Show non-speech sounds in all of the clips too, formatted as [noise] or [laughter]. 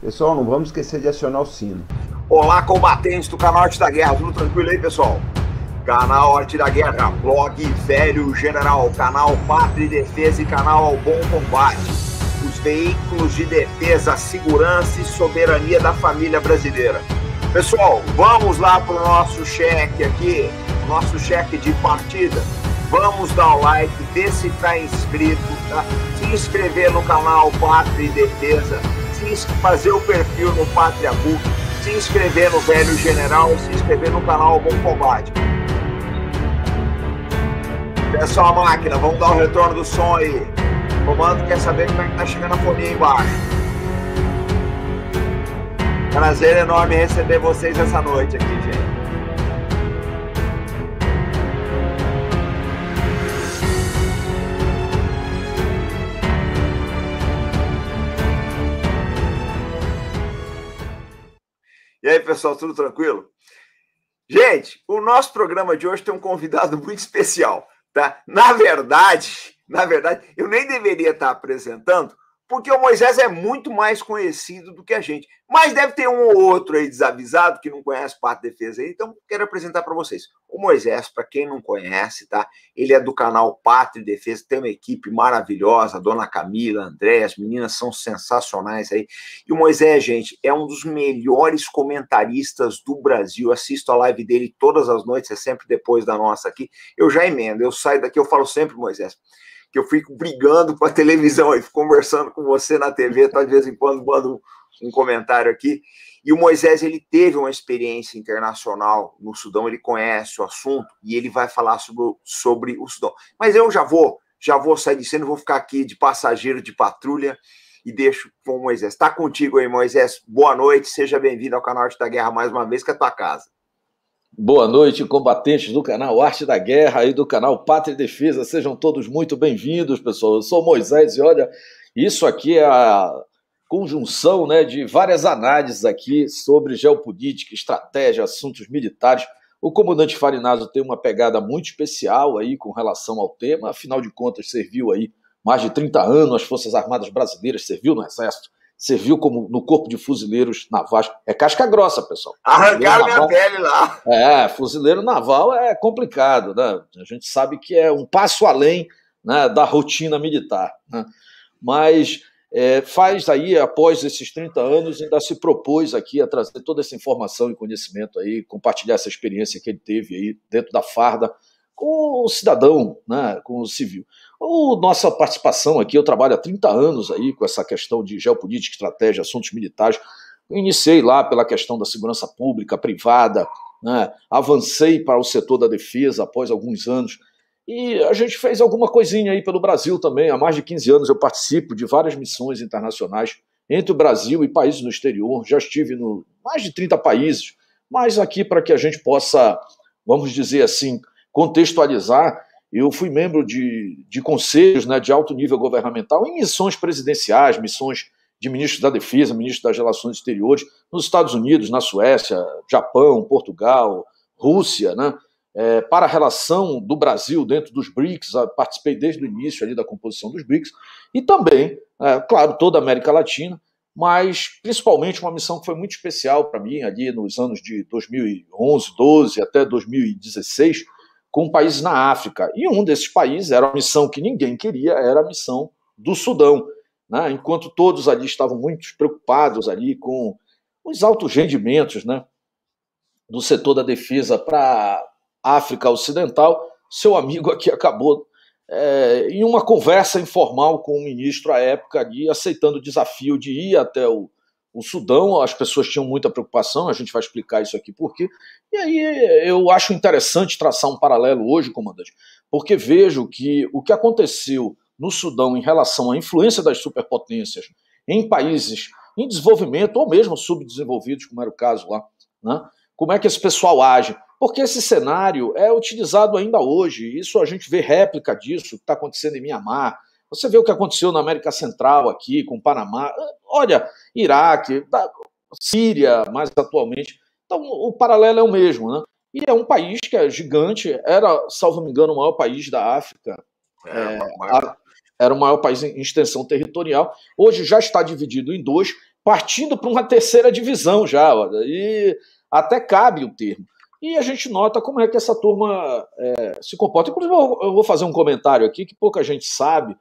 Pessoal, não vamos esquecer de acionar o sino. Olá, combatentes do canal Arte da Guerra, tudo tranquilo aí, pessoal? Canal Arte da Guerra, blog Velho General, canal Pátria e Defesa e canal Ao Bom Combate. Os veículos de defesa, segurança e soberania da família brasileira. Pessoal, vamos lá para o nosso cheque aqui, nosso cheque de partida. Vamos dar o like, ver se está inscrito, tá? se inscrever no canal Pátria e Defesa fazer o perfil no Pátria Book, se inscrever no Velho General, se inscrever no canal Bom Combate. Pessoal, a máquina, vamos dar o retorno do som aí. O comando quer saber como é que tá chegando a folia embaixo. Prazer enorme receber vocês essa noite aqui, gente. E aí, pessoal, tudo tranquilo? Gente, o nosso programa de hoje tem um convidado [laughs] muito especial, tá? Na verdade, na verdade, eu nem deveria estar apresentando, porque o Moisés é muito mais conhecido do que a gente. Mas deve ter um ou outro aí desavisado que não conhece parte de defesa. Então, quero apresentar para vocês. O Moisés, para quem não conhece, tá? Ele é do canal Pátria e Defesa, tem uma equipe maravilhosa, a dona Camila, André, as meninas são sensacionais aí. E o Moisés, gente, é um dos melhores comentaristas do Brasil. Assisto a live dele todas as noites, é sempre depois da nossa aqui. Eu já emendo, eu saio daqui, eu falo sempre, Moisés que eu fico brigando com a televisão aí, conversando com você na TV, tá de vez em quando mando um comentário aqui. E o Moisés ele teve uma experiência internacional no Sudão, ele conhece o assunto e ele vai falar sobre, sobre o Sudão. Mas eu já vou, já vou sair de cena, vou ficar aqui de passageiro de patrulha e deixo com o Moisés. Está contigo aí, Moisés. Boa noite, seja bem-vindo ao canal Arte da Guerra mais uma vez, que é a tua casa. Boa noite, combatentes do canal Arte da Guerra e do canal Pátria e Defesa. Sejam todos muito bem-vindos, pessoal. Eu sou Moisés e olha, isso aqui é a, conjunção né, de várias análises aqui sobre geopolítica, estratégia, assuntos militares. O comandante Farinazzo tem uma pegada muito especial aí com relação ao tema, afinal de contas, serviu aí mais de 30 anos as Forças Armadas Brasileiras, serviu no Exército, serviu como no Corpo de Fuzileiros Navais. É casca grossa, pessoal. Arrancaram naval, minha pele lá. É, fuzileiro naval é complicado, né? A gente sabe que é um passo além né, da rotina militar. Né? Mas é, faz aí, após esses 30 anos, ainda se propôs aqui a trazer toda essa informação e conhecimento aí, compartilhar essa experiência que ele teve aí dentro da farda com o cidadão, né, com o civil. O, nossa participação aqui, eu trabalho há 30 anos aí com essa questão de geopolítica, estratégia, assuntos militares. iniciei lá pela questão da segurança pública, privada, né, avancei para o setor da defesa após alguns anos e a gente fez alguma coisinha aí pelo Brasil também. Há mais de 15 anos eu participo de várias missões internacionais entre o Brasil e países no exterior. Já estive no mais de 30 países, mas aqui para que a gente possa, vamos dizer assim, contextualizar, eu fui membro de, de conselhos né, de alto nível governamental em missões presidenciais, missões de ministros da Defesa, ministros das Relações Exteriores, nos Estados Unidos, na Suécia, Japão, Portugal, Rússia, né? é, para a relação do Brasil dentro dos BRICS, participei desde o início ali da composição dos BRICS, e também, é, claro, toda a América Latina, mas principalmente uma missão que foi muito especial para mim ali nos anos de 2011, 12 até 2016, com países na África. E um desses países era a missão que ninguém queria, era a missão do Sudão. Né? Enquanto todos ali estavam muito preocupados ali com os altos rendimentos né, do setor da defesa para África Ocidental, seu amigo aqui acabou é, em uma conversa informal com o ministro à época, ali, aceitando o desafio de ir até o, o Sudão. As pessoas tinham muita preocupação, a gente vai explicar isso aqui por quê. E aí eu acho interessante traçar um paralelo hoje, comandante, porque vejo que o que aconteceu no Sudão em relação à influência das superpotências em países em desenvolvimento ou mesmo subdesenvolvidos, como era o caso lá, né? como é que esse pessoal age? Porque esse cenário é utilizado ainda hoje, isso a gente vê réplica disso que está acontecendo em Mianmar, você vê o que aconteceu na América Central aqui, com o Panamá, olha, Iraque, Síria mais atualmente. Então o paralelo é o mesmo, né? E é um país que é gigante, era, salvo me engano, o maior país da África. É, é, a, era o maior país em extensão territorial. Hoje já está dividido em dois, partindo para uma terceira divisão já, e até cabe o termo. E a gente nota como é que essa turma é, se comporta. Inclusive, eu vou fazer um comentário aqui que pouca gente sabe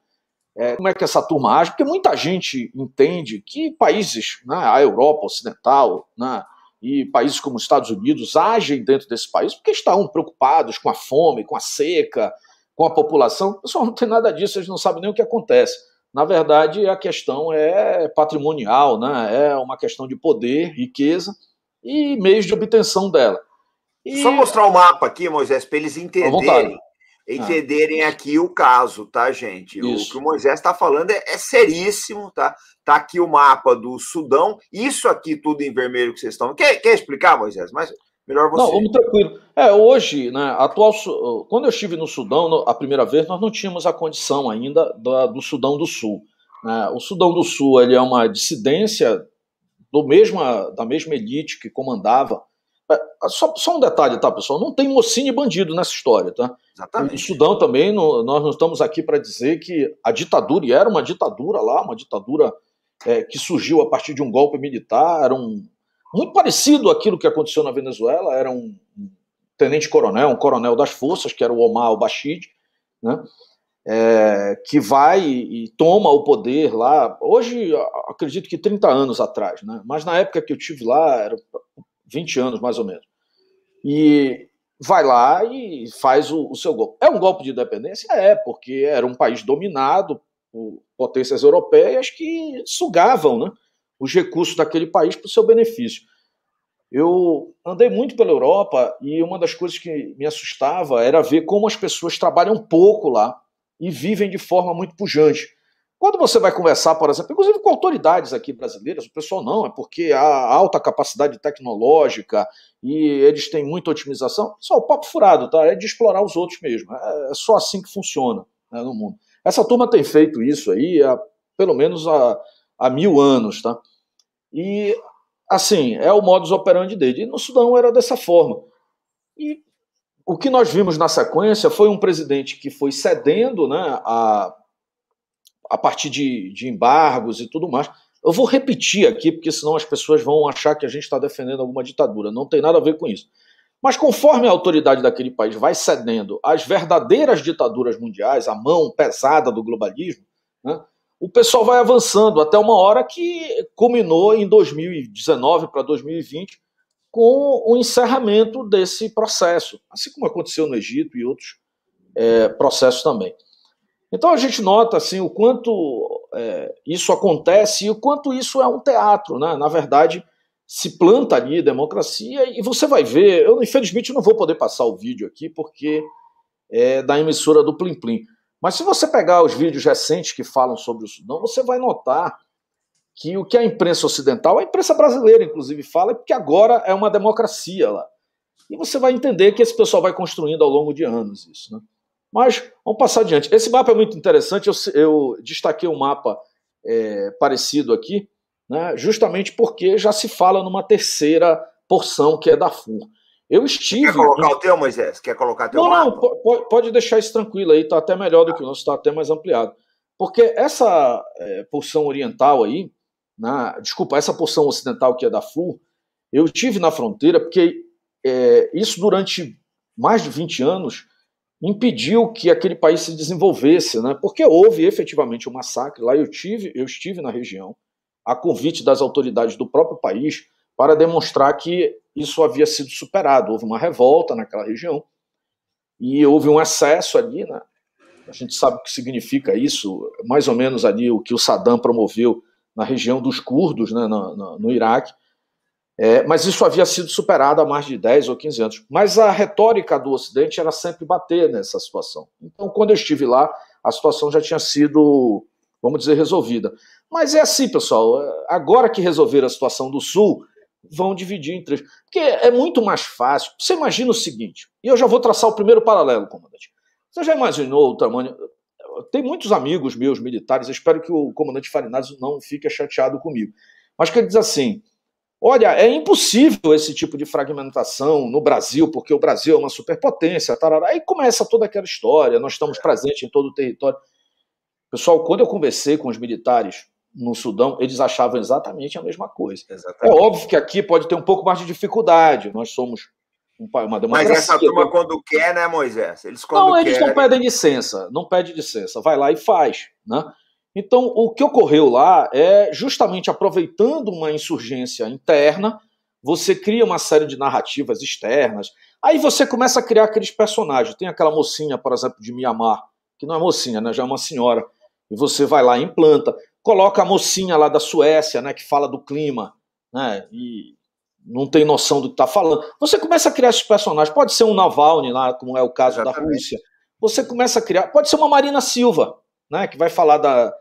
é, como é que essa turma age, porque muita gente entende que países, né, a Europa Ocidental né, e países como os Estados Unidos agem dentro desse país porque estão preocupados com a fome, com a seca, com a população. Pessoal, não tem nada disso, eles não sabem nem o que acontece. Na verdade, a questão é patrimonial, né, é uma questão de poder, riqueza e meios de obtenção dela. E... Só mostrar o mapa aqui, Moisés, para eles entenderem. Entenderem ah. aqui o caso, tá, gente? Isso. O que o Moisés está falando é, é, seríssimo, tá? Tá aqui o mapa do Sudão, isso aqui tudo em vermelho que vocês estão. Quer, quer explicar, Moisés? Mas melhor você. Não, vamos tranquilo. É, hoje, né, atual, quando eu estive no Sudão, a primeira vez, nós não tínhamos a condição ainda do Sudão do Sul. Né? O Sudão do Sul ele é uma dissidência do mesma, da mesma elite que comandava é, só, só, um detalhe, tá, pessoal? Não tem mocinho e bandido nessa história, tá? Exatamente. O Sudão também, no, nós não estamos aqui para dizer que a ditadura, e era uma ditadura lá, uma ditadura é, que surgiu a partir de um golpe militar, um, muito parecido àquilo que aconteceu na Venezuela, era um tenente-coronel, um coronel das forças, que era o Omar al-Bashir, né? É, que vai e toma o poder lá, hoje acredito que 30 anos atrás, né? mas na época que eu tive lá, era 20 anos mais ou menos. E vai lá e faz o, o seu golpe. É um golpe de independência? É, porque era um país dominado por potências europeias que sugavam né, os recursos daquele país para o seu benefício. Eu andei muito pela Europa e uma das coisas que me assustava era ver como as pessoas trabalham pouco lá e vivem de forma muito pujante. Quando você vai conversar, por exemplo, inclusive com autoridades aqui brasileiras, o pessoal não, é porque há alta capacidade tecnológica e eles têm muita otimização. Só o papo furado, tá? É de explorar os outros mesmo. É, é só assim que funciona né, no mundo. Essa turma tem feito isso aí há pelo menos há, há mil anos, tá? E assim, é o modus operandi dele. E no Sudão era dessa forma. E o que nós vimos na sequência foi um presidente que foi cedendo né, a a partir de, de embargos e tudo mais. Eu vou repetir aqui, porque senão as pessoas vão achar que a gente está defendendo alguma ditadura. Não tem nada a ver com isso. Mas conforme a autoridade daquele país vai cedendo às verdadeiras ditaduras mundiais, a mão pesada do globalismo, né, o pessoal vai avançando até uma hora que culminou em 2019 para 2020 com o encerramento desse processo, assim como aconteceu no Egito e outros é, processos também. Então a gente nota assim o quanto é, isso acontece e o quanto isso é um teatro, né? Na verdade, se planta ali democracia e você vai ver. Eu infelizmente não vou poder passar o vídeo aqui porque é da emissora do Plim Plim. Mas se você pegar os vídeos recentes que falam sobre o Sudão, você vai notar que o que a imprensa ocidental, a imprensa brasileira inclusive fala, é que agora é uma democracia lá. E você vai entender que esse pessoal vai construindo ao longo de anos isso, né? Mas vamos passar adiante. Esse mapa é muito interessante, eu, eu destaquei um mapa é, parecido aqui, né, justamente porque já se fala numa terceira porção que é da FUR. Eu estive. Quer colocar o teu, Moisés? Quer colocar teu? Não, mapa? não, pode, deixar isso tranquilo aí, está até melhor do que o nosso, está até mais ampliado. Porque essa é, porção oriental aí, na, né, desculpa, essa porção ocidental que é da FUR, eu tive na fronteira, porque é, isso durante mais de 20 anos impediu que aquele país se desenvolvesse, né? porque houve efetivamente um massacre. Lá eu, tive, eu estive na região, a convite das autoridades do próprio país, para demonstrar que isso havia sido superado. Houve uma revolta naquela região e houve um excesso ali. Né? A gente sabe o que significa isso, mais ou menos ali o que o Saddam promoveu na região dos curdos, né, no, no, no Iraque. É, mas isso havia sido superado há mais de 10 ou 15 anos. Mas a retórica do Ocidente era sempre bater nessa situação. Então, quando eu estive lá, a situação já tinha sido, vamos dizer, resolvida. Mas é assim, pessoal. É, agora que resolveram a situação do Sul, vão dividir em três. Porque é muito mais fácil. Você imagina o seguinte, e eu já vou traçar o primeiro paralelo, comandante. Você já imaginou o tamanho. Tem muitos amigos meus militares, espero que o comandante Farinazzi não fique chateado comigo. Mas que ele diz assim: Olha, é impossível esse tipo de fragmentação no Brasil, porque o Brasil é uma superpotência, tarará. Aí começa toda aquela história, nós estamos presentes em todo o território. Pessoal, quando eu conversei com os militares no Sudão, eles achavam exatamente a mesma coisa. Exatamente. É óbvio que aqui pode ter um pouco mais de dificuldade, nós somos uma democracia. Mas essa turma quando quer, né, Moisés? Eles quando não, eles querem... não pedem licença, não pede licença, vai lá e faz, né? Então, o que ocorreu lá é justamente aproveitando uma insurgência interna, você cria uma série de narrativas externas, aí você começa a criar aqueles personagens. Tem aquela mocinha, por exemplo, de Mianmar, que não é mocinha, né? já é uma senhora, e você vai lá e implanta. Coloca a mocinha lá da Suécia, né, que fala do clima, né, e não tem noção do que está falando. Você começa a criar esses personagens. Pode ser um Navalny lá, como é o caso Exatamente. da Rússia. Você começa a criar. Pode ser uma Marina Silva, né, que vai falar da,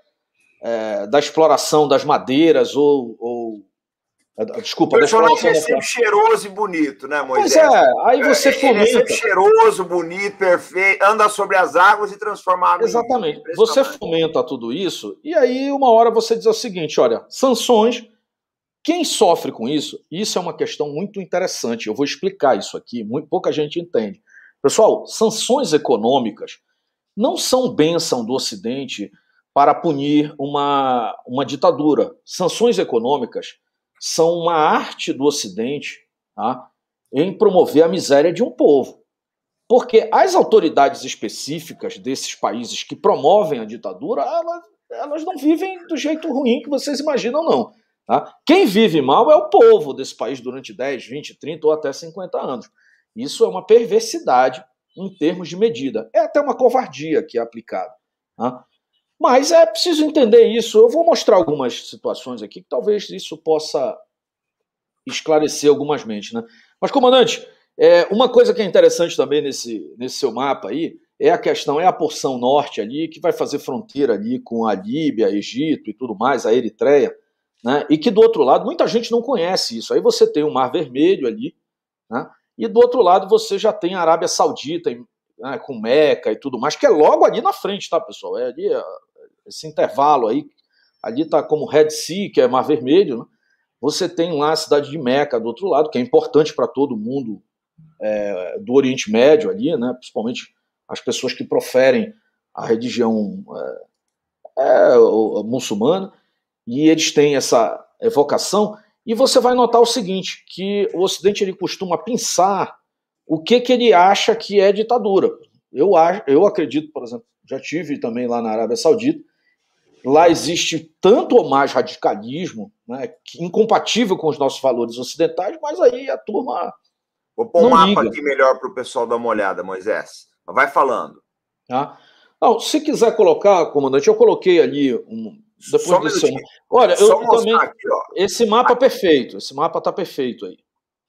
é, da exploração das madeiras ou, ou é, Desculpa, o personagem é sempre cheiroso e bonito, né, Moisés? Pois é, aí é, você ele fomenta. é sempre cheiroso, bonito, perfeito, anda sobre as águas e transforma a água Exatamente. Em... Você fomenta tudo isso, e aí uma hora você diz o seguinte: olha, sanções, quem sofre com isso, isso é uma questão muito interessante. Eu vou explicar isso aqui, muito, pouca gente entende. Pessoal, sanções econômicas não são bênção do Ocidente para punir uma, uma ditadura. Sanções econômicas são uma arte do Ocidente tá, em promover a miséria de um povo. Porque as autoridades específicas desses países que promovem a ditadura, elas, elas não vivem do jeito ruim que vocês imaginam, não. Tá? Quem vive mal é o povo desse país durante 10, 20, 30 ou até 50 anos. Isso é uma perversidade em termos de medida. É até uma covardia que é aplicada. Né? Tá? Mas é preciso entender isso. Eu vou mostrar algumas situações aqui que talvez isso possa esclarecer algumas mentes. Né? Mas, comandante, é, uma coisa que é interessante também nesse, nesse seu mapa aí é a questão, é a porção norte ali, que vai fazer fronteira ali com a Líbia, Egito e tudo mais, a Eritreia, né? e que do outro lado muita gente não conhece isso. Aí você tem o Mar Vermelho ali, né? E do outro lado você já tem a Arábia Saudita né, com Meca e tudo mais, que é logo ali na frente, tá, pessoal? É ali esse intervalo aí, ali tá como Red Sea, que é Mar Vermelho, né? Você tem lá a cidade de Meca do outro lado, que é importante para todo mundo é, do Oriente Médio ali, né? Principalmente as pessoas que proferem a religião é, é, muçulmana, e eles têm essa evocação. E você vai notar o seguinte, que o Ocidente ele costuma pensar o que, que ele acha que é ditadura. Eu, acho, eu acredito, por exemplo, já tive também lá na Arábia Saudita, lá existe tanto ou mais radicalismo, né, incompatível com os nossos valores ocidentais, mas aí a turma. Vou pôr um mapa liga. aqui melhor para o pessoal dar uma olhada, Moisés. Vai falando. Tá? Não, se quiser colocar, comandante, eu coloquei ali um, depois Só Olha, Só eu também. Aqui, esse mapa aqui. perfeito. Esse mapa tá perfeito aí.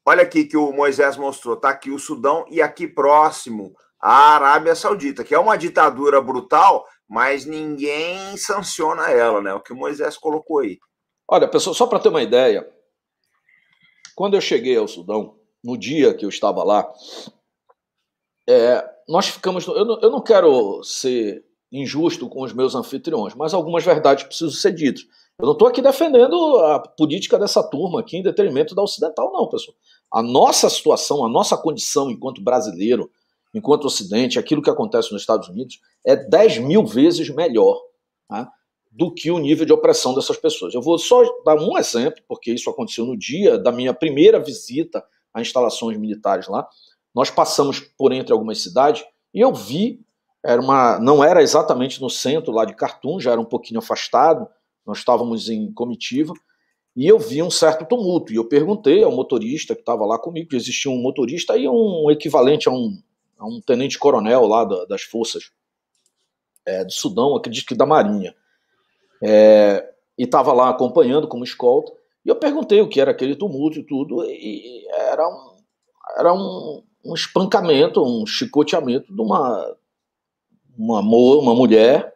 Olha aqui que o Moisés mostrou. Tá aqui o Sudão e aqui próximo a Arábia Saudita, que é uma ditadura brutal, mas ninguém sanciona ela, né? O que o Moisés colocou aí. Olha, pessoal, só para ter uma ideia, quando eu cheguei ao Sudão, no dia que eu estava lá, é, nós ficamos. Eu não, eu não quero ser injusto com os meus anfitriões, mas algumas verdades precisam ser ditas. Eu não estou aqui defendendo a política dessa turma aqui em detrimento da ocidental, não, pessoal. A nossa situação, a nossa condição enquanto brasileiro, enquanto ocidente, aquilo que acontece nos Estados Unidos, é 10 mil vezes melhor tá, do que o nível de opressão dessas pessoas. Eu vou só dar um exemplo, porque isso aconteceu no dia da minha primeira visita a instalações militares lá. Nós passamos por entre algumas cidades e eu vi era uma, não era exatamente no centro lá de Khartoum, já era um pouquinho afastado, nós estávamos em comitiva, e eu vi um certo tumulto. E eu perguntei ao motorista que estava lá comigo, que existia um motorista e um equivalente a um, a um tenente-coronel lá da, das forças é, do Sudão, acredito que da Marinha. É, e estava lá acompanhando como escolta. E eu perguntei o que era aquele tumulto e tudo, e era um, era um, um espancamento, um chicoteamento de uma, uma, uma mulher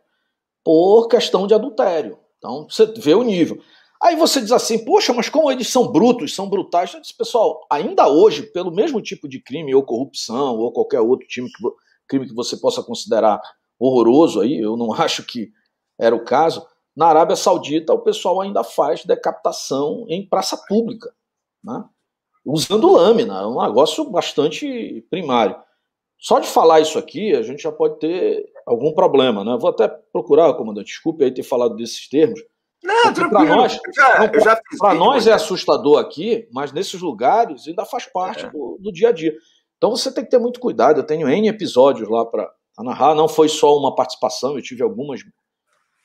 por questão de adultério. Então você vê o nível. Aí você diz assim, poxa, mas como eles são brutos, são brutais. Eu disse, pessoal, ainda hoje, pelo mesmo tipo de crime, ou corrupção, ou qualquer outro crime que, crime que você possa considerar horroroso aí, eu não [laughs] acho que era o caso, na Arábia Saudita o pessoal ainda faz decapitação em praça pública, né? usando lâmina, é um negócio bastante primário. Só de falar isso aqui, a gente já pode ter algum problema, né? Vou até procurar, comandante, desculpe aí ter falado desses termos. Não, Para nós, para nós é assustador aqui, mas nesses lugares ainda faz parte é. do, do, dia a dia. Então você tem que ter muito cuidado. Eu tenho N episódios lá para narrar. Não foi só uma participação, eu tive algumas.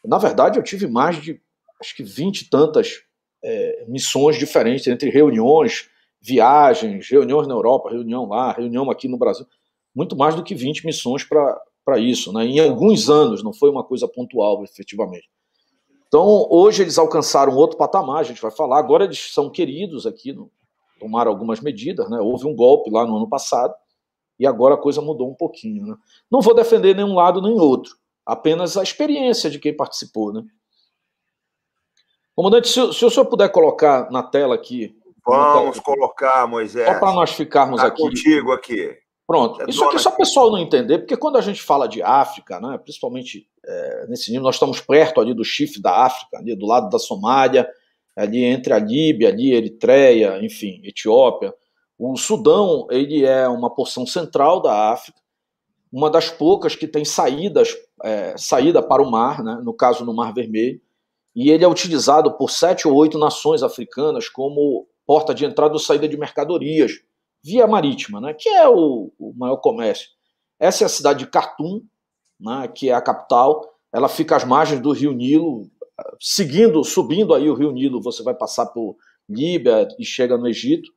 Na verdade, eu tive mais de acho que vinte e tantas é, missões diferentes entre reuniões, viagens, reuniões na Europa, reunião lá, reunião aqui no Brasil. Muito mais do que 20 missões para para isso, né? em alguns anos, não foi uma coisa pontual, efetivamente. Então, hoje eles alcançaram outro patamar, a gente vai falar. Agora eles são queridos aqui, tomaram algumas medidas. Né? Houve um golpe lá no ano passado e agora a coisa mudou um pouquinho. Né? Não vou defender nenhum lado nem outro, apenas a experiência de quem participou. Né? Comandante, se, se o senhor puder colocar na tela aqui. Vamos tela, colocar, Moisés. Só para nós ficarmos tá aqui. contigo aqui. Pronto. É Isso aqui é só o pessoal não entender, porque quando a gente fala de África, né, principalmente é, nesse nível, nós estamos perto ali do chifre da África, ali do lado da Somália, ali entre a Líbia, ali Eritreia, enfim, Etiópia. O Sudão, ele é uma porção central da África, uma das poucas que tem saídas, é, saída para o mar, né, no caso no Mar Vermelho, e ele é utilizado por sete ou oito nações africanas como porta de entrada ou saída de mercadorias via marítima, né, que é o, o maior comércio. Essa é a cidade de Khartoum, né, que é a capital. Ela fica às margens do Rio Nilo. Seguindo, subindo aí o Rio Nilo, você vai passar por Líbia e chega no Egito.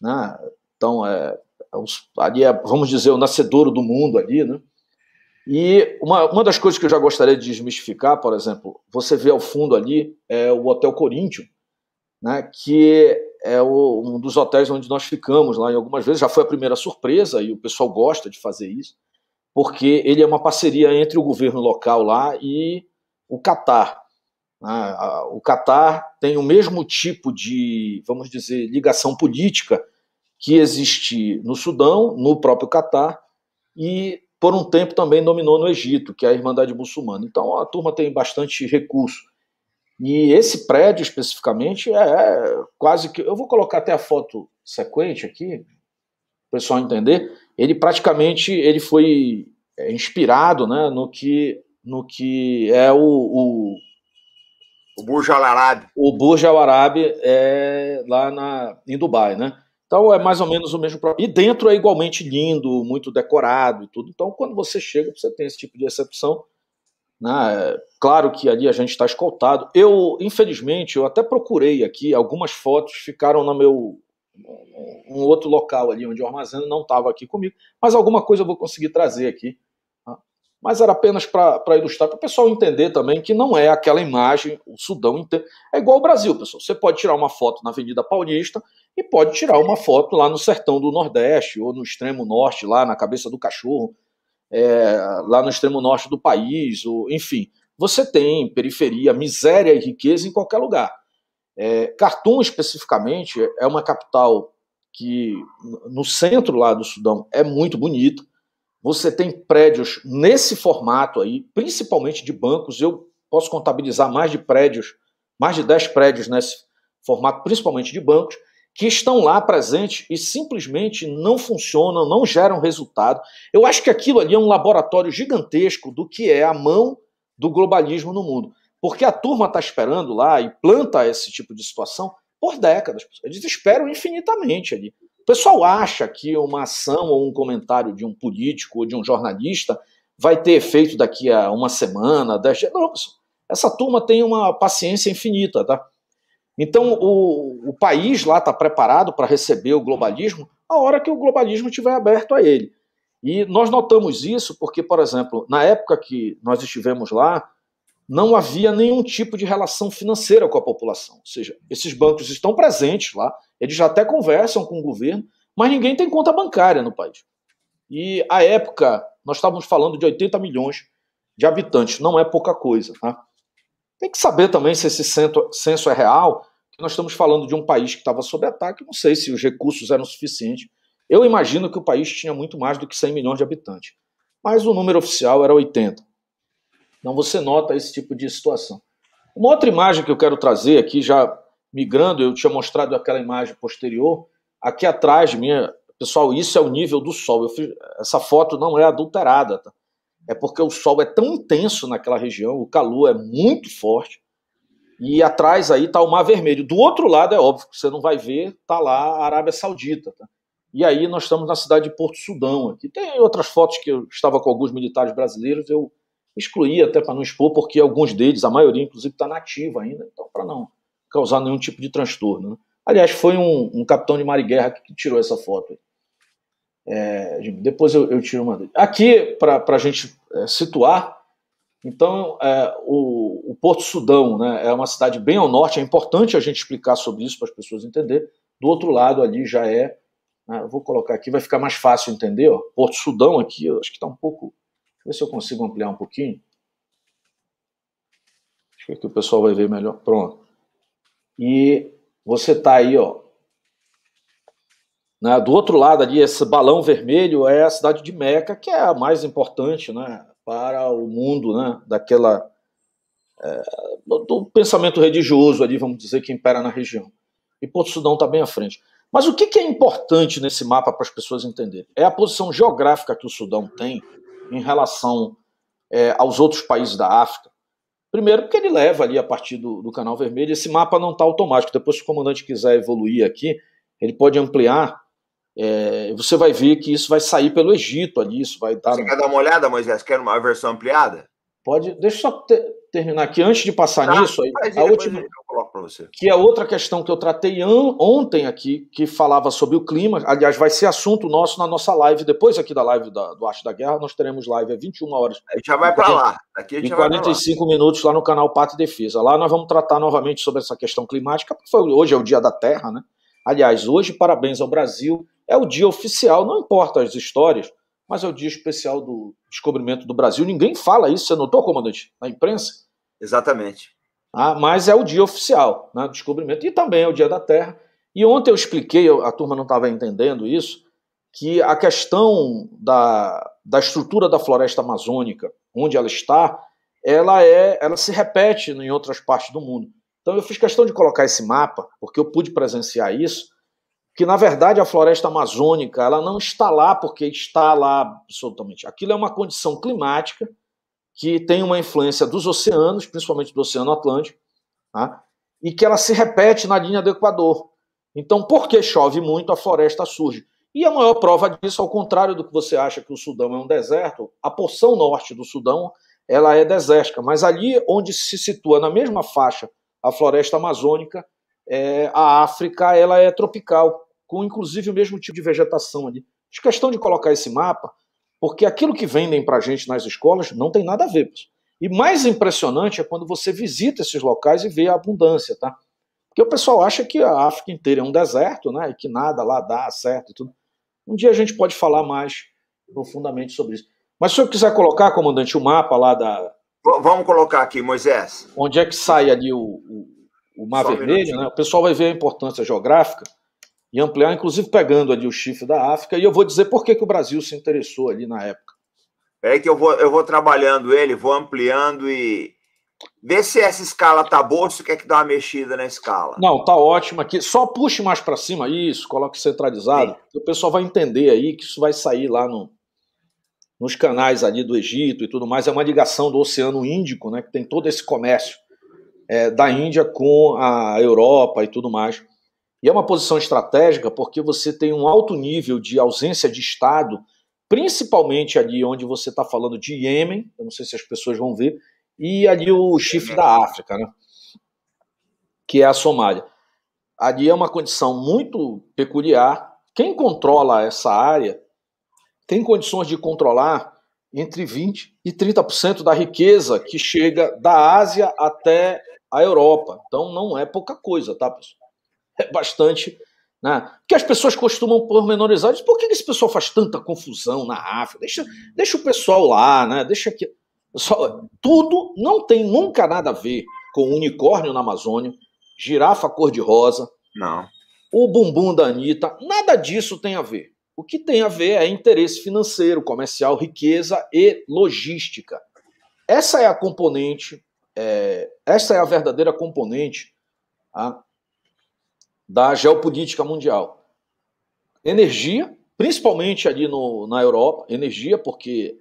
Né? Então, é, é ali é, vamos dizer, o nascedouro do mundo ali, né? E uma, uma das coisas que eu já gostaria de desmistificar, por exemplo, você vê ao fundo ali é o Hotel Corinthians, né, que é o, um dos hotéis onde nós ficamos lá em algumas vezes. Já foi a primeira surpresa e o pessoal gosta de fazer isso, porque ele é uma parceria entre o governo local lá e o Catar. Né. o Catar tem o mesmo tipo de, vamos dizer, ligação política que existe no Sudão, no próprio Catar, e por um tempo também dominou no Egito, que é a Irmandade Muçulmana. Então a turma tem bastante recurso. E esse prédio especificamente é, é quase que. Eu vou colocar até a foto sequente aqui, para o pessoal entender. Ele praticamente ele foi é, inspirado né, no, que, no que é o. o o Burj Al Arab. O Burj Al Arab é lá na, em Dubai, né? Então é mais ou menos o mesmo E dentro é igualmente lindo, muito decorado e tudo. Então quando você chega, você tem esse tipo de recepção né? Claro que ali a gente está escoltado. Eu, infelizmente, eu até procurei aqui, algumas fotos ficaram no meu um outro local ali onde eu armazeno, não estava aqui comigo, mas alguma coisa eu vou conseguir trazer aqui. Tá? Mas era apenas para ilustrar, para o pessoal entender também que não é aquela imagem, o Sudão inteiro. É igual o Brasil, pessoal. Você pode tirar uma foto na Avenida Paulista e pode tirar uma foto lá no sertão do Nordeste ou no extremo norte, lá na cabeça do cachorro é, lá no extremo norte do país, ou, enfim. Você tem periferia, miséria e riqueza em qualquer lugar. É, Khartoum, especificamente, é uma capital que, no centro lá do Sudão, é muito bonita. Você tem prédios nesse formato aí, principalmente de bancos. Eu posso contabilizar mais de prédios, mais de 10 prédios nesse formato, principalmente de bancos que estão lá presentes e simplesmente não funcionam, não geram resultado. Eu acho que aquilo ali é um laboratório gigantesco do que é a mão do globalismo no mundo. Porque a turma está esperando lá e planta esse tipo de situação por décadas. Eles esperam infinitamente ali. O pessoal acha que uma ação ou um comentário de um político ou de um jornalista vai ter efeito daqui a uma semana, dez dias. Não, Essa turma tem uma paciência infinita, tá? Então, o, o país lá está preparado para receber o globalismo a hora que o globalismo estiver aberto a ele. E nós notamos isso porque, por exemplo, na época que nós estivemos lá, não havia nenhum tipo de relação financeira com a população. Ou seja, esses bancos estão presentes lá, eles já até conversam com o governo, mas ninguém tem conta bancária no país. E à época, nós estávamos falando de 80 milhões de habitantes, não é pouca coisa. Tá? Tem que saber também se esse censo é real, nós estamos falando de um país que estava sob ataque, não sei se os recursos eram suficientes. Eu imagino que o país tinha muito mais do que 100 milhões de habitantes, mas o número oficial era 80. Então você nota esse tipo de situação. Uma outra imagem que eu quero trazer aqui, já migrando, eu tinha mostrado aquela imagem posterior, aqui atrás minha, pessoal, isso é o nível do sol. Fiz, essa foto não é adulterada, tá? é porque o sol é tão intenso naquela região, o calor é muito forte, e atrás aí está o Mar Vermelho. Do outro lado, é óbvio que você não vai ver, está lá a Arábia Saudita. Tá? E aí nós estamos na cidade de Porto Sudão. Aqui. Tem outras fotos que eu estava com alguns militares brasileiros, eu excluí até para não expor, porque alguns deles, a maioria inclusive, está nativa ainda, então para não causar nenhum tipo de transtorno. Né? Aliás, foi um, um capitão de mar e guerra que tirou essa foto. É, depois eu, eu tiro uma. Aqui, para a gente é, situar, então, é, o, o, Porto Sudão né, é uma cidade bem ao norte, é importante a gente explicar sobre isso para as pessoas entenderem. Do outro lado ali já é. Né, vou colocar aqui, vai ficar mais fácil entender. Ó, Porto Sudão aqui, acho que está um pouco. Deixa eu ver se eu consigo ampliar um pouquinho. Acho que aqui o pessoal vai ver melhor. Pronto. E você está aí, ó, né? Do outro lado ali, esse balão vermelho é a cidade de Meca, que é a mais importante né, para o mundo né, daquela é, do pensamento religioso ali, vamos dizer, que impera na região. E Porto Sudão está bem à frente. Mas o que, que é importante nesse mapa para as pessoas entenderem? É a posição geográfica que o Sudão tem em relação é, aos outros países da África. Primeiro, porque ele leva ali a partir do, do canal vermelho, esse mapa não está automático. Depois, se o comandante quiser evoluir aqui, ele pode ampliar é, você vai ver que isso vai sair pelo Egito ali, isso vai dar. Você quer dar uma olhada, Moisés? Quer uma versão ampliada? Pode. Deixa eu só terminar aqui antes de passar tá, nisso aí. A última, que é outra questão que eu tratei an, ontem aqui, que falava sobre o clima. Aliás, vai ser assunto nosso na nossa live. Depois aqui da live da, do Arte da Guerra, nós teremos live às 21 horas. A gente já vai para lá. Aqui a gente em 45 lá. minutos lá no canal Pato e Defesa. Lá nós vamos tratar novamente sobre essa questão climática, porque foi, hoje é o dia da Terra, né? Aliás, hoje, parabéns ao Brasil, é o dia oficial, não importa as histórias, mas é o dia especial do descobrimento do Brasil. Ninguém fala isso, você notou, comandante, na imprensa? Exatamente. Ah, mas é o dia oficial né, do descobrimento, e também é o dia da Terra. E ontem eu expliquei, a turma não estava entendendo isso, que a questão da, da estrutura da floresta amazônica, onde ela está, ela é, ela se repete em outras partes do mundo. Então eu fiz questão de colocar esse mapa, porque eu pude presenciar isso, que na verdade a floresta amazônica, ela não está lá porque está lá absolutamente. Aquilo é uma condição climática que tem uma influência dos oceanos, principalmente do Oceano Atlântico, tá? e que ela se repete na linha do Equador. Então, porque chove muito, a floresta surge. E a maior prova disso, ao contrário do que você acha que o Sudão é um deserto, a porção norte do Sudão ela é desértica, mas ali onde se situa na mesma faixa a floresta amazônica, é, a África ela é tropical, com inclusive o mesmo tipo de vegetação ali. De questão de colocar esse mapa, porque aquilo que vendem para a gente nas escolas não tem nada a ver. E mais impressionante é quando você visita esses locais e vê a abundância, tá? Porque o pessoal acha que a África inteira é um deserto, né? E que nada lá dá certo e tudo. Um dia a gente pode falar mais profundamente sobre isso. Mas se eu quiser colocar, comandante, o mapa lá da, Vamos colocar aqui, Moisés. Onde é que sai ali o, o, o Mar Só Vermelho, um né? O pessoal vai ver a importância geográfica e ampliar, inclusive pegando ali o chifre da África, e eu vou dizer por que, que o Brasil se interessou ali na época. É que eu vou, eu vou trabalhando ele, vou ampliando e. Vê se essa escala tá boa, se quer é que dá uma mexida na escala. Não, tá ótimo aqui. Só puxe mais para cima, isso, coloque centralizado. O pessoal vai entender aí que isso vai sair lá no, nos canais ali do Egito e tudo mais, é uma ligação do Oceano Índico, né, que tem todo esse comércio é, da Índia com a Europa e tudo mais. E é uma posição estratégica porque você tem um alto nível de ausência de Estado, principalmente ali onde você está falando de Iêmen, eu não sei se as pessoas vão ver, e ali o chifre da África, né, que é a Somália. Ali é uma condição muito peculiar. Quem controla essa área tem condições de controlar entre 20% e 30% da riqueza que chega da Ásia até a Europa. Então não é pouca coisa, tá, pessoal? É bastante. Né? Que as pessoas costumam pormenorizar. Diz, Por que esse pessoal faz tanta confusão na África? Deixa, deixa o pessoal lá, né? deixa aqui. Pessoal, tudo não tem nunca nada a ver com unicórnio na Amazônia, girafa cor-de-rosa. Não. O bumbum da Anitta, nada disso tem a ver. O que tem a ver é interesse financeiro, comercial, riqueza e logística. Essa é a componente, é, essa é a verdadeira componente a, tá, da geopolítica mundial. Energia, principalmente ali no, na Europa, energia, porque,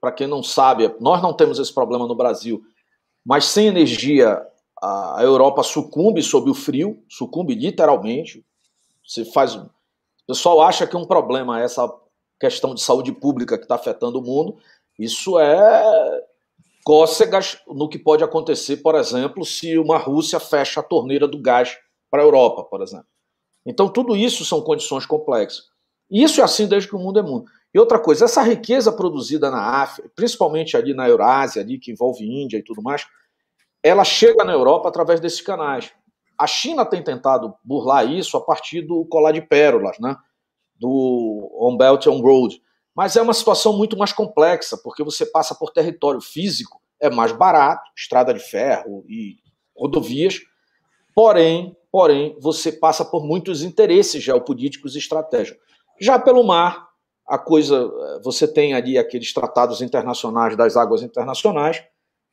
para quem não sabe, nós não temos esse problema no Brasil, mas sem energia a Europa sucumbe sob o frio, sucumbe literalmente. Você faz o pessoal acha que um problema é essa questão de saúde pública que está afetando o mundo. Isso é cócegas no que pode acontecer, por exemplo, se uma Rússia fecha a torneira do gás para a Europa, por exemplo. Então, tudo isso são condições complexas. E isso é assim desde que o mundo é mundo. E outra coisa, essa riqueza produzida na África, principalmente ali na Eurásia, ali que envolve Índia e tudo mais, ela chega na Europa através desses canais. A China tem tentado burlar isso a partir do colar de pérolas, né? do On Belt On Road. Mas é uma situação muito mais complexa, porque você passa por território físico, é mais barato, estrada de ferro e rodovias, porém, porém, você passa por muitos interesses geopolíticos e estratégicos. Já pelo mar, a coisa, você tem ali aqueles tratados internacionais das águas internacionais,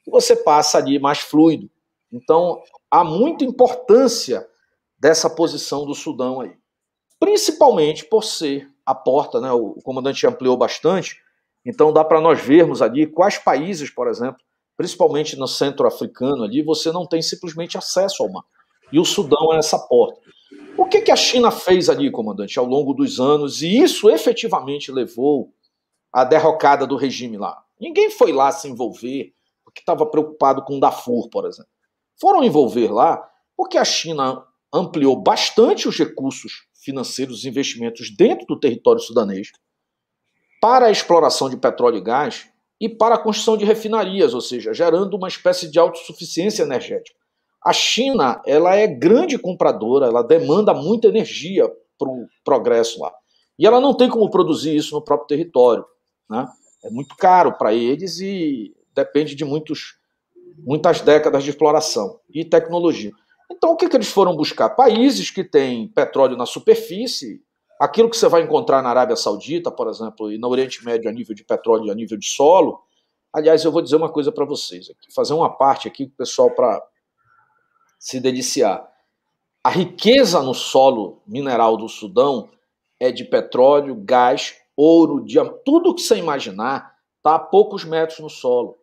e você passa ali mais fluido. Então, há muita importância dessa posição do Sudão aí. Principalmente por ser a porta, né, o comandante ampliou bastante, então dá para nós vermos ali quais países, por exemplo, principalmente no centro africano ali, você não tem simplesmente acesso ao mar. E o Sudão é essa porta. O que, que a China fez ali, comandante, ao longo dos anos? E isso efetivamente levou à derrocada do regime lá. Ninguém foi lá se envolver porque estava preocupado com o Darfur, por exemplo foram envolver lá porque a China ampliou bastante os recursos financeiros, os investimentos dentro do território sudanês para a exploração de petróleo e gás e para a construção de refinarias, ou seja, gerando uma espécie de autossuficiência energética. A China ela é grande compradora, ela demanda muita energia para o progresso lá. E ela não tem como produzir isso no próprio território. Né? É muito caro para eles e depende de muitos muitas décadas de exploração e tecnologia. Então, o que, que eles foram buscar? Países que têm petróleo na superfície, aquilo que você vai encontrar na Arábia Saudita, por exemplo, e no Oriente Médio a nível de petróleo e a nível de solo. Aliás, eu vou dizer uma coisa para vocês aqui, fazer uma parte aqui para o pessoal para se deliciar. A riqueza no solo mineral do Sudão é de petróleo, gás, ouro, diamante, tudo que você imaginar está a poucos metros no solo.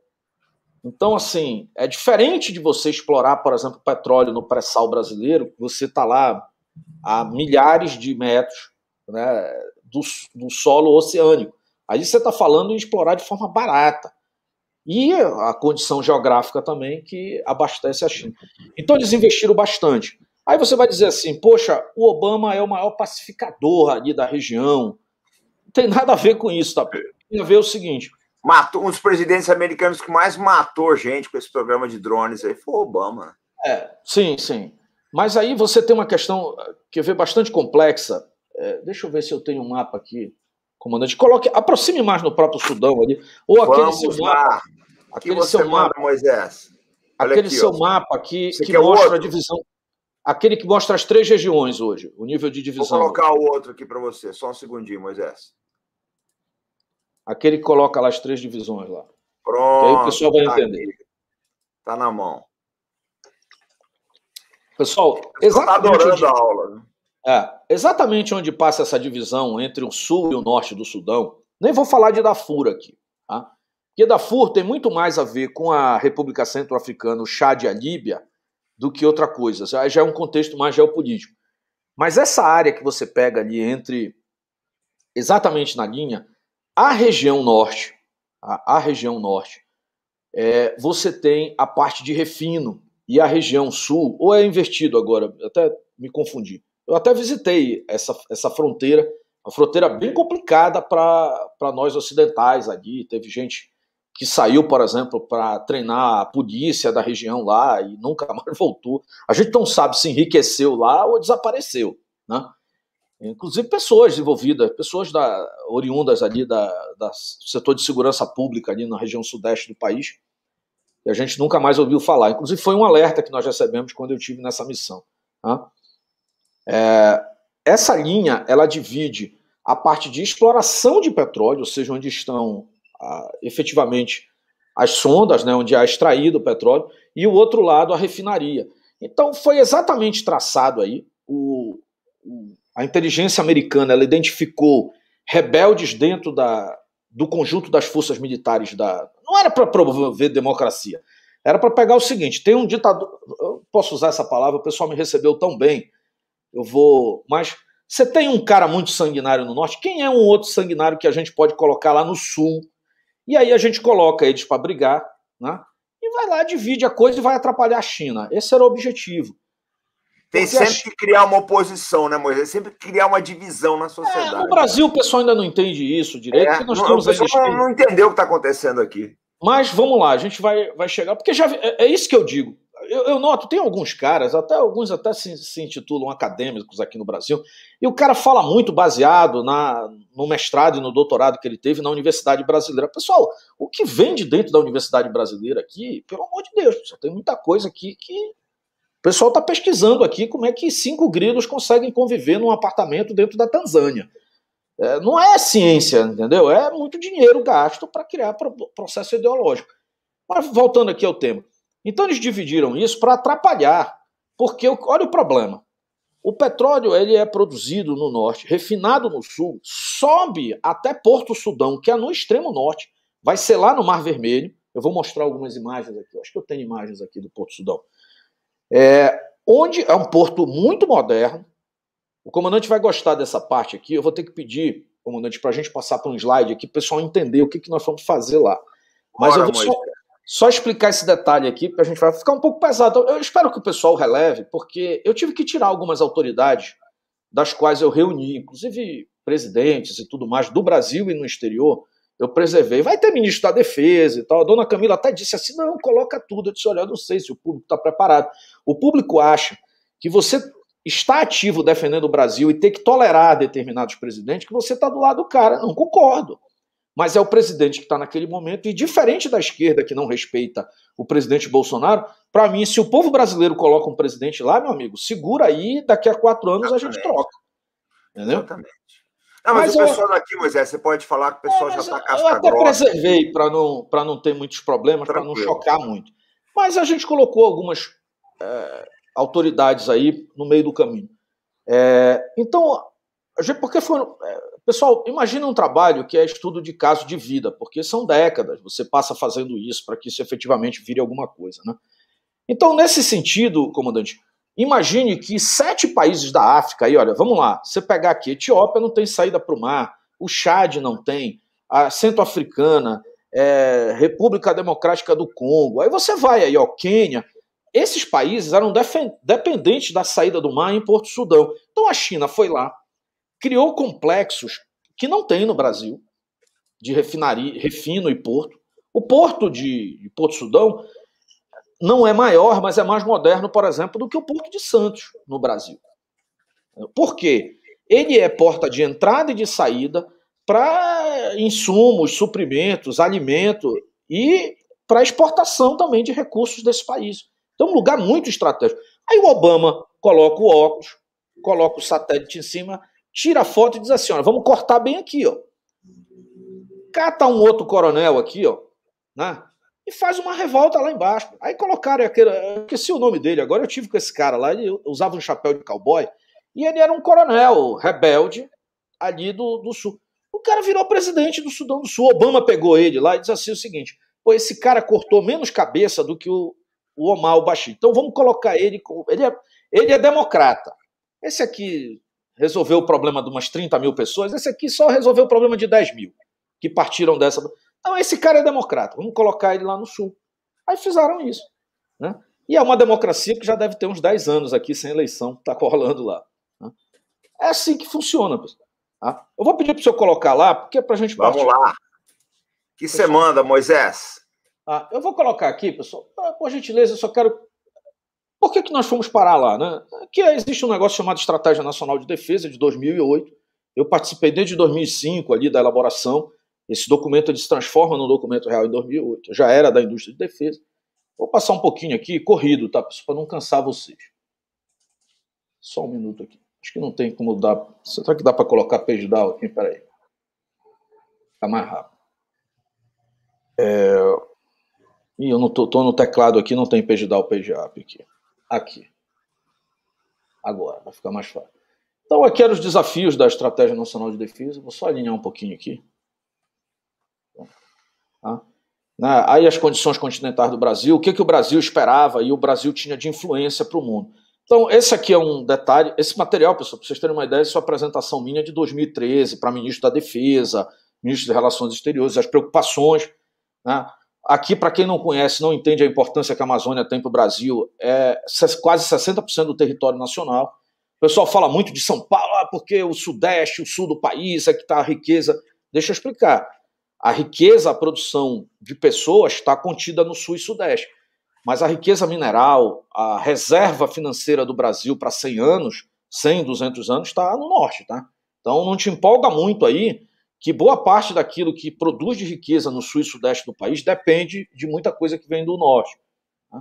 Então, assim, é diferente de você explorar, por exemplo, petróleo no pré-sal brasileiro, você está lá a milhares de metros né, do, do solo oceânico. Aí você está falando em explorar de forma barata. E a condição geográfica também que abastece a China. Então, eles investiram bastante. Aí você vai dizer assim, poxa, o Obama é o maior pacificador ali da região. Não tem nada a ver com isso, tá? Tem a ver o seguinte, Matou, um dos presidentes americanos que mais matou gente com esse programa de drones aí foi o Obama. É, sim, sim. Mas aí você tem uma questão eh, que eu vejo bastante complexa. É, deixa eu ver se eu tenho um mapa aqui, comandante. Coloque, aproxime mais no próprio Sudão ali. Ou Vamos aquele seu lá. mapa. Aquele seu manda, mapa, Moisés. Olha aquele aqui, seu ó. mapa aqui que, que mostra outro? a divisão. Aquele que mostra as três regiões hoje, o nível de divisão. Vou colocar o outro aqui para você, só um segundinho, Moisés. Aquele que coloca lá as três divisões lá. Pronto. aí o pessoal vai tá entender. Está Tá na mão. Pessoal, tá exatamente. Tá adorando onde... a aula, né? É, exatamente onde passa essa divisão entre o sul e o norte do Sudão, nem vou falar de Darfur aqui. Tá? Porque Darfur tem muito mais a ver com a República Centro-Africana, o Chad e a Líbia, do que outra coisa. Já é um contexto mais geopolítico. Mas essa área que você pega ali entre. exatamente na linha a região norte, a, a região norte, é, você tem a parte de refino e a região sul, ou é invertido agora, até me confundi. Eu até visitei essa, essa fronteira, uma fronteira bem complicada para nós ocidentais ali. Teve gente que saiu, por exemplo, para treinar a polícia da região lá e nunca [laughs] mais voltou. A gente não sabe se enriqueceu lá ou desapareceu, né? inclusive pessoas envolvidas, pessoas da, oriundas ali da, da setor de segurança pública ali na região sudeste do país, que a gente nunca mais ouviu falar. Inclusive foi um alerta que nós recebemos quando eu tive nessa missão. Tá? É, essa linha ela divide a parte de exploração de petróleo, ou seja, onde estão ah, efetivamente as sondas, né, onde é extraído o petróleo, e o outro lado a refinaria. Então foi exatamente traçado aí o, o a inteligência americana ela identificou rebeldes dentro da, do conjunto das forças militares da. Não era para promover democracia, era para pegar o seguinte: tem um ditador. Eu posso usar essa palavra, o pessoal me recebeu tão bem, eu vou. Mas você tem um cara muito sanguinário no norte, quem é um outro sanguinário que a gente pode colocar lá no sul? E aí a gente coloca eles para brigar, né? E vai lá, divide a coisa e vai atrapalhar a China. Esse era o objetivo. Tem Porque sempre que criar uma oposição, né, Moisés? Sempre criar uma divisão na sociedade. É, no Brasil, o pessoal ainda não entende isso direito. É, nós não, o pessoal não, não entendeu o que está acontecendo aqui. Mas vamos lá, a gente vai, vai chegar. Porque já é, é isso que eu digo. Eu, eu, noto, tem alguns caras, até alguns até se, se, intitulam acadêmicos aqui no Brasil, e o cara fala muito baseado na, no mestrado e no doutorado que ele teve na Universidade Brasileira. Pessoal, o que vem de dentro da Universidade Brasileira aqui, pelo amor de Deus, só tem muita coisa aqui que pessoal está pesquisando aqui como é que cinco grilos conseguem conviver num apartamento dentro da Tanzânia. É, não é ciência, entendeu? É muito dinheiro gasto para criar processo ideológico. Mas voltando aqui ao tema. Então eles dividiram isso para atrapalhar, porque olha o problema. O petróleo ele é produzido no norte, refinado no sul, sobe até Porto Sudão, que é no extremo norte, vai ser lá no Mar Vermelho. Eu vou mostrar algumas imagens aqui. Eu acho que eu tenho imagens aqui do Porto Sudão. É, onde é um porto muito moderno. O comandante vai gostar dessa parte aqui. Eu vou ter que pedir, comandante, para a gente passar para um slide aqui, para o pessoal entender o que, que nós vamos fazer lá. Mas Bora, eu vou só, só, explicar esse detalhe aqui, para a gente vai ficar um pouco pesado. Então, eu espero que o pessoal releve, porque eu tive que tirar algumas autoridades das quais eu reuni, inclusive presidentes e tudo mais, do Brasil e no exterior, eu preservei. Vai ter ministro da Defesa e tal. A dona Camila até disse assim: não, coloca tudo. Eu disse: olha, eu não sei se o público está preparado. O público acha que você está ativo defendendo o Brasil e tem que tolerar determinados presidentes, que você está do lado do cara. Não concordo. Mas é o presidente que está naquele momento, e diferente da esquerda que não respeita o presidente Bolsonaro, para mim, se o povo brasileiro coloca um presidente lá, meu amigo, segura aí, daqui a quatro anos Exatamente. a gente troca. Entendeu? Exatamente. Não, mas, mas o pessoal eu... daqui, Moisés, você pode falar que o pessoal é, já está casca Eu até grossa. preservei para não, não ter muitos problemas, para não chocar muito. Mas a gente colocou algumas é, autoridades aí no meio do caminho. É, então, porque foram. É, pessoal, imagina um trabalho que é estudo de caso de vida, porque são décadas, você passa fazendo isso para que isso efetivamente vire alguma coisa. Né? Então, nesse sentido, comandante, Imagine que sete países da África, aí, olha, vamos lá, você pegar aqui, Etiópia não tem saída para o mar, o Chad não tem, a Centro-Africana, é, República Democrática do Congo, aí você vai aí, ó, Quênia, esses países eram dependentes da saída do mar em Porto Sudão. Então a China foi lá, criou complexos que não tem no Brasil, de refinaria, refino e porto. O porto de, de Porto Sudão não é maior, mas é mais moderno, por exemplo, do que o Porto de Santos no Brasil. Por quê? Ele é porta de entrada e de saída para insumos, suprimentos, alimento e para exportação também de recursos desse país. Então, é um lugar muito estratégico. Aí o Obama coloca o óculos, coloca o satélite em cima, tira a foto e diz assim: olha, vamos cortar bem aqui, ó. Cata um outro coronel aqui, ó, né? e faz uma revolta lá embaixo. Aí colocaram aquele. Eu esqueci o nome dele agora, eu tive com esse cara lá, ele usava um chapéu de cowboy, e ele era um coronel rebelde ali do, do sul. O cara virou presidente do Sudão do Sul. Obama pegou ele lá e disse assim: o seguinte, pô, esse cara cortou menos cabeça do que o, o Omar Bashir. Então vamos colocar ele. ele, é, ele é democrata. Esse aqui resolveu o problema de umas 30 mil pessoas, esse aqui só resolveu o problema de 10 mil que partiram dessa. Então, esse cara é democrata, vamos colocar ele lá no Sul. Aí fizeram isso. Né? E é uma democracia que já deve ter uns 10 anos aqui sem eleição, está rolando lá. Né? É assim que funciona. Tá? Eu vou pedir para o senhor colocar lá, porque é para a gente Vamos partir. lá. que você manda, Moisés? Ah, eu vou colocar aqui, pessoal. Por gentileza, eu só quero por que, que nós fomos parar lá? Né? Que existe um negócio chamado Estratégia Nacional de Defesa de 2008. Eu participei desde 2005 ali da elaboração esse documento ele se transforma num documento real em 2008. já era da indústria de defesa. Vou passar um pouquinho aqui, corrido, tá? Para não cansar vocês. Só um minuto aqui. Acho que não tem como dar. Será que dá para colocar page down aqui? Peraí. Tá mais rápido. É... Ih, eu não tô, tô no teclado aqui, não tem page down, page up aqui. Aqui. Agora, vai ficar mais fácil. Então, aqui eram os desafios da Estratégia Nacional de Defesa. Vou só alinhar um pouquinho aqui. Tá? Né? Aí as condições continentais do Brasil, o que, que o Brasil esperava e o Brasil tinha de influência para o mundo. Então, esse aqui é um detalhe. Esse material, pessoal, para vocês terem uma ideia, isso é uma apresentação minha de 2013 para ministro da Defesa, ministro de Relações Exteriores, as preocupações. Né? Aqui, para quem não conhece, não entende a importância que a Amazônia tem para o Brasil, é quase 60% do território nacional. O pessoal fala muito de São Paulo, ah, porque o Sudeste, o Sul do país, é que está a riqueza. Deixa eu explicar. A riqueza, a produção de pessoas está contida no Sul e Sudeste, mas a riqueza mineral, a reserva financeira do Brasil para 100 anos, 100, 200 anos, está no Norte, tá? Então não te empolga muito aí que boa parte daquilo que produz de riqueza no Sul e Sudeste do país depende de muita coisa que vem do Norte. Tá?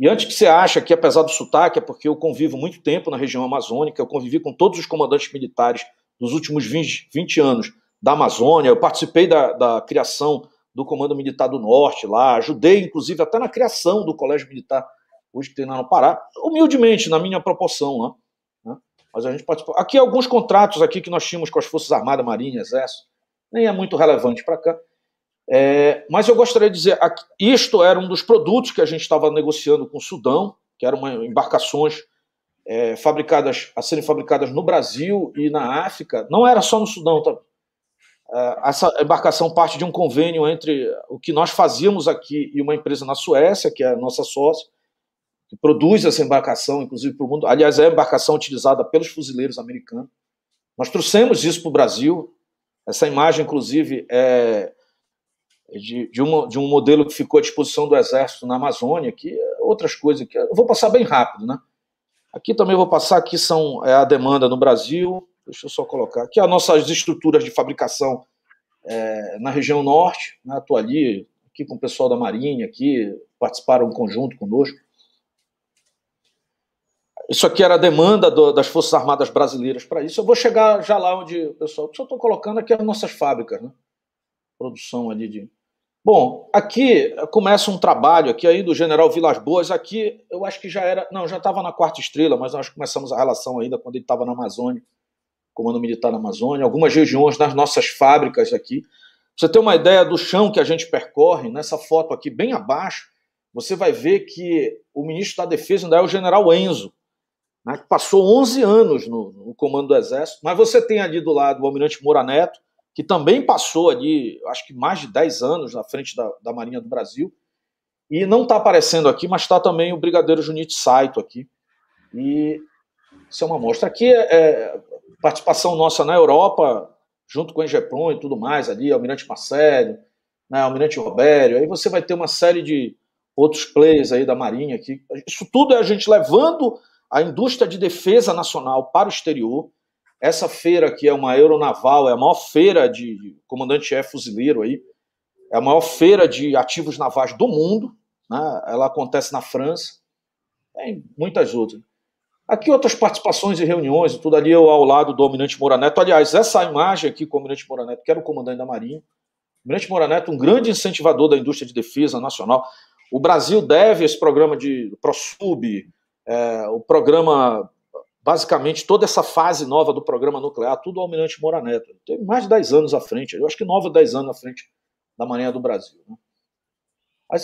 E antes que você acha que, apesar do sotaque, é porque eu convivo muito tempo na região amazônica, eu convivi com todos os comandantes militares nos últimos 20, 20 anos da Amazônia, eu participei da, da criação do Comando Militar do Norte lá, ajudei, inclusive, até na criação do Colégio Militar, hoje que tem lá no Pará, humildemente, na minha proporção lá. Né? né? Mas a gente participou. Aqui, alguns contratos aqui que nós tínhamos com as Forças Armadas, Marinha, Exército, nem é muito relevante para cá. É, mas eu gostaria de dizer, isto era um dos produtos que a gente estava negociando com o Sudão, que eram embarcações é, fabricadas a serem fabricadas no Brasil e na África. Não era só no Sudão, também. É, essa embarcação parte de um convênio entre o que nós fazíamos aqui e uma empresa na Suécia, que é a nossa sócia, que produz essa embarcação, inclusive para o mundo. Aliás, é a embarcação utilizada pelos fuzileiros americanos. Nós trouxemos isso para o Brasil. Essa imagem, inclusive, é de, de, uma, de um modelo que ficou à disposição do Exército na Amazônia, que é outras coisas que eu vou passar bem rápido, né? Aqui também vou passar aqui são é a demanda no Brasil, deixa eu só colocar aqui, as nossas estruturas de fabricação é, na região norte, né, estou ali, aqui com o pessoal da Marinha, aqui, participaram em conjunto conosco. Isso aqui era a demanda do, das Forças Armadas Brasileiras para isso. Eu vou chegar já lá onde o pessoal. Só estou colocando aqui as nossas fábricas, né? Produção ali de. Bom, aqui começa um trabalho aqui aí do General Vilas Boas. Aqui eu acho que já era. Não, já estava na quarta estrela, mas nós começamos a relação ainda quando ele estava na Amazônia. Comando Militar na Amazônia, algumas regiões nas nossas fábricas aqui. você tem uma ideia do chão que a gente percorre, nessa foto aqui bem abaixo, você vai ver que o ministro da Defesa ainda é o general Enzo, né, que passou 11 anos no, no, comando do Exército, mas você tem ali do lado o almirante Moura Neto, que também passou ali, acho que mais de 10 anos na frente da, da Marinha do Brasil, e não está aparecendo aqui, mas está também o brigadeiro Junite Saito aqui, e isso é uma amostra. Aqui é, é, participação nossa na Europa, junto com a Engepron e tudo mais ali, Almirante Marcelo, né, Almirante Robério, aí você vai ter uma série de outros players aí da Marinha aqui. Isso tudo é a gente levando a indústria de defesa nacional para o exterior. Essa feira aqui é uma aeronaval, é a maior feira de comandante-chefe é fuzileiro aí, é a maior feira de ativos navais do mundo, né? ela acontece na França, tem muitas outras. Aqui outras participações e reuniões, tudo ali ao lado do Almirante Moraneto, Neto. Aliás, essa imagem aqui com o Almirante Moura Neto, que era o comandante da Marinha. Almirante Moraneto, Neto, um grande incentivador da indústria de defesa nacional. O Brasil deve esse programa de ProSub, é, o programa, basicamente, toda essa fase nova do programa nuclear, tudo ao Almirante Moraneto. Neto. Tem mais de 10 anos à frente, eu acho que 9 ou 10 anos à frente da Marinha do Brasil. Né? Aí,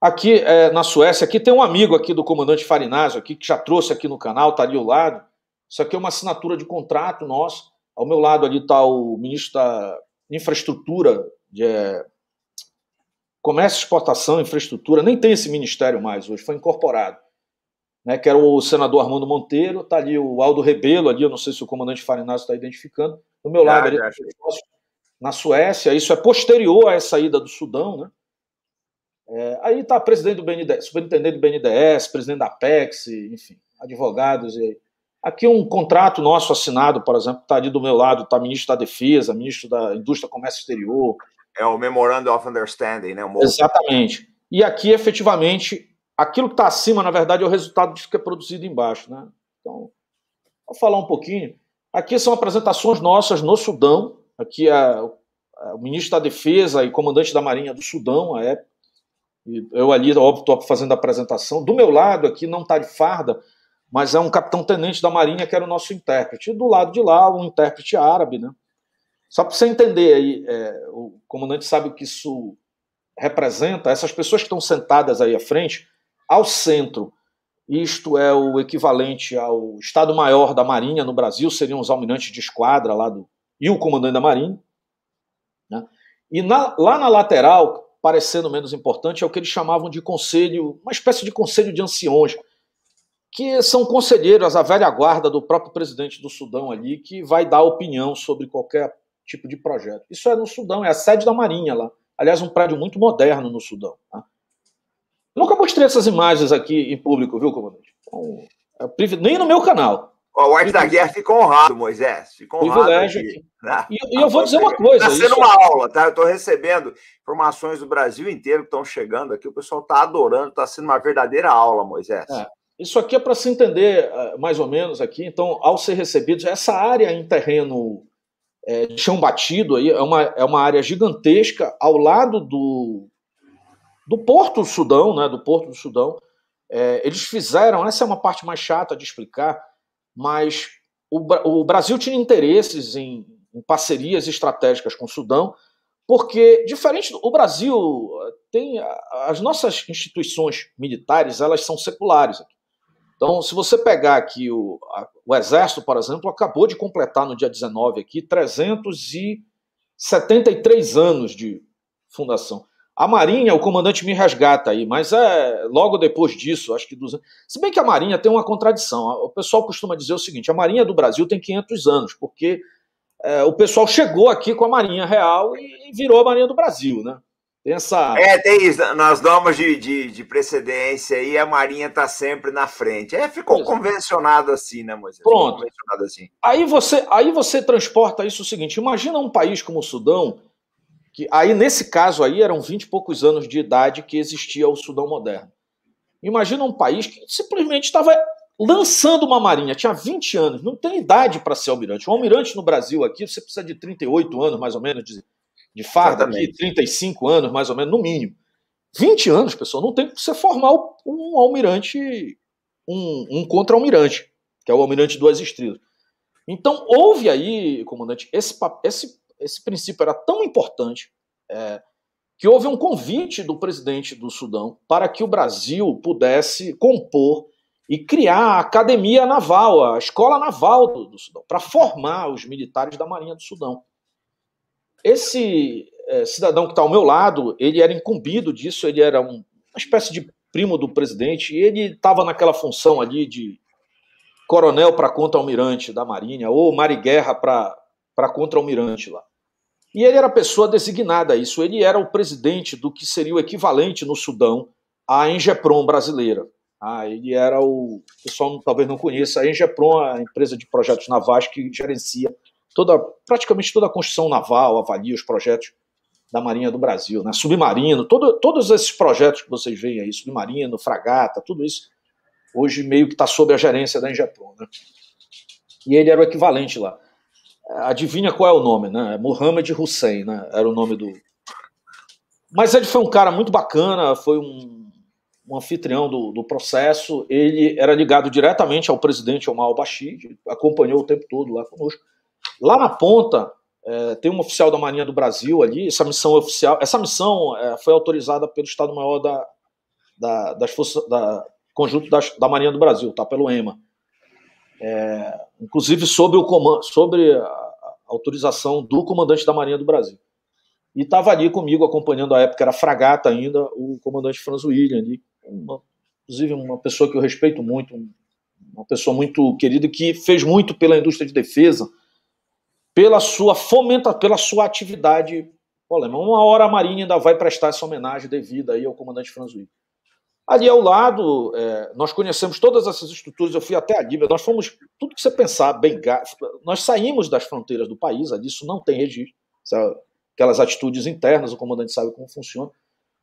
Aqui é, na Suécia, aqui tem um amigo aqui do comandante Farinazzo aqui que já trouxe aqui no canal, tá ali ao lado. Isso aqui é uma assinatura de contrato nosso. Ao meu lado ali está o ministro da Infraestrutura, de, é, Comércio, Exportação, Infraestrutura. Nem tem esse ministério mais hoje, foi incorporado. Né, que era o senador Armando Monteiro, tá ali o Aldo Rebelo ali, eu não sei se o comandante Farinazzo está identificando. Do meu lado ah, ali, na Suécia, isso é posterior a essa ida do Sudão, né? É, aí está presidente do BNDES, superintendente do BNDES, presidente da Apex, enfim, advogados. E... Aqui um contrato nosso assinado, por exemplo, está ali do meu lado, está ministro da Defesa, ministro da Indústria Comércio Exterior. É o Memorandum of Understanding, né? Amor? Exatamente. E aqui, efetivamente, aquilo que está acima, na verdade, é o resultado do que é produzido embaixo. Né? Então, vou falar um pouquinho. Aqui são apresentações nossas no Sudão. Aqui é o é ministro da Defesa e comandante da Marinha do Sudão, a época eu ali, óbvio, estou fazendo a apresentação. Do meu lado aqui não está de farda, mas é um capitão-tenente da Marinha que era o nosso intérprete. E do lado de lá, um intérprete árabe, né? Só para você entender aí, é, o comandante sabe o que isso representa. Essas pessoas que estão sentadas aí à frente, ao centro, isto é o equivalente ao Estado-Maior da Marinha no Brasil, seriam os almirantes de esquadra lá do, e o comandante da Marinha. Né? E na, lá na lateral, parecendo menos importante, é o que eles chamavam de conselho, uma espécie de conselho de anciões, que são conselheiros, a velha guarda do próprio presidente do Sudão ali, que vai dar opinião sobre qualquer tipo de projeto. Isso é no Sudão, é a sede da Marinha lá. Aliás, um prédio muito moderno no Sudão. Tá? Nunca mostrei essas imagens aqui em público, viu, comandante? Então, é, nem no meu canal. O Arte da Guerra fica honrado, Moisés. Fica honrado. Aqui, né? E, eu vou tá dizer uma coisa. Está sendo isso... uma aula, tá? Eu estou recebendo informações do Brasil inteiro que estão chegando aqui. O pessoal está adorando, está sendo uma verdadeira aula, Moisés. É, isso aqui é para se entender eh, mais ou menos aqui. Então, ao ser recebidos, essa área em terreno é, de chão batido aí é uma, é uma área gigantesca ao lado do, do Porto do Sudão, né? Do Porto do Sudão. É, eles fizeram, essa é uma parte mais chata de explicar mas o, o Brasil tinha interesses em, em parcerias estratégicas com o Sudão, porque diferente do o Brasil eh, tem as nossas instituições militares elas são seculares então se você pegar aqui o, a, o exército por exemplo acabou de completar no dia 19 aqui 373 anos de fundação a Marinha, o comandante me resgata aí, mas é logo depois disso, acho que dos... Se bem que a Marinha tem uma contradição. O pessoal costuma dizer o seguinte: a Marinha do Brasil tem 500 anos, porque é, o pessoal chegou aqui com a Marinha Real e virou a Marinha do Brasil, né? Tem essa... É, tem isso. Nas normas de, de, de precedência aí, a Marinha está sempre na frente. É, ficou convencionado assim, né, Moisés? Pronto. Assim. Aí, você, aí você transporta isso o seguinte: imagina um país como o Sudão que aí nesse caso aí eram 20 e poucos anos de idade que existia o Sudão moderno. Imagina um país que simplesmente estava lançando uma marinha, tinha 20 anos, não tem idade para ser almirante. Um almirante no Brasil aqui, você precisa de 38 anos mais ou menos de, de farda aqui, 35 anos mais ou menos, no mínimo. 20 anos, pessoal, não tem que você formar um almirante, um, um contra-almirante, que é o almirante duas estrelas. Então, houve aí, comandante, esse, esse esse princípio era tão importante é, que houve um convite do presidente do Sudão para que o Brasil pudesse compor e criar a academia naval, a escola naval do, do Sudão, para formar os militares da Marinha do Sudão. Esse é, cidadão que está ao meu lado, ele era incumbido disso, ele era um, uma espécie de primo do presidente, e ele estava naquela função ali de coronel para contra-almirante da Marinha, ou mariguerra para contra-almirante lá. E ele era a pessoa designada a isso, ele era o presidente do que seria o equivalente no Sudão à Engepron brasileira. Ah, ele era o, o pessoal talvez não conheça, a Engepron, a empresa de projetos navais que gerencia toda, praticamente toda a construção naval, avalia os projetos da Marinha do Brasil, né? submarino, todo, todos esses projetos que vocês veem aí, submarino, fragata, tudo isso, hoje meio que está sob a gerência da Engepron. Né? E ele era o equivalente lá adivinha qual é o nome, né? É Mohamed Hussein, né? Era o nome do. Mas ele foi um cara muito bacana, foi um, um anfitrião do, do, processo. Ele era ligado diretamente ao presidente Omar al-Bashir, acompanhou o tempo todo lá conosco. Lá na ponta, é, tem um oficial da Marinha do Brasil ali. Essa missão oficial, essa missão é, foi autorizada pelo Estado-Maior da, da, das forças, da conjunto das, da Marinha do Brasil, tá? Pelo EMA é, inclusive sobre, o comando, sobre a autorização do comandante da Marinha do Brasil. E estava ali comigo, acompanhando a época, era fragata ainda, o comandante Franz William, ali, uma, inclusive uma pessoa que eu respeito muito, uma pessoa muito querida, que fez muito pela indústria de defesa, pela sua fomenta, pela sua atividade. Olha, uma hora a Marinha ainda vai prestar essa homenagem devida aí ao comandante Franz William. Ali ao lado, é, nós conhecemos todas essas estruturas, eu fui até a Líbia, nós fomos, tudo que você pensar, bem, nós saímos das fronteiras do país, ali isso não tem registro, sabe? aquelas atitudes internas, o comandante sabe como funciona.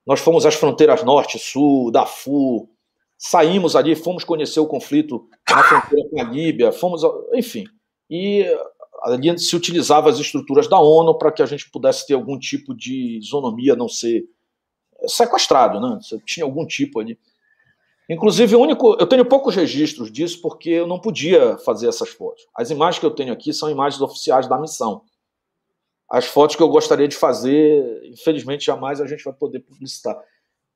Nós fomos às fronteiras norte, sul, Darfur, saímos ali, fomos conhecer o conflito na fronteira com a Líbia, fomos, enfim. E ali se utilizava as estruturas da ONU para que a gente pudesse ter algum tipo de isonomia, não ser sequestrado, né? Você tinha algum tipo ali. Inclusive, o único, eu tenho poucos registros disso porque eu não podia fazer essas fotos. As imagens que eu tenho aqui são imagens oficiais da missão. As fotos que eu gostaria de fazer, infelizmente, jamais a gente vai poder publicitar.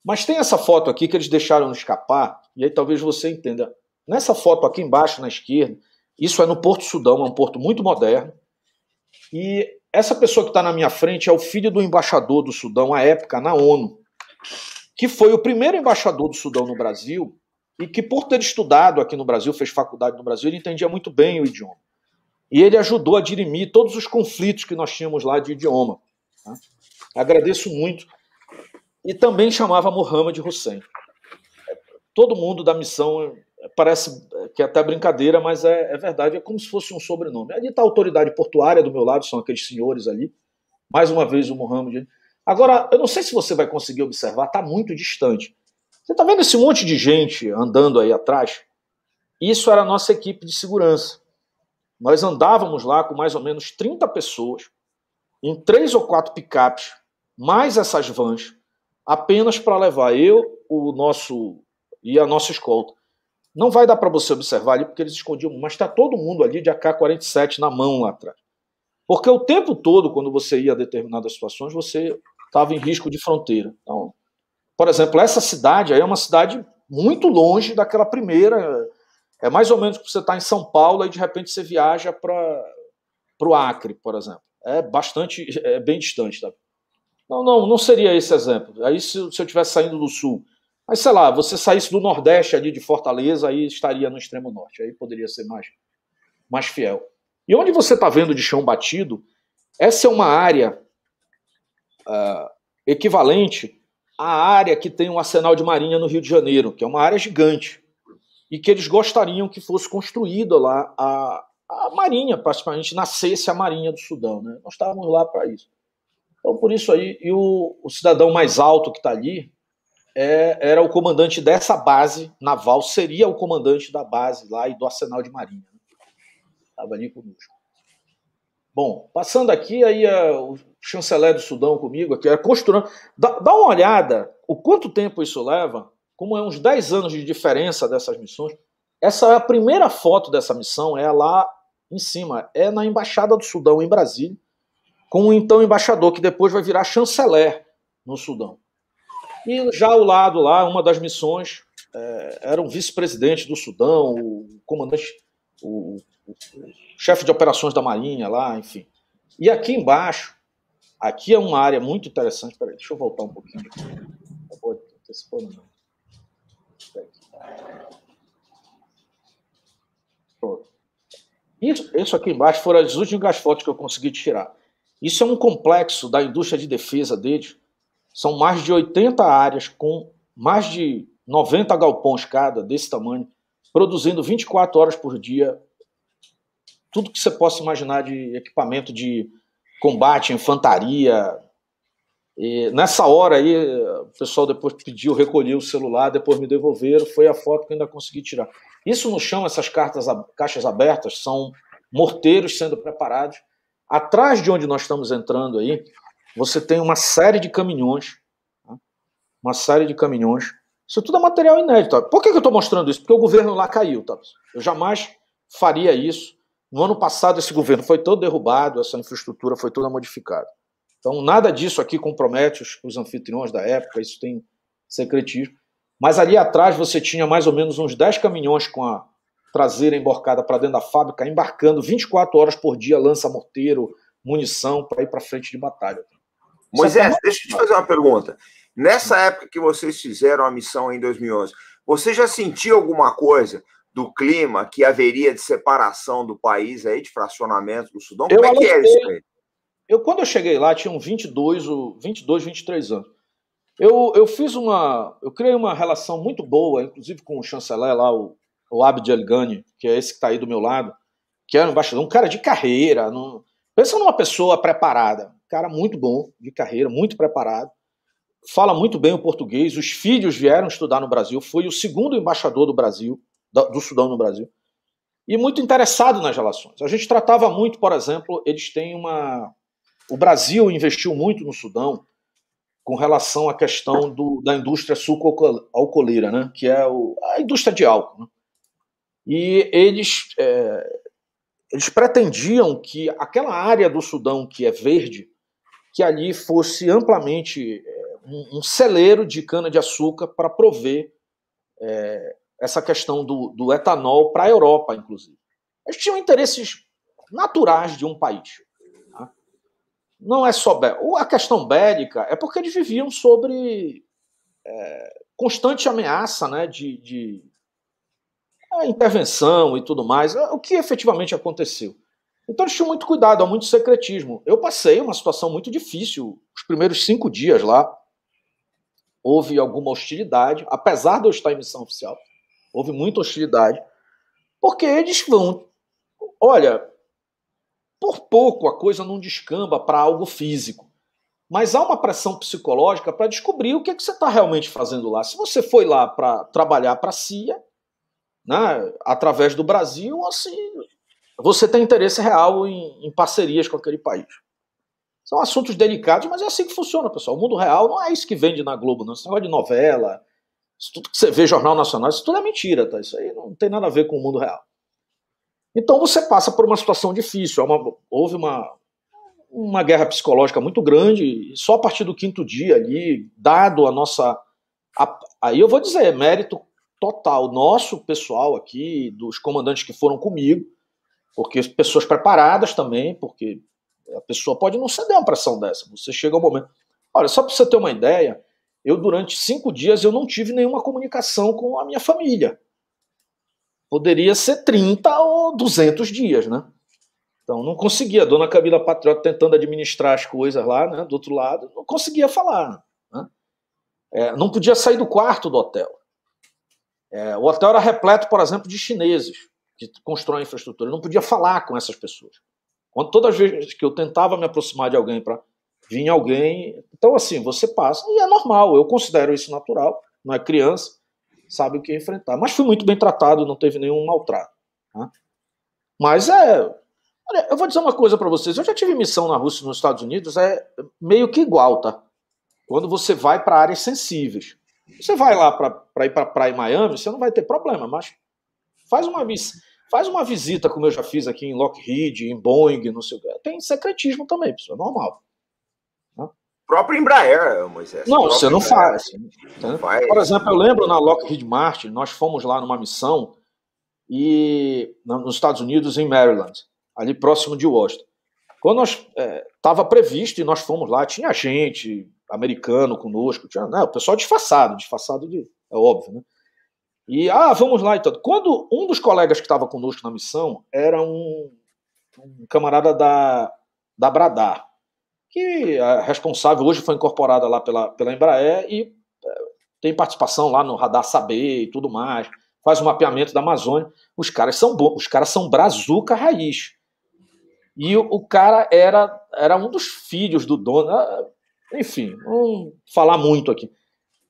Mas tem essa foto aqui que eles deixaram escapar, e aí talvez você entenda. Nessa foto aqui embaixo, na esquerda, isso é no Porto Sudão, é um porto muito moderno. E essa pessoa que está na minha frente é o filho do embaixador do Sudão à época na ONU que foi o primeiro embaixador do Sudão no Brasil e que, por ter estudado aqui no Brasil, fez faculdade no Brasil, ele entendia muito bem o idioma. E ele ajudou a dirimir todos os conflitos que nós tínhamos lá de idioma. Tá? Agradeço muito. E também chamava Mohamed Hussein. Todo mundo da missão eh, parece eh, que é até brincadeira, mas é, é verdade, é como se fosse um sobrenome. Ali está a autoridade portuária do meu lado, são aqueles senhores ali. Mais uma vez o Mohammed. Agora, eu não sei se você vai conseguir observar, está muito distante. Você está vendo esse monte de gente andando aí atrás? Isso era a nossa equipe de segurança. Nós andávamos lá com mais ou menos 30 pessoas, em três ou quatro picapes, mais essas vans, apenas para levar eu, o nosso e a nossa escolta. Não vai dar para você observar ali porque eles escondiam, mas está todo mundo ali de AK-47 na mão lá atrás. Porque o tempo todo, quando você ia a determinadas situações, você estava em risco de fronteira. Então, por exemplo, essa cidade aí é uma cidade muito longe daquela primeira. É mais ou menos que você está em São Paulo e de repente você viaja para o Acre, por exemplo. É bastante, é bem distante. Tá? Não, não, não seria esse exemplo. Aí se, se eu estivesse saindo do Sul, mas sei lá, você saísse do Nordeste ali de Fortaleza, aí estaria no extremo norte, aí poderia ser mais, mais fiel. E onde você está vendo de chão batido, essa é uma área uh, equivalente à área que tem o um arsenal de marinha no Rio de Janeiro, que é uma área gigante, e que eles gostariam que fosse construída lá a, a marinha, praticamente nascesse a marinha do Sudão. Né? Nós estávamos lá para isso. Então, por isso aí, e o, o cidadão mais alto que está ali é, era o comandante dessa base naval, seria o comandante da base lá e do arsenal de marinha. Estava né? ali conosco. Bom, passando aqui, aí o chanceler do Sudão comigo, aqui, é, costurando. Dá, dá uma olhada o quanto tempo isso leva, como é uns 10 anos de diferença dessas missões. Essa é a primeira foto dessa missão, é lá em cima, é na Embaixada do Sudão, em Brasília, com o então embaixador, que depois vai virar chanceler no Sudão. E já ao lado lá, uma das missões, é, era um vice-presidente do Sudão, o comandante, o chefe de operações da Marinha lá, enfim. E aqui embaixo, aqui é uma área muito interessante. Peraí, deixa eu voltar um pouquinho. Isso, isso aqui embaixo foram as últimas fotos que eu consegui tirar. Isso é um complexo da indústria de defesa deles. São mais de 80 áreas com mais de 90 galpões cada, desse tamanho, produzindo 24 horas por dia tudo que você possa imaginar de equipamento de combate, infantaria. E nessa hora aí, o pessoal depois pediu, recolheu o celular, depois me devolveram, foi a foto que eu ainda consegui tirar. Isso no chão, essas cartas, caixas abertas, são morteiros sendo preparados. Atrás de onde nós estamos entrando aí, você tem uma série de caminhões, tá? uma série de caminhões. Isso tudo é material inédito. Tá? Por que, que eu estou mostrando isso? Porque o governo lá caiu, tá? Eu jamais faria isso no ano passado, esse governo foi todo derrubado, essa infraestrutura foi toda modificada. Então, nada disso aqui compromete os, os anfitriões da época, isso tem secretismo. Mas ali atrás você tinha mais ou menos uns 10 caminhões com a traseira emborcada para dentro da fábrica, embarcando 24 horas por dia, lança morteiro, munição para ir para frente de batalha. É Moisés, deixa eu te fazer uma pergunta. Nessa época que vocês fizeram a missão em 2011, você já sentiu alguma coisa? do clima que haveria de separação do país aí, de fracionamento do Sudão? Como é que é isso aí? Eu, quando eu cheguei lá, tinha 22, 22 23 anos. Eu, eu fiz uma. Eu criei uma relação muito boa, inclusive com o chanceler lá, o, o Abd ghani que é esse que está aí do meu lado, que era um embaixador, um cara de carreira. Não, pensa numa pessoa preparada, um cara muito bom de carreira, muito preparado fala muito bem o português. Os filhos vieram estudar no Brasil. Foi o segundo embaixador do Brasil do Sudão no Brasil, e muito interessado nas relações. A gente tratava muito, por exemplo, eles têm uma. O Brasil investiu muito no Sudão com relação à questão do, da indústria suco-alcooleira, né? que é o, a indústria de álcool. Né? E eles, é, eles pretendiam que aquela área do Sudão que é verde, que ali fosse amplamente é, um, um, celeiro de cana-de-açúcar para prover é, essa questão do, do etanol para a Europa, inclusive. Eles tinham interesses naturais de um país. Né? Não é só A questão bélica é porque eles viviam sobre é, constante ameaça né, de, de é, intervenção e tudo mais, é, o que efetivamente aconteceu. Então eles tinham muito cuidado, há muito secretismo. Eu passei uma situação muito difícil os primeiros cinco dias lá. Houve alguma hostilidade, apesar de eu estar em missão oficial. Houve muita hostilidade. Porque eles vão. Olha, por pouco a coisa não descamba para algo físico. Mas há uma pressão psicológica para descobrir o que, é que você está realmente fazendo lá. Se você foi lá para trabalhar para a CIA, né, através do Brasil, assim, você tem interesse real em, em parcerias com aquele país. São assuntos delicados, mas é assim que funciona, pessoal. O mundo real não é isso que vende na Globo, não. Esse negócio de novela, isso tudo que você vê Jornal Nacional, isso tudo é mentira, tá? Isso aí não tem nada a ver com o mundo real. Então você passa por uma situação difícil. Uma, houve uma, uma guerra psicológica muito grande, e só a partir do quinto dia ali, dado a nossa. A, aí eu vou dizer, mérito total nosso, pessoal aqui, dos comandantes que foram comigo, porque pessoas preparadas também, porque a pessoa pode não ceder a uma pressão dessa. Você chega ao momento. Olha, só para você ter uma ideia, eu durante cinco dias eu não tive nenhuma comunicação com a minha família. Poderia ser 30 ou 200 dias, né? Então não conseguia. dona Camila Patriota tentando administrar as coisas lá, né? Do outro lado, não conseguia falar. Né? É, não podia sair do quarto do hotel. É, o hotel era repleto, por exemplo, de chineses que constroem infraestrutura. Eu não podia falar com essas pessoas. Quando todas as vezes que eu tentava me aproximar de alguém para vinha alguém. Então, assim, você passa, e é normal, eu considero isso natural, não é criança, sabe o que enfrentar. Mas fui muito bem tratado, não teve nenhum maltrato. Né? Mas é. Olha, eu vou dizer uma coisa para vocês. Eu já tive missão na Rússia e nos Estados Unidos, é meio que igual, tá? Quando você vai para áreas sensíveis. Você vai lá para ir para praia em Miami, você não vai ter problema, mas faz uma faz uma visita, como eu já fiz aqui em Lockheed, em Boeing, não sei o que. Tem secretismo também, pessoal, é normal próprio Embraer, né, Moisés. Não, você não, faz, não né? faz. Por exemplo, eu lembro na Lockheed Martin, nós fomos lá numa missão e nos Estados Unidos, em Maryland, ali próximo de Washington. Quando nós estava é, previsto e nós fomos lá, tinha gente americano conosco, tinha, né, o pessoal disfarçado, disfarçado de, é óbvio, né? E ah, vamos lá então. Quando um dos colegas que estava conosco na missão era um, um camarada da da Bradar, que a responsável hoje foi incorporada lá pela, pela Embraer e é, tem participação lá no Radar Saber e tudo mais, faz o um mapeamento da Amazônia. Os caras são bons, os caras são brazuca raiz. E o, o, cara era, era um dos filhos do dono. É, é, enfim, não falar muito aqui.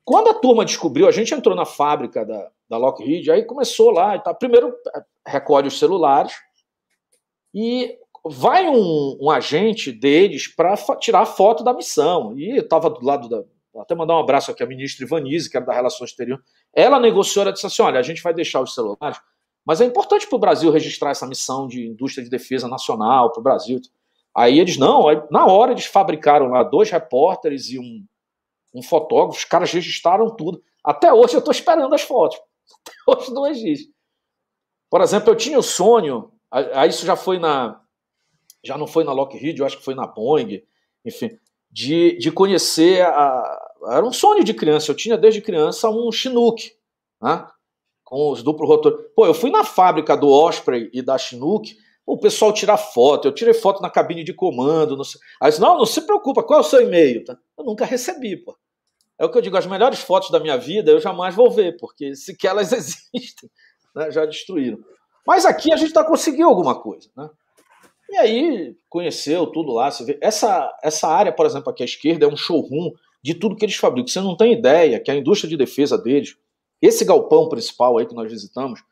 Quando a turma descobriu, a gente entrou na fábrica da, da Lockheed, aí começou lá. Tá, primeiro recolhe os celulares e vai um, um agente deles para tirar a foto da missão. E estava do lado da. Até mandar um abraço aqui à ministra Ivanise, que era da Relações Exteriores. Ela negociou, ela disse assim: olha, a gente vai deixar os celulares, mas é importante para o Brasil registrar essa missão de indústria de defesa nacional para o Brasil. Aí eles não, aí, na hora eles fabricaram lá dois repórteres e um, um fotógrafo, os caras registraram tudo. Até hoje eu estou esperando as fotos. [laughs] Até hoje não existe. Por exemplo, eu tinha o sonho, aí isso já foi na, já não foi na Lockheed, eu acho que foi na Boeing, enfim, de, de conhecer a, era um sonho de criança, eu tinha desde criança um Chinook, né? Com os duplo rotor. Pô, eu fui na fábrica do Osprey e da Chinook, o pessoal tirar foto, eu tirei foto na cabine de comando, não sei. Aí disse, não, não se preocupa, qual é o seu e-mail? Tá, eu nunca recebi, pô. É o que eu digo, as melhores fotos da minha vida eu jamais vou ver, porque sequer elas [laughs] existem, né? já destruíram. Mas aqui a gente está conseguindo alguma coisa, né? E aí conheceu tudo lá. Você vê. Essa, essa área, por exemplo, aqui à esquerda, é um showroom de tudo que eles fabricam. Você não tem ideia que a indústria de defesa deles, esse galpão principal aí que nós visitamos,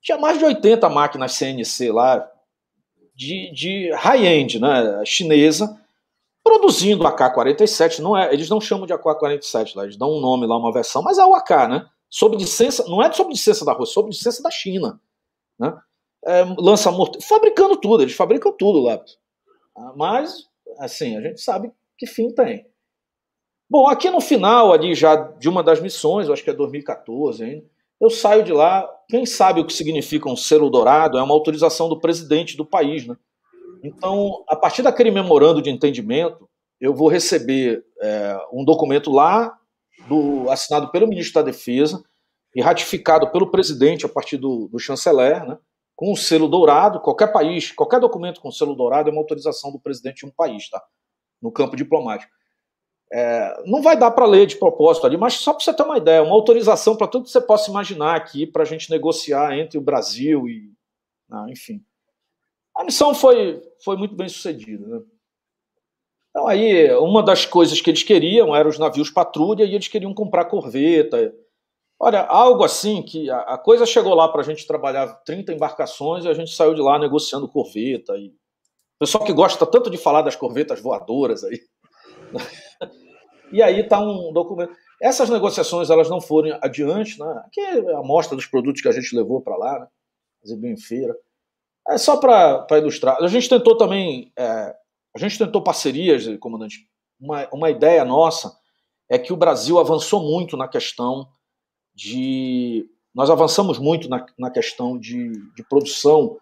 tinha mais de 80 máquinas CNC lá, de, de high-end, né, chinesa, produzindo AK-47. Não é, eles não chamam de AK-47 lá, eles dão um nome lá, uma versão, mas é o AK, né? Sob licença, não é sob licença da Rússia, é sob licença da China. Né? é, lança morto, fabricando tudo, eles fabricam tudo lá. Ah, mas, assim, a gente sabe que fim tem. Bom, aqui no final ali já de uma das missões, eu acho que é 2014 ainda, eu saio de lá, quem sabe o que significa um selo dourado, é uma autorização do presidente do país, né? Então, a partir daquele memorando de entendimento, eu vou receber é, um documento lá, do, assinado pelo ministro da Defesa e ratificado pelo presidente a partir do, do chanceler, né? com o selo dourado, qualquer país, qualquer documento com selo dourado é uma autorização do presidente de um país, tá? No campo diplomático. É, não vai dar para ler de propósito ali, mas só para você ter uma ideia, uma autorização para tudo que você possa imaginar aqui para a gente negociar entre o Brasil e. Ah, enfim. A missão foi, foi muito bem sucedida. Né? Então, aí, uma das coisas que eles queriam eram os navios patrulha e eles queriam comprar corveta Olha, algo assim que a, a coisa chegou lá para a gente trabalhar 30 embarcações e a gente saiu de lá negociando corveta. E... O pessoal que gosta tanto de falar das corvetas voadoras aí. Né? [laughs] e aí está um documento. Essas negociações elas não foram adiante, né? Aqui é a amostra dos produtos que a gente levou para lá, né? fazer em feira. É só para ilustrar. A gente tentou também, é, a gente tentou parcerias, comandante. Uma, uma ideia nossa é que o Brasil avançou muito na questão de. Nós avançamos muito na, na questão de, de produção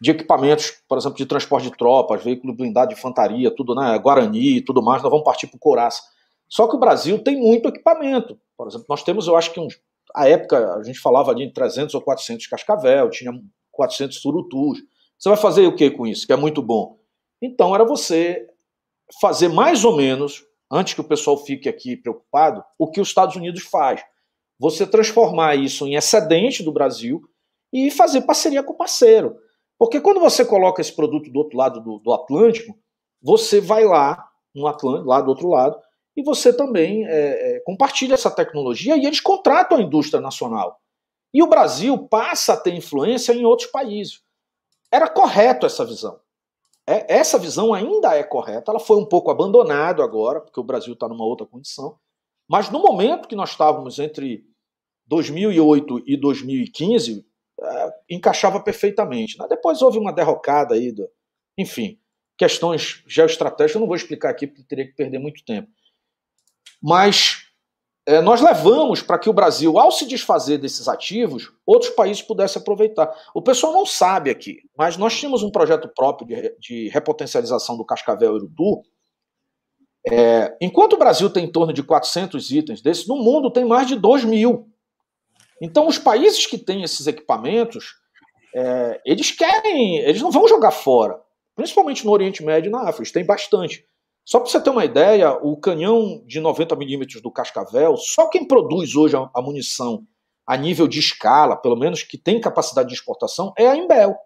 de equipamentos, por exemplo, de transporte de tropas, veículo blindado de infantaria, tudo, né? Guarani e tudo mais, nós vamos partir para o Coraça. Só que o Brasil tem muito equipamento. Por exemplo, nós temos, eu acho que uns, a época a gente falava ali de 300 ou 400 cascavel, tinha 400 surutus. Você vai fazer o que com isso? Que é muito bom. Então era você fazer mais ou menos, antes que o pessoal fique aqui preocupado, o que os Estados Unidos faz você transformar isso em excedente do Brasil e fazer parceria com o parceiro. Porque quando você coloca esse produto do outro lado do, do Atlântico, você vai lá no Atlântico, lá do outro lado, e você também é, é, compartilha essa tecnologia e eles contratam a indústria nacional. E o Brasil passa a ter influência em outros países. Era correto essa visão. É, essa visão ainda é correta, ela foi um pouco abandonada agora, porque o Brasil está numa outra condição, mas no momento que nós estávamos entre 2008 e 2015, é, encaixava perfeitamente. Né? Depois houve uma derrocada aí, do, enfim, questões geoestratégicas, eu não vou explicar aqui porque teria que perder muito tempo. Mas é, nós levamos para que o Brasil, ao se desfazer desses ativos, outros países pudessem aproveitar. O pessoal não sabe aqui, mas nós tínhamos um projeto próprio de, de repotencialização do Cascavel Urudu, é, enquanto o Brasil tem em torno de 400 itens desses, no mundo tem mais de 2 mil. Então, os países que têm esses equipamentos, é, eles querem, eles não vão jogar fora, principalmente no Oriente Médio e na África, eles têm bastante. Só para você ter uma ideia, o canhão de 90 milímetros do Cascavel, só quem produz hoje a munição a nível de escala, pelo menos que tem capacidade de exportação, é a Imbel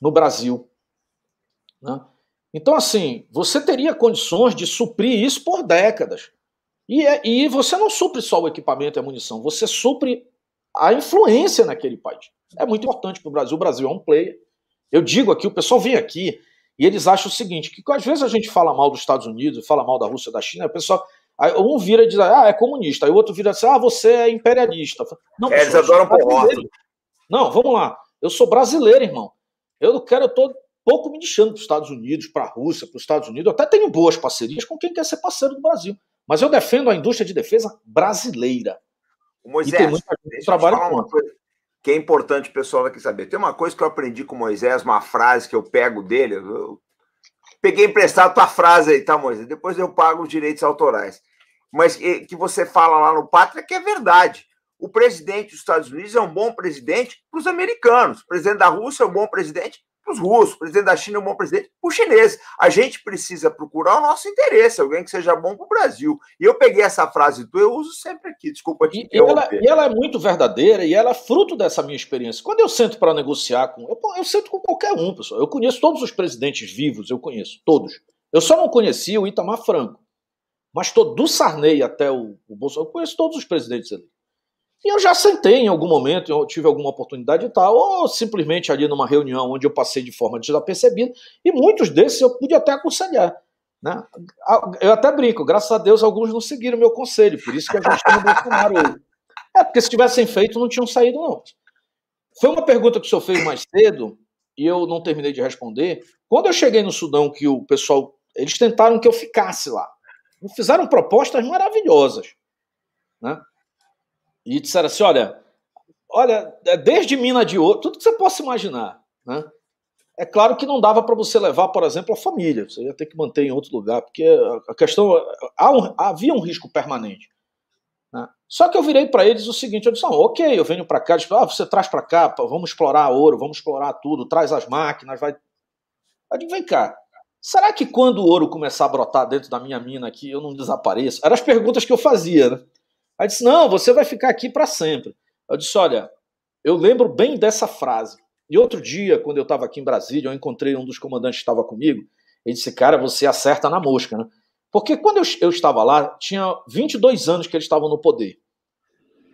no Brasil. Né? Então, assim, você teria condições de suprir isso por décadas. E, é, e você não supre só o equipamento e a munição, você supre a influência naquele país. É muito importante para o Brasil. O Brasil é um player. Eu digo aqui, o pessoal vem aqui e eles acham o seguinte: que às vezes a gente fala mal dos Estados Unidos, fala mal da Rússia, da China, o pessoal. Aí um vira e diz, ah, é comunista. Aí o outro vira e diz ah, você é imperialista. Não, é, eles adoram Não, vamos lá. Eu sou brasileiro, irmão. Eu não quero, todo pouco me deixando para os Estados Unidos, para a Rússia, para os Estados Unidos. Eu até tenho boas parcerias com quem quer ser parceiro do Brasil. Mas eu defendo a indústria de defesa brasileira. O Moisés, e tem muita gente que trabalha com uma coisa que é importante o pessoal aqui saber. Tem uma coisa que eu aprendi com o Moisés, uma frase que eu pego dele. Eu peguei emprestado a tua frase aí, tá, Moisés? Depois eu pago os direitos autorais. Mas que você fala lá no Pátria que é verdade. O presidente dos Estados Unidos é um bom presidente para os americanos. O presidente da Rússia é um bom presidente para os russos, o presidente da China é um bom presidente para os chineses. A gente precisa procurar o nosso interesse, alguém que seja bom para o Brasil. E eu peguei essa frase tua, eu uso sempre aqui, desculpa te e ela, e ela é muito verdadeira e ela é fruto dessa minha experiência. Quando eu sento para negociar com. Eu, eu sento com qualquer um, pessoal. Eu conheço todos os presidentes vivos, eu conheço, todos. Eu só não conhecia o Itamar Franco, mas todo, do Sarney até o, o Bolsonaro, eu conheço todos os presidentes ali. E eu já sentei em algum momento, eu tive alguma oportunidade e tal, ou simplesmente ali numa reunião onde eu passei de forma desapercebida, e muitos desses eu pude até aconselhar. Né? Eu até brinco, graças a Deus alguns não seguiram meu conselho, por isso que a gente não o Bolsonaro hoje. É, porque se tivessem feito, não tinham saído, não. Foi uma pergunta que o senhor fez mais cedo, e eu não terminei de responder. Quando eu cheguei no Sudão, que o pessoal. Eles tentaram que eu ficasse lá. Fizeram propostas maravilhosas. Né? e disseram assim: olha, olha, é, desde mina de ouro, tudo que você possa imaginar. Né? É claro que não dava para você levar, por exemplo, a família, você ia ter que manter em outro lugar, porque a questão. Um, havia um risco permanente. Né? Só que eu virei para eles o seguinte: eu disse, ah, ok, eu venho para cá, disse, ah, você traz para cá, vamos explorar ouro, vamos explorar tudo, traz as máquinas, vai. Eu digo, vem cá, será que quando o ouro começar a brotar dentro da minha mina aqui, eu não desapareço? Eram as perguntas que eu fazia, né? Aí disse: Não, você vai ficar aqui para sempre. Eu disse: Olha, eu lembro bem dessa frase. E outro dia, quando eu estava aqui em Brasília, eu encontrei um dos comandantes que estava comigo. Ele disse: Cara, você acerta na mosca, né? Porque quando eu, eu estava lá, tinha 22 anos que eles estavam no poder.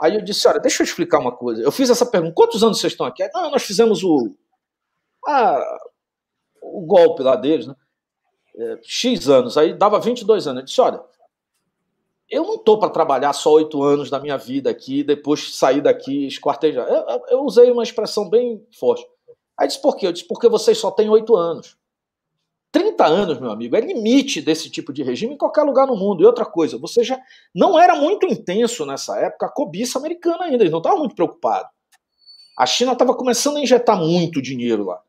Aí eu disse: Olha, deixa eu explicar uma coisa. Eu fiz essa pergunta: Quantos anos vocês estão aqui? Não, ah, nós fizemos o. A, o golpe lá deles, né? É, X anos. Aí dava 22 anos. Eu disse: Olha, eu não tô para trabalhar só oito anos da minha vida aqui, depois sair daqui esquartejar. Eu, eu, usei uma expressão bem forte. Aí disse por quê? Eu disse porque vocês só têm oito anos. 30 anos, meu amigo, é limite desse tipo de regime em qualquer lugar no mundo. E outra coisa, você já não era muito intenso nessa época a cobiça americana ainda, eles não estavam muito preocupados. A China estava começando a injetar muito dinheiro lá.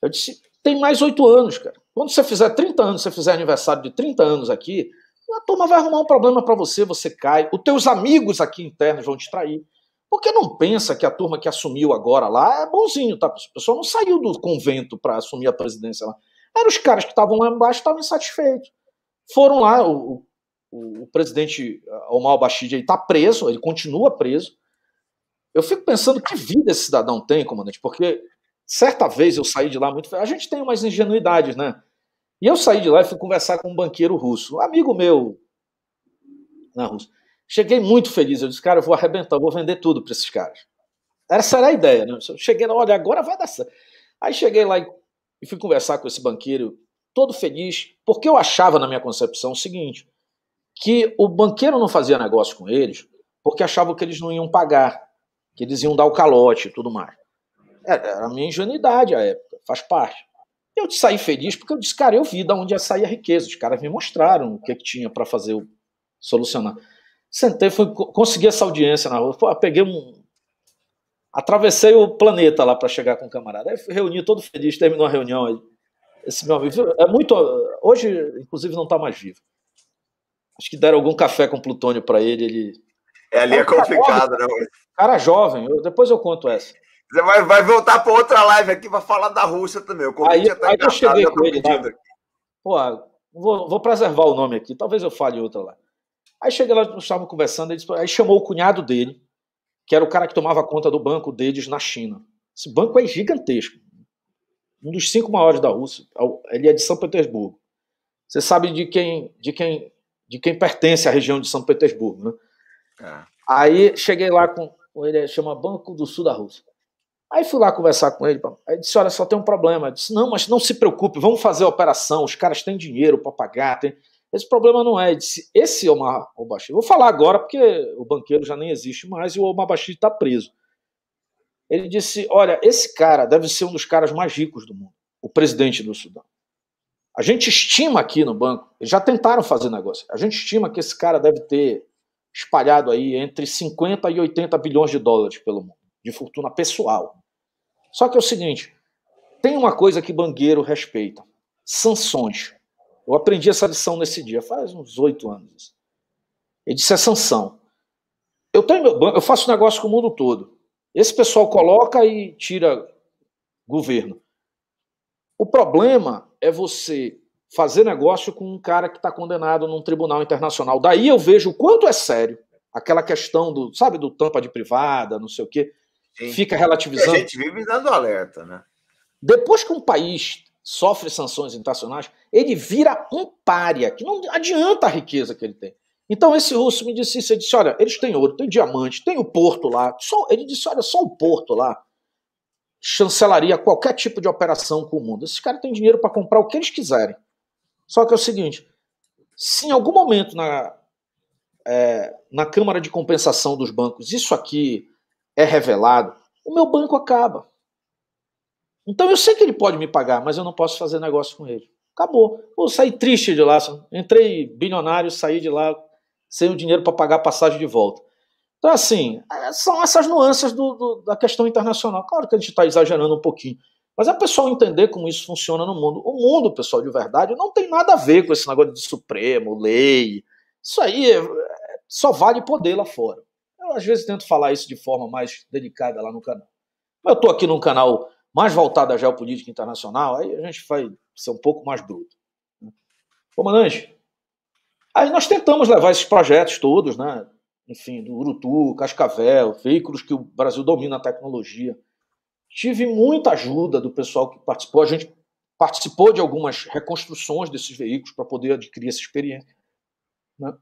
Eu disse, tem mais oito anos, cara. Quando você fizer 30 anos, você fizer aniversário de 30 anos aqui, a ah, turma vai arrumar um problema para você, você cai. Os teus amigos aqui internos vão te trair. Porque não pensa que a turma que assumiu agora lá é bonzinho, tá? O pessoal não saiu do convento para assumir a presidência lá. Eram os caras que estavam lá embaixo estavam insatisfeitos. Foram lá, o, o, o presidente Omar Bashir está preso, ele continua preso. Eu fico pensando que vida esse cidadão tem, comandante, porque certa vez eu saí de lá muito. A gente tem umas ingenuidades, né? E eu saí de lá e fui conversar com um banqueiro russo, um amigo meu na Rússia. Cheguei muito feliz. Eu disse, cara, eu vou arrebentar, eu vou vender tudo para esses caras. Essa era a ideia, né? Eu cheguei lá, olha, agora vai dar certo. Aí cheguei lá e fui conversar com esse banqueiro, todo feliz, porque eu achava na minha concepção o seguinte: que o banqueiro não fazia negócio com eles porque achava que eles não iam pagar, que eles iam dar o calote e tudo mais. Era a minha ingenuidade à época, faz parte. Eu saí feliz porque eu disse, cara, eu vi de onde ia sair a riqueza. Os caras me mostraram o que, é que tinha para fazer, o solucionar. Sentei, fui, consegui essa audiência na rua. Pô, peguei um. Atravessei o planeta lá para chegar com o um camarada. Aí reuni todo feliz, terminou a reunião. esse meu amigo é muito. Hoje, inclusive, não está mais vivo. Acho que deram algum café com Plutônio para ele. ele... É, ali é complicado, jovem, né? Cara jovem, eu, depois eu conto essa. Você vai, vai voltar para outra live aqui para falar da Rússia também. O aí, tá aí eu cheguei com ele né? Pô, vou, vou, preservar o nome aqui. Talvez eu fale outra lá. Aí cheguei lá, nós estávamos conversando. Ele, aí chamou o cunhado dele, que era o cara que tomava conta do banco deles na China. Esse banco é gigantesco. Um dos cinco maiores da Rússia. Ele é de São Petersburgo. Você sabe de quem, de quem, de quem pertence a região de São Petersburgo, né? É. Aí cheguei lá com, ele, chama Banco do Sul da Rússia. Aí fui lá conversar com ele. Aí disse: Olha, só tem um problema. Eu disse: Não, mas não se preocupe, vamos fazer a operação. Os caras têm dinheiro para pagar. Tem... Esse problema não é. Eu disse: Esse Omar Obashi, vou falar agora porque o banqueiro já nem existe mais e o Omar Obashi está preso. Ele disse: Olha, esse cara deve ser um dos caras mais ricos do mundo, o presidente do Sudão. A gente estima aqui no banco, eles já tentaram fazer negócio, a gente estima que esse cara deve ter espalhado aí entre 50 e 80 bilhões de dólares pelo mundo, de fortuna pessoal. Só que é o seguinte, tem uma coisa que bangueiro respeita, sanções. Eu aprendi essa lição nesse dia, faz uns oito anos. Ele disse, é sanção. Eu, tenho meu banco, eu faço negócio com o mundo todo. Esse pessoal coloca e tira governo. O problema é você fazer negócio com um cara que está condenado num tribunal internacional. Daí eu vejo o quanto é sério aquela questão do, sabe, do tampa de privada, não sei o quê fica relativizando. a gente vive dando alerta, né? Depois que um país sofre sanções internacionais, ele vira um pária, que não adianta a riqueza que ele tem. Então esse russo me disse isso, ele disse, olha, eles têm ouro, têm diamante, tem o porto lá. Só, ele disse, olha, só o porto lá chancelaria qualquer tipo de operação com o mundo. Esses caras têm dinheiro para comprar o que eles quiserem. Só que é o seguinte, se em algum momento na, é, na Câmara de Compensação dos Bancos isso aqui é revelado, o meu banco acaba. Então eu sei que ele pode me pagar, mas eu não posso fazer negócio com ele. Acabou. Vou sair triste de lá. Entrei bilionário, saí de lá sem o dinheiro para pagar a passagem de volta. Então, assim, é, são essas nuances do, do, da questão internacional. Claro que a gente está exagerando um pouquinho, mas é o pessoal entender como isso funciona no mundo. O mundo, pessoal, de verdade, não tem nada a ver com esse negócio de Supremo, lei. Isso aí é, só vale poder lá fora às vezes, tento falar isso de forma mais delicada lá no canal. Mas eu estou aqui num canal mais voltado à geopolítica internacional, aí a gente vai ser um pouco mais bruto. Comandante, né? aí nós tentamos levar esses projetos todos, né? enfim, do Urutu, Cascavel, veículos que o Brasil domina a tecnologia. Tive muita ajuda do pessoal que participou. A gente participou de algumas reconstruções desses veículos para poder adquirir essa experiência. Né?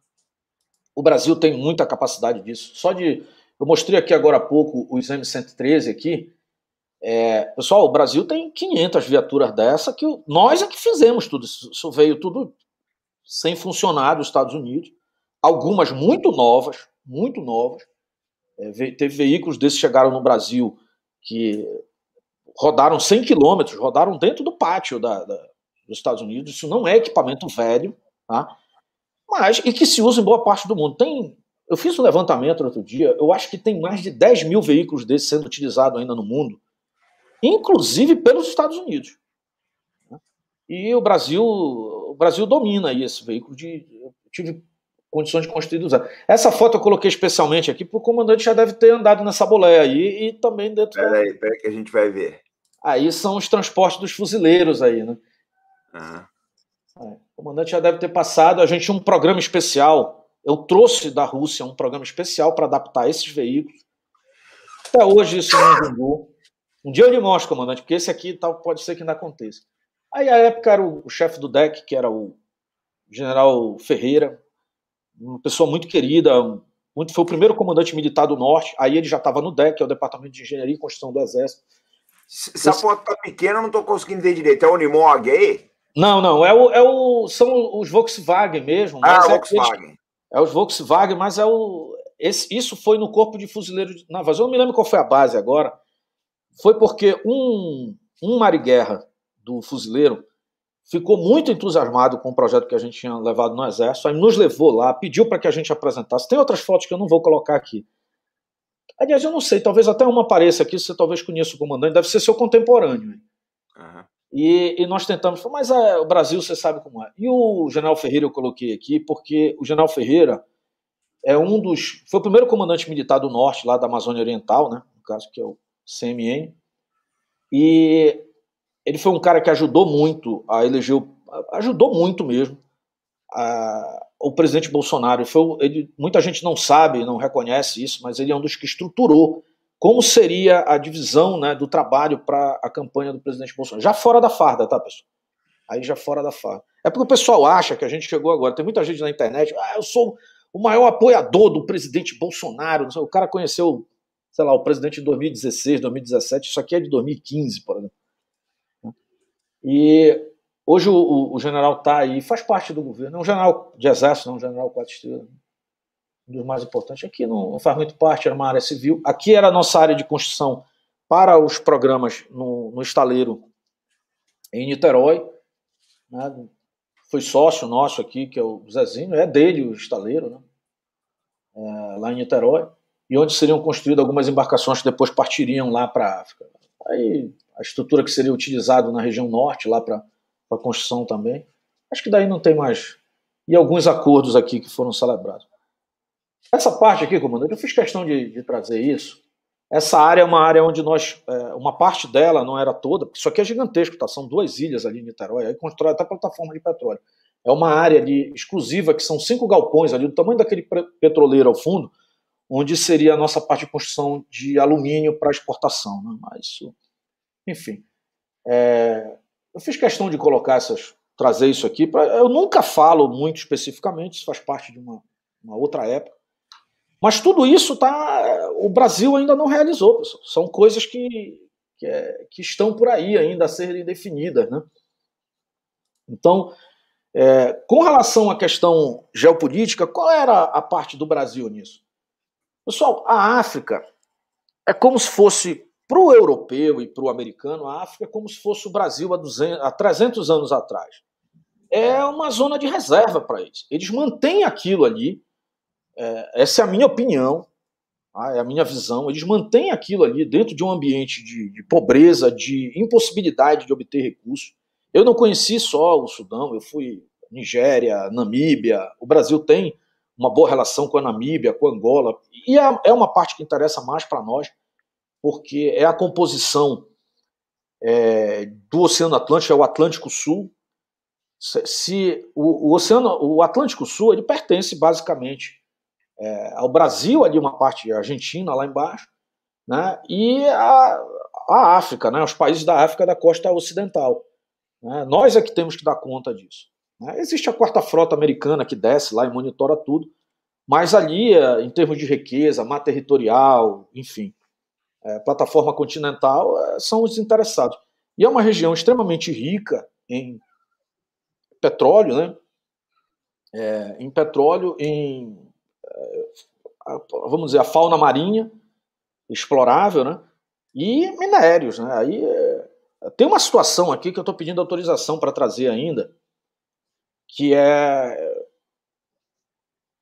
O Brasil tem muita capacidade disso. Só de. Eu mostrei aqui agora há pouco os M113 aqui. É, pessoal, o Brasil tem 500 viaturas dessa que nós é que fizemos tudo. Isso veio tudo sem funcionar dos Estados Unidos. Algumas muito novas, muito novas. É, teve veículos desses que chegaram no Brasil que rodaram 100 quilômetros, rodaram dentro do pátio da, da, dos Estados Unidos. Isso não é equipamento velho, tá? mas e que se usa em boa parte do mundo. Tem, eu fiz um levantamento outro dia, eu acho que tem mais de 10 mil veículos desses sendo utilizados ainda no mundo, inclusive pelos Estados Unidos. E o Brasil, o Brasil domina aí esse veículo de. Eu tive condições de construir usar. Essa foto eu coloquei especialmente aqui, porque o comandante já deve ter andado nessa boleia aí e também dentro. Peraí, do... peraí que a gente vai ver. Aí são os transportes dos fuzileiros aí, né? Uhum. É comandante já deve ter passado. A gente tinha um programa especial. Eu trouxe da Rússia um programa especial para adaptar esses veículos. Até hoje isso não vingou. Um dia eu lhe mostro, comandante, porque esse aqui tal, pode ser que ainda aconteça. Aí, à época, era o, o chefe do DEC, que era o general Ferreira, uma pessoa muito querida, muito, foi o primeiro comandante militar do Norte. Aí ele já estava no DEC, que é o Departamento de Engenharia e Construção do Exército. Essa foto tá pequena, eu não estou conseguindo ver direito. É o Unimog aí? É não, não, é o, é o, são os Volkswagen mesmo. Ah, é Volkswagen. É, é os Volkswagen, mas é o, esse, isso foi no corpo de fuzileiros de Navas. Eu não me lembro qual foi a base agora. Foi porque um, um mariguerra do fuzileiro ficou muito entusiasmado com o projeto que a gente tinha levado no Exército, aí nos levou lá, pediu para que a gente apresentasse. Tem outras fotos que eu não vou colocar aqui. Aliás, eu não sei, talvez até uma apareça aqui, você talvez conheça o comandante, deve ser seu contemporâneo. Uhum. E, e, nós tentamos, mas é, o Brasil você sabe como é. E o General Ferreira eu coloquei aqui, porque o General Ferreira é um dos. Foi o primeiro comandante militar do norte, lá da Amazônia Oriental, né? No caso, que é o CMN. E ele foi um cara que ajudou muito a eleger. Ajudou muito mesmo a, o presidente Bolsonaro. Foi, ele, muita gente não sabe, não reconhece isso, mas ele é um dos que estruturou como seria a divisão né, do trabalho para a campanha do presidente Bolsonaro. Já fora da farda, tá, pessoal? Aí já fora da farda. É porque o pessoal acha que a gente chegou agora. Tem muita gente na internet. Ah, eu sou o maior apoiador do presidente Bolsonaro. O cara conheceu, sei lá, o presidente em 2016, 2017. Isso aqui é de 2015, por exemplo. E hoje o, o, o general está aí, faz parte do governo. É um general de exército, não é um general quatro estrelas dos mais importantes. Aqui é não faz muito parte, era uma área civil. Aqui era a nossa área de construção para os programas no, no estaleiro em Niterói. Né? Foi sócio nosso aqui, que é o Zezinho, é dele o estaleiro, né? é, lá em Niterói, e onde seriam construídas algumas embarcações que depois partiriam lá para a África. Aí a estrutura que seria utilizada na região norte, lá para a construção também. Acho que daí não tem mais. E alguns acordos aqui que foram celebrados. Essa parte aqui, comandante, eu fiz questão de, de trazer isso. Essa área é uma área onde nós, é, uma parte dela, não era toda, porque isso aqui é gigantesco, tá? São duas ilhas ali em Niterói, aí constrói até plataforma de petróleo. É uma área ali exclusiva, que são cinco galpões ali, do tamanho daquele petroleiro ao fundo, onde seria a nossa parte de construção de alumínio para exportação. Né? Mas isso, enfim. É, eu fiz questão de colocar essas, trazer isso aqui. Pra, eu nunca falo muito especificamente, isso faz parte de uma, uma outra época. Mas tudo isso tá, o Brasil ainda não realizou, pessoal. São coisas que, que, é, que estão por aí ainda a serem definidas. Né? Então, é, com relação à questão geopolítica, qual era a parte do Brasil nisso? Pessoal, a África é como se fosse, para o europeu e para o americano, a África é como se fosse o Brasil há, 200, há 300 anos atrás. É uma zona de reserva para eles. Eles mantêm aquilo ali é, essa é a minha opinião, tá? é a minha visão. Eles mantêm aquilo ali dentro de um ambiente de, de pobreza, de impossibilidade de obter recursos. Eu não conheci só o Sudão, eu fui Nigéria, Namíbia. O Brasil tem uma boa relação com a Namíbia, com a Angola, e é, é uma parte que interessa mais para nós, porque é a composição é, do Oceano Atlântico, é o Atlântico Sul. Se, se o, o, Oceano, o Atlântico Sul, ele pertence basicamente é, ao Brasil, ali uma parte argentina lá embaixo, né, e a, a África, né, os países da África da costa ocidental. Né, nós é que temos que dar conta disso. Né. Existe a quarta frota americana que desce lá e monitora tudo, mas ali, é, em termos de riqueza, mar territorial, enfim, é, plataforma continental, é, são os interessados. E é uma região extremamente rica em petróleo, né? É, em petróleo, em vamos dizer, a fauna marinha explorável, né? E minérios, né? Aí é, tem uma situação aqui que eu estou pedindo autorização para trazer ainda, que é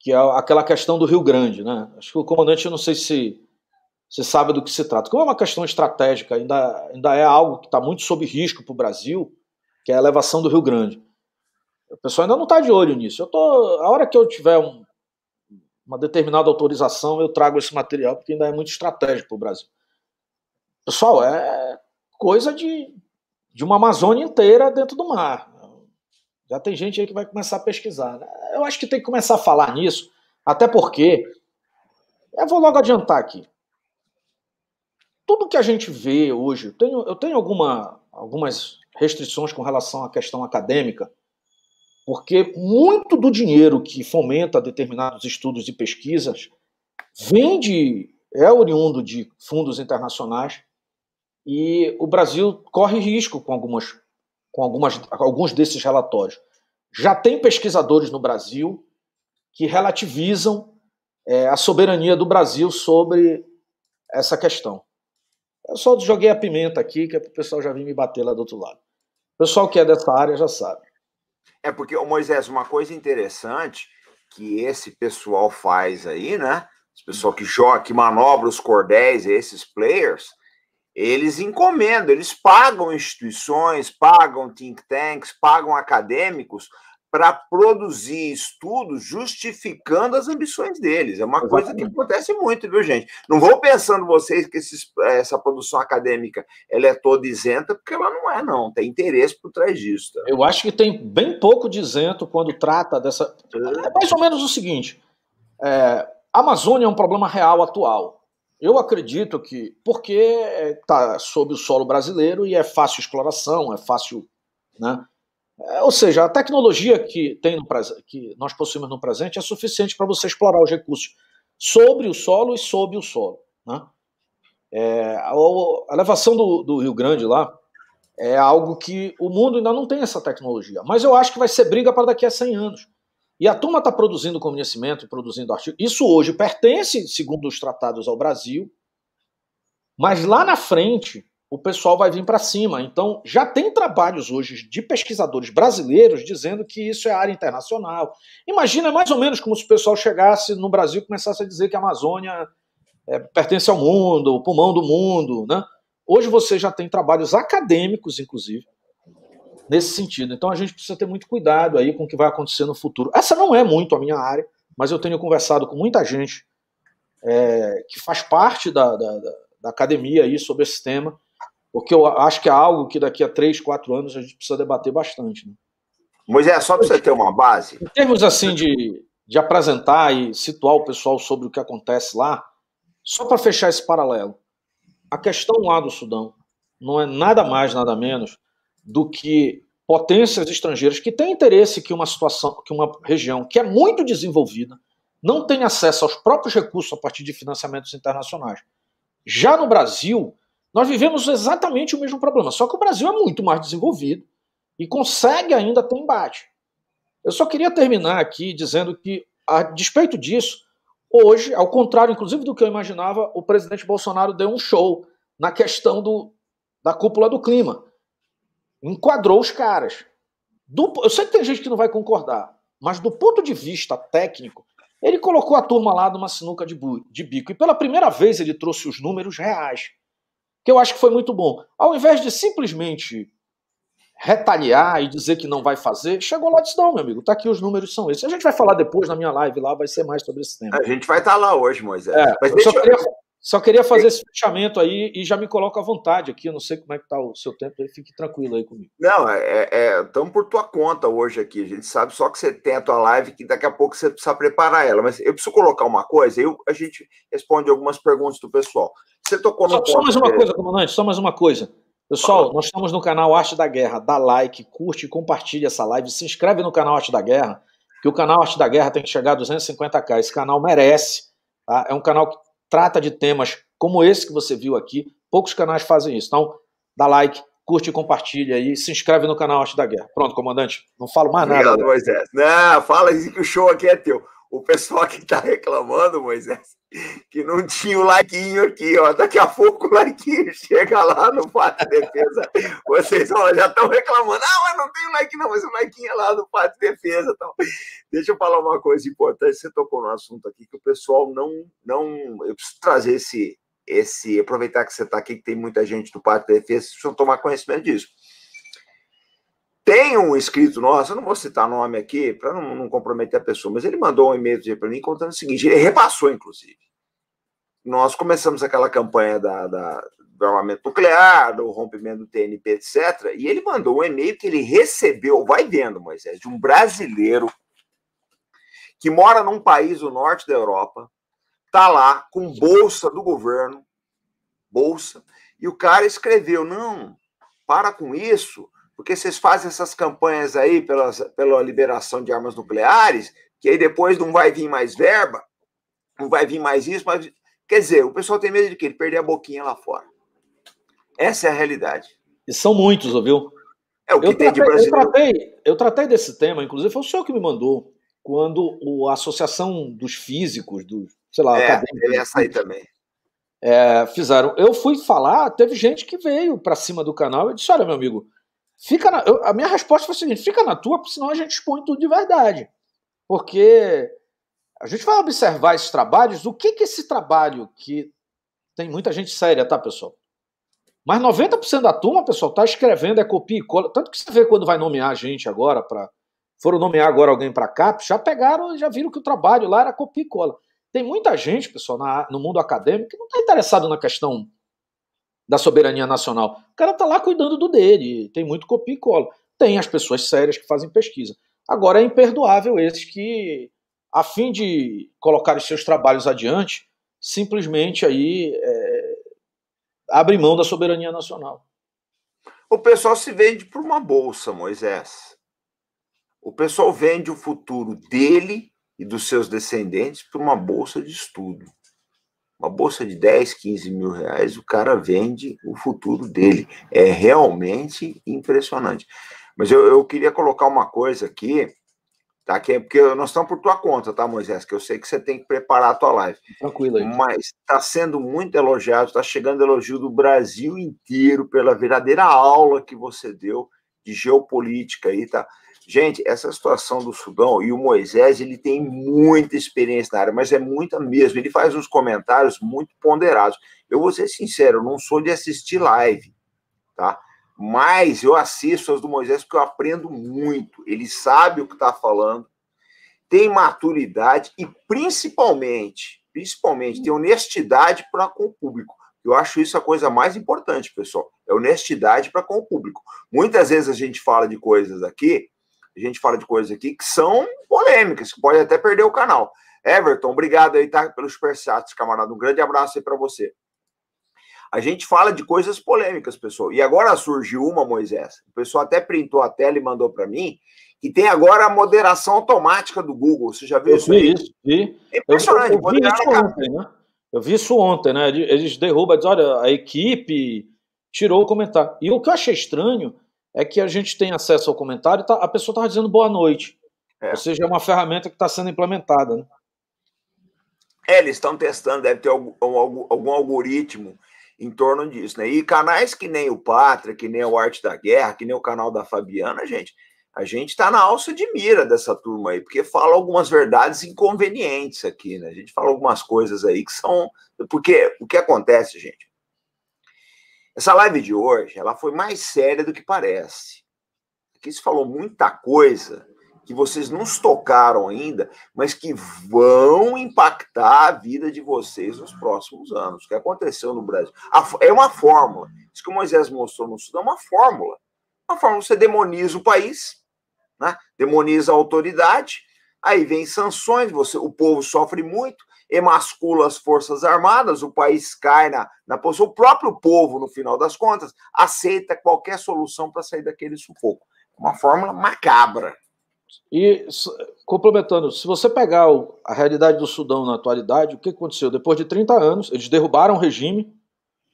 que é aquela questão do Rio Grande, né? Acho que o comandante, eu não sei se você sabe do que se trata. Como é uma questão estratégica, ainda, ainda é algo que está muito sob risco para o Brasil, que é a elevação do Rio Grande. O pessoal ainda não está de olho nisso. Eu tô, a hora que eu tiver um, uma determinada autorização, eu trago esse material, porque ainda é muito estratégico para o Brasil. Pessoal, é coisa de, de uma Amazônia inteira dentro do mar. Já tem gente aí que vai começar a pesquisar. Né? Eu acho que tem que começar a falar nisso, até porque. Eu vou logo adiantar aqui. Tudo que a gente vê hoje, eu tenho, eu tenho alguma, algumas restrições com relação à questão acadêmica, porque muito do dinheiro que fomenta determinados estudos e pesquisas vem de, é oriundo de fundos internacionais e o Brasil corre risco com, algumas, com algumas, alguns desses relatórios. Já tem pesquisadores no Brasil que relativizam é, a soberania do Brasil sobre essa questão. Eu só joguei a pimenta aqui, que é o pessoal já vem me bater lá do outro lado. O pessoal que é dessa área já sabe. É porque, Moisés, uma coisa interessante que esse pessoal faz aí, né? Esse pessoal que joga, que manobra os cordéis, esses players, eles encomendam, eles pagam instituições, pagam think tanks, pagam acadêmicos para produzir estudos justificando as ambições deles. É uma Exatamente. coisa que acontece muito, viu, gente? Não vão pensando vocês que esses, essa produção acadêmica ela é toda isenta, porque ela não é, não. Tem interesse por trás disso. Tá? Eu acho que tem bem pouco de isento quando trata dessa. É mais ou menos o seguinte: é, a Amazônia é um problema real atual. Eu acredito que, porque está é, sob o solo brasileiro e é fácil exploração, é fácil. Né? É, ou seja, a tecnologia que, tem no, que nós possuímos no presente é suficiente para você explorar os recursos sobre o solo e sob o solo. Né? É, a, a, elevação do, do, Rio Grande lá é algo que o mundo ainda não tem essa tecnologia, mas eu acho que vai ser briga para daqui a 100 anos. E a turma está produzindo conhecimento, produzindo artigo. Isso hoje pertence, segundo os tratados, ao Brasil, mas lá na frente o pessoal vai vir para cima. Então, já tem trabalhos hoje de pesquisadores brasileiros dizendo que isso é área internacional. Imagina mais ou menos como se o pessoal chegasse no Brasil e começasse a dizer que a Amazônia é, pertence ao mundo, o pulmão do mundo. Né? Hoje você já tem trabalhos acadêmicos, inclusive, nesse sentido. Então, a gente precisa ter muito cuidado aí com o que vai acontecer no futuro. Essa não é muito a minha área, mas eu tenho conversado com muita gente é, que faz parte da, da, da academia aí sobre esse tema porque eu acho que é algo que daqui a três, quatro anos a gente precisa debater bastante. Né? Moisés, só para você ter uma base. Em termos assim de, de apresentar e situar o pessoal sobre o que acontece lá, só para fechar esse paralelo, a questão lá do Sudão não é nada mais, nada menos do que potências estrangeiras que têm interesse que uma situação, que uma região que é muito desenvolvida não tenha acesso aos próprios recursos a partir de financiamentos internacionais. Já no Brasil, nós vivemos exatamente o mesmo problema, só que o Brasil é muito mais desenvolvido e consegue ainda ter embate. Eu só queria terminar aqui dizendo que, a despeito disso, hoje, ao contrário, inclusive, do que eu imaginava, o presidente Bolsonaro deu um show na questão do, da cúpula do clima. Enquadrou os caras. Do, eu sei que tem gente que não vai concordar, mas do ponto de vista técnico, ele colocou a turma lá numa sinuca de, de bico. E pela primeira vez ele trouxe os números reais que eu acho que foi muito bom. Ao invés de simplesmente retaliar e dizer que não vai fazer, chegou lá e disse: não, meu amigo, tá aqui os números são esses. A gente vai falar depois na minha live lá, vai ser mais sobre esse tema. A gente vai estar tá lá hoje, Moisés. É, Mas só, queria, só queria fazer esse fechamento aí e já me coloco à vontade aqui. Eu não sei como é que tá o seu tempo, aí fique tranquilo aí comigo. Não, é, estamos é, é por tua conta hoje aqui. A gente sabe só que você tem a tua live que daqui a pouco você precisa preparar ela. Mas eu preciso colocar uma coisa, eu, a gente responde algumas perguntas do pessoal. Você tocou no só, Só mais uma coisa, comandante, só mais uma coisa. Pessoal, nós estamos no canal Arte da Guerra. Dá like, curte, compartilha essa live, se inscreve no canal Arte da Guerra, que o canal Arte da Guerra tem que chegar a 250k. Esse canal merece. Tá? É um canal que trata de temas como esse que você viu aqui. Poucos canais fazem isso. Então, dá like, curte, compartilha e se inscreve no canal Arte da Guerra. Pronto, comandante, não falo mais nada. Obrigado, Moisés. Não, fala que o show aqui é teu. O pessoal que está reclamando, Moisés, que não tinha o Laguinho aqui, ó. Daqui a pouco o Laguinho chega lá no Pato de Defesa. Vocês ó, já estão reclamando. Ah, mas não tem o like não, mas o Laguinho é lá no Pato de Defesa. Então. Deixa eu falar uma coisa importante. Você tocou no assunto aqui que o pessoal não. não eu preciso trazer esse. esse aproveitar que você está aqui, que tem muita gente do Pato de Defesa, vocês precisam tomar conhecimento disso. Tem um inscrito nosso, eu não vou citar nome aqui para não, não, comprometer a pessoa, mas ele mandou um e-mail para mim contando o seguinte: ele repassou, inclusive. Nós começamos aquela campanha da, da, do armamento nuclear, do rompimento do TNP, etc. E ele mandou um e-mail que ele recebeu, vai vendo, Moisés, de um brasileiro que mora num país do norte da Europa, tá lá com bolsa do governo, bolsa, e o cara escreveu: não, para com isso, porque vocês fazem essas campanhas aí pelas, pela liberação de armas nucleares, que aí depois não vai vir mais verba, não vai vir mais isso, mas. Quer dizer, o pessoal tem medo de quê? De perder a boquinha lá fora. Essa é a realidade. E são muitos, ouviu? É o que eu tem tratei, de brasileiro. Eu tratei, eu tratei desse tema, inclusive, foi o senhor que me mandou, quando o, a Associação dos Físicos, do sei lá, é, acadêmicos. essa aí também. É, fizeram. Eu fui falar, teve gente que veio para cima do canal e disse: Olha, meu amigo, Fica na, eu, a minha resposta foi a seguinte: fica na tua, porque senão a gente expõe tudo de verdade. Porque a gente vai observar esses trabalhos, o que que esse trabalho que tem muita gente séria, tá, pessoal? Mas 90% da turma, pessoal, tá escrevendo, é copia e cola. Tanto que você vê quando vai nomear a gente agora para foram nomear agora alguém para cá, já pegaram, já viram que o trabalho lá era copia e cola. Tem muita gente, pessoal, na, no mundo acadêmico que não está interessado na questão da soberania nacional. O cara está lá cuidando do dele, tem muito copia e cola. Tem as pessoas sérias que fazem pesquisa. Agora é imperdoável esses que, a fim de colocar os seus trabalhos adiante, simplesmente aí é, abrem mão da soberania nacional. O pessoal se vende por uma bolsa, Moisés. O pessoal vende o futuro dele e dos seus descendentes por uma bolsa de estudo. Uma bolsa de 10, 15 mil reais, o cara vende o futuro dele. É realmente impressionante. Mas eu, eu queria colocar uma coisa aqui, tá? Que é porque nós estamos por tua conta, tá, Moisés? Que eu sei que você tem que preparar a tua live. Tranquilo. aí. Mas está sendo muito elogiado, está chegando elogio do Brasil inteiro pela verdadeira aula que você deu de geopolítica aí, tá? Gente, essa situação do Sudão e o Moisés, ele tem muita experiência na área, mas é muita mesmo. Ele faz uns comentários muito ponderados. Eu vou ser sincero, eu não sou de assistir live, tá? Mas eu assisto as do Moisés porque eu aprendo muito. Ele sabe o que está falando, tem maturidade e principalmente, principalmente tem honestidade para com o público. Eu acho isso a coisa mais importante, pessoal. É honestidade para com o público. Muitas vezes a gente fala de coisas aqui a gente fala de coisas aqui que são polêmicas, que pode até perder o canal. Everton, obrigado aí, tá? Pelos superchats, camarada. Um grande abraço aí para você. A gente fala de coisas polêmicas, pessoal. E agora surgiu uma, Moisés. O pessoal até printou a tela e mandou para mim. E tem agora a moderação automática do Google. Você já viu eu isso? Vi isso vi. É impressionante. Eu, eu, eu vi isso ontem, né? Eu vi isso ontem, né? Eles derrubam, dizem, olha, a equipe tirou o comentário. E o que eu achei estranho é que a gente tem acesso ao comentário e tá, a pessoa estava tá dizendo boa noite. É. Ou seja, é uma ferramenta que está sendo implementada. Né? É, eles estão testando, deve ter algum, algum, algum, algoritmo em torno disso, né? E canais que nem o Pátria, que nem o Arte da Guerra, que nem o canal da Fabiana, gente, a gente está na alça de mira dessa turma aí, porque fala algumas verdades inconvenientes aqui, né? A gente fala algumas coisas aí que são. Porque o que acontece, gente? Essa live de hoje, ela foi mais séria do que parece. Aqui se falou muita coisa que vocês não se tocaram ainda, mas que vão impactar a vida de vocês nos próximos anos. O que aconteceu no Brasil? É uma fórmula. Isso que o Moisés mostrou no Sudão é uma fórmula. É uma fórmula, você demoniza o país, né? demoniza a autoridade, aí vem sanções, você, o povo sofre muito, emascula as Forças Armadas, o país cai na, na posição, o próprio povo, no final das contas, aceita qualquer solução para sair daquele sufoco. Uma fórmula macabra. E, complementando, se você pegar o, a realidade do Sudão na atualidade, o que aconteceu? Depois de 30 anos, eles derrubaram o regime,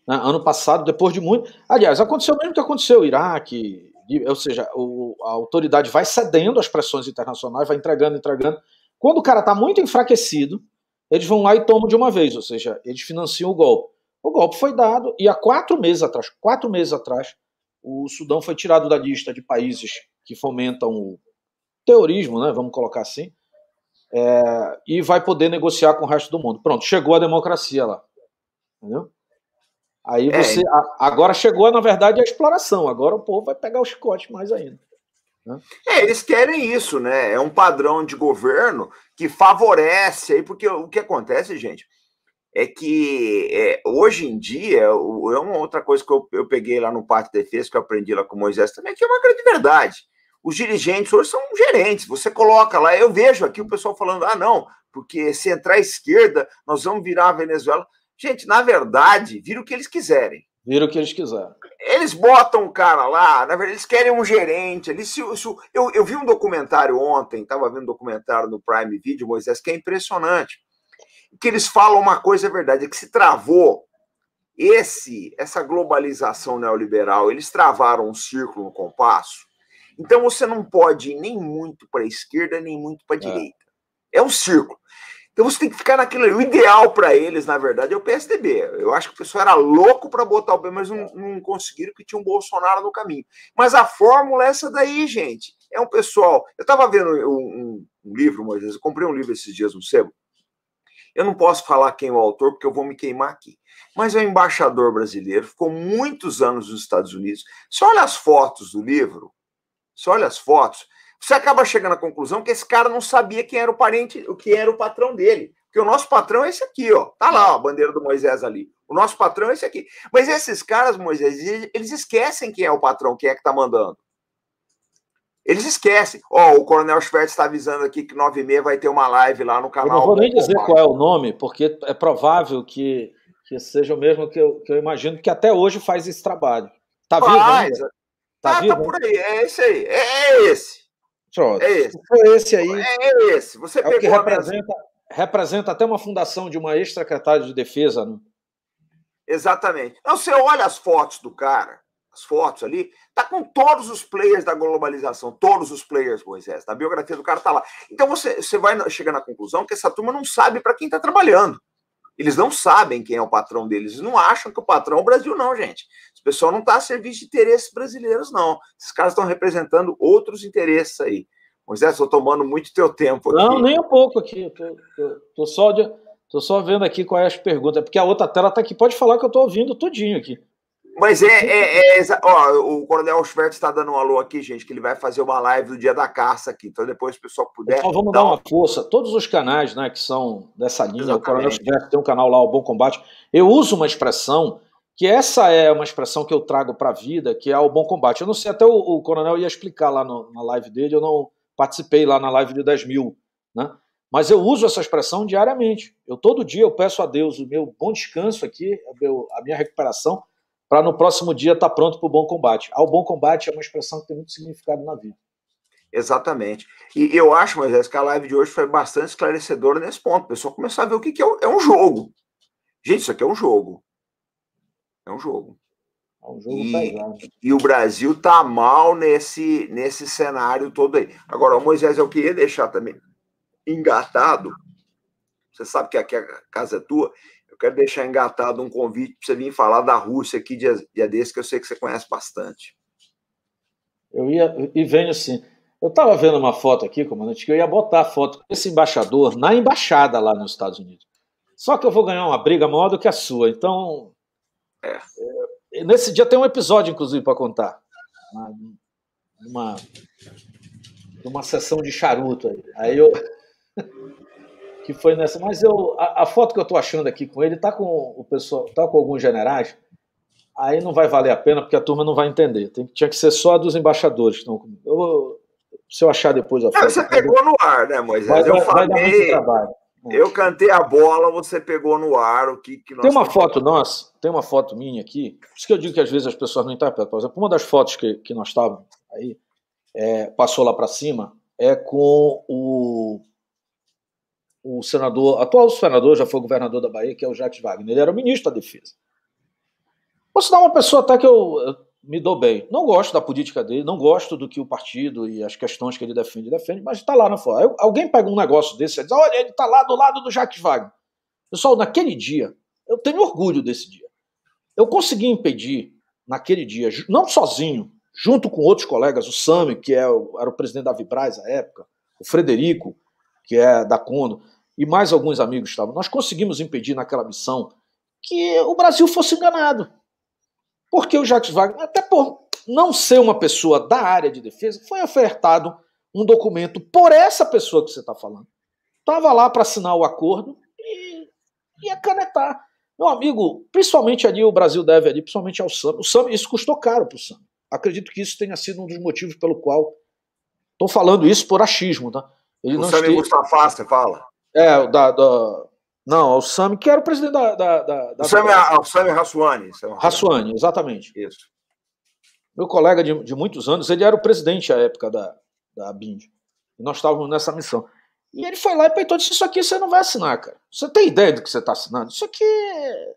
né, ano passado, depois de muito. Aliás, aconteceu o mesmo que aconteceu: Iraque, ou seja, o, a autoridade vai cedendo às pressões internacionais, vai entregando, entregando. Quando o cara está muito enfraquecido, eles vão lá e tomam de uma vez, ou seja, eles financiam o golpe. O golpe foi dado e há quatro meses atrás, quatro meses atrás, o Sudão foi tirado da lista de países que fomentam o terrorismo, né, vamos colocar assim, é, e vai poder negociar com o resto do mundo. Pronto, chegou a democracia lá. Entendeu? Aí é, você. É. agora chegou, na verdade, a exploração. Agora o povo vai pegar o chicote mais ainda. Né? É, eles querem isso, né? É um padrão de governo que favorece aí, porque o que acontece, gente, é que é, hoje em dia, é uma outra coisa que eu, eu peguei lá no Pátio de Defesa, que eu aprendi lá com o Moisés também, que é uma grande verdade. Os dirigentes hoje são gerentes, você coloca lá, eu vejo aqui o pessoal falando, ah, não, porque se entrar à esquerda, nós vamos virar a Venezuela. Gente, na verdade, vira o que eles quiserem. Vira o que eles quiserem. Eles botam o cara lá, na verdade, eles querem um gerente. Eles, se, se, eu, eu vi um documentário ontem, estava vendo um documentário no Prime Video, Moisés, que é impressionante. Que eles falam uma coisa é verdade, é que se travou esse essa globalização neoliberal, eles travaram um círculo no um compasso. Então você não pode ir nem muito para a esquerda, nem muito para a é. direita. É um círculo. Então você tem que ficar naquilo. O ideal para eles, na verdade, é o PSDB. Eu acho que o pessoal era louco para botar o B, mas não, não conseguiram porque tinha um Bolsonaro no caminho. Mas a fórmula é essa daí, gente. É um pessoal. Eu estava vendo um, um, uma vez. eu comprei um livro esses dias no sebo. Eu não posso falar quem é o autor, porque eu vou me queimar aqui. Mas é um embaixador brasileiro, ficou muitos anos nos Estados Unidos. Se olha as fotos do livro, se olha as fotos, você acaba chegando à conclusão que esse cara não sabia quem era o parente, o que era o patrão dele. Porque o nosso patrão é esse aqui, ó. Tá lá ó, a bandeira do Moisés ali. O nosso patrão é esse aqui. Mas esses caras, Moisés, eles esquecem quem é o patrão, quem é que tá mandando. Eles esquecem. Ó, o Coronel Schwertz está avisando aqui que 9 e meia vai ter uma live lá no canal. Eu não vou nem dizer qual é o nome, porque é provável que, que seja o mesmo que eu, que eu imagino, que até hoje faz esse trabalho. Tá vivo? Faz. Tá, ah, tá, vivo? tá por aí. É esse aí. É, é esse. É esse. Foi esse aí. É esse. Você é pegou o que representa, representa até uma fundação de uma ex-secretária de defesa. Né? Exatamente. Então, você olha as fotos do cara, as fotos ali, tá com todos os players da globalização, todos os players, Moisés. A biografia do cara tá lá. Então você, você vai chegar na conclusão que essa turma não sabe para quem está trabalhando. Eles não sabem quem é o patrão deles, não acham que o patrão é o Brasil, não, gente. O pessoal não está a serviço de interesses brasileiros, não. Esses caras estão representando outros interesses aí. Moisés, estou tomando muito teu tempo aqui. Não, nem um pouco aqui. Estou só, só vendo aqui quais é as perguntas, é porque a outra tela está aqui. Pode falar que eu estou ouvindo todinho aqui. Mas é, é, é ó, o Coronel Schmertz está dando um alô aqui, gente, que ele vai fazer uma live do dia da caça aqui. Então, depois, se o pessoal puder. Então, vamos dar uma força. Todos os canais né, que são dessa linha, Exatamente. o Coronel Schmertz tem um canal lá, o Bom Combate. Eu uso uma expressão que essa é uma expressão que eu trago para a vida, que é o bom combate. Eu não sei, até o, o Coronel ia explicar lá no, na live dele, eu não participei lá na live de 10 mil, né? Mas eu uso essa expressão diariamente. Eu todo dia eu peço a Deus o meu bom descanso aqui, a, meu, a minha recuperação, para no próximo dia estar tá pronto para o bom combate. Ao ah, o bom combate é uma expressão que tem muito significado na vida. Exatamente. E eu acho, Moisés, que a live de hoje foi bastante esclarecedora nesse ponto. O pessoal começar a ver o que, que é, é um jogo. Gente, isso aqui é um jogo. É um jogo. É um jogo e, e o Brasil tá mal nesse, nesse cenário todo aí. Agora, o Moisés, eu queria deixar também engatado. Você sabe que aqui a casa é tua. Eu quero deixar engatado um convite para você vir falar da Rússia aqui dia, dia desse, que eu sei que você conhece bastante. Eu ia e venho assim. Eu estava vendo uma foto aqui, comandante, que eu ia botar a foto desse embaixador na embaixada lá nos Estados Unidos. Só que eu vou ganhar uma briga maior do que a sua. Então, é. Nesse dia tem um episódio, inclusive, para contar. Uma, uma, uma sessão de charuto aí. Aí eu. [laughs] que foi nessa. Mas eu, a, a foto que eu estou achando aqui com ele tá com o pessoal, tá com alguns generais. Aí não vai valer a pena porque a turma não vai entender. Tem, tinha que ser só a dos embaixadores que estão comigo. Eu, se eu achar depois a foto. você pegou no ar, né, Moisés? Vai, eu vai, falei. Vai dar muito trabalho. Eu cantei a bola, você pegou no ar o que, que nós Tem uma foto nossa, tem uma foto minha aqui. Por isso que eu digo que às vezes as pessoas não interpretam. Por exemplo, uma das fotos que, que nós estávamos aí, é, passou lá para cima, é com o, o senador, atual senador, já foi governador da Bahia, que é o Jacques Wagner. Ele era o ministro da Defesa. Posso dar uma pessoa até que eu, eu me dou bem. Não gosto da política dele, não gosto do que o partido e as questões que ele defende, defende, mas está lá na fora. alguém pega um negócio desse e diz: olha, ele está lá do lado do Jacques Wagner. Pessoal, naquele dia, eu tenho orgulho desse dia. Eu consegui impedir, naquele dia, não sozinho, junto com outros colegas, o Sami, que é era o presidente da Vibraz à época, o Frederico, que é da Condo, e mais alguns amigos estavam. Nós conseguimos impedir naquela missão que o Brasil fosse enganado porque o Jacques Wagner, até por não ser uma pessoa da área de defesa, foi ofertado um documento por essa pessoa que você está falando. Estava lá para assinar o acordo e ia canetar. Meu amigo, principalmente ali o Brasil deve ali, principalmente ao Sam. O Sam, isso custou caro para o Sam. Acredito que isso tenha sido um dos motivos pelo qual. Estou falando isso por achismo, tá? Ele o não Sam é esteve... Mustafa, você fala. É, da, da, não, Al Sami, que era o presidente da. da, da, da Sami, é Sami é Rassuani. Rassuani, exatamente. Isso. Meu colega de, de muitos anos, ele era o presidente à época da, da BIND. E nós estávamos nessa missão. E ele foi lá e peitou disse: Isso aqui você não vai assinar, cara. Você tem ideia do que você está assinando? Isso aqui. É,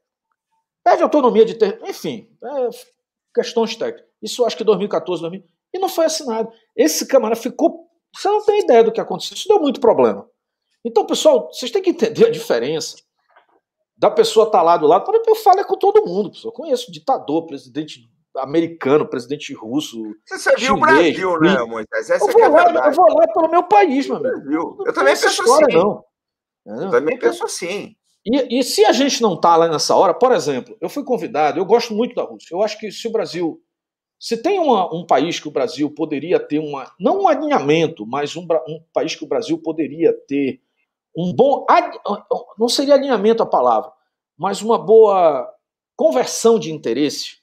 perde autonomia de ter. Enfim, é... questões técnicas. Isso acho que 2014, 2000. E não foi assinado. Esse camarada ficou. Você não tem ideia do que aconteceu. Isso deu muito problema. Então, pessoal, vocês têm que entender a diferença da pessoa estar tá lá do lado. Por exemplo, eu falo é com todo mundo, pessoal. Eu conheço ditador, presidente americano, presidente russo. Você serviu o Brasil, né, Moisés? Essa eu, vou é lá, verdade. eu vou lá pelo meu país, meu amigo. Eu, eu também penso história, assim. Não. Eu também penso assim. E, e se a gente não está lá nessa hora, por exemplo, eu fui convidado, eu gosto muito da Rússia. Eu acho que se o Brasil. Se tem uma, um país que o Brasil poderia ter uma. Não um alinhamento, mas um, um país que o Brasil poderia ter um bom. Não seria alinhamento a palavra, mas uma boa conversão de interesse,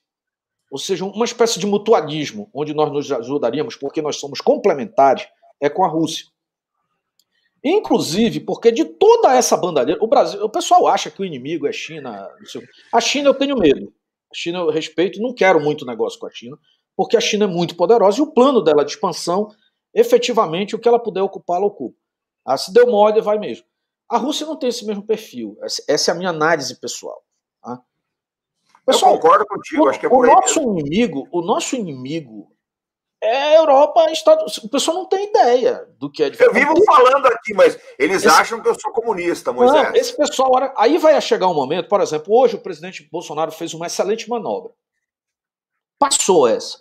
ou seja, uma espécie de mutualismo, onde nós nos ajudaríamos porque nós somos complementares, é com a Rússia. Inclusive, porque de toda essa bandalheira, o Brasil, o pessoal acha que o inimigo é China. A China eu tenho medo. A China eu respeito, não quero muito negócio com a China, porque a China é muito poderosa e o plano dela de expansão, efetivamente, o que ela puder ocupar, ela ocupa. Ah, se deu mole, vai mesmo. A Rússia não tem esse mesmo perfil. Essa é a minha análise pessoal. Tá? Pessoal, eu concordo contigo, o, acho que é por o nosso mesmo. inimigo, o nosso inimigo é Europa, Estados O pessoal não tem ideia do que é de Eu vivo falando aqui, mas eles esse... acham que eu sou comunista, Moisés. Não, esse pessoal, aí vai chegar um momento, por exemplo, hoje o presidente Bolsonaro fez uma excelente manobra. Passou essa.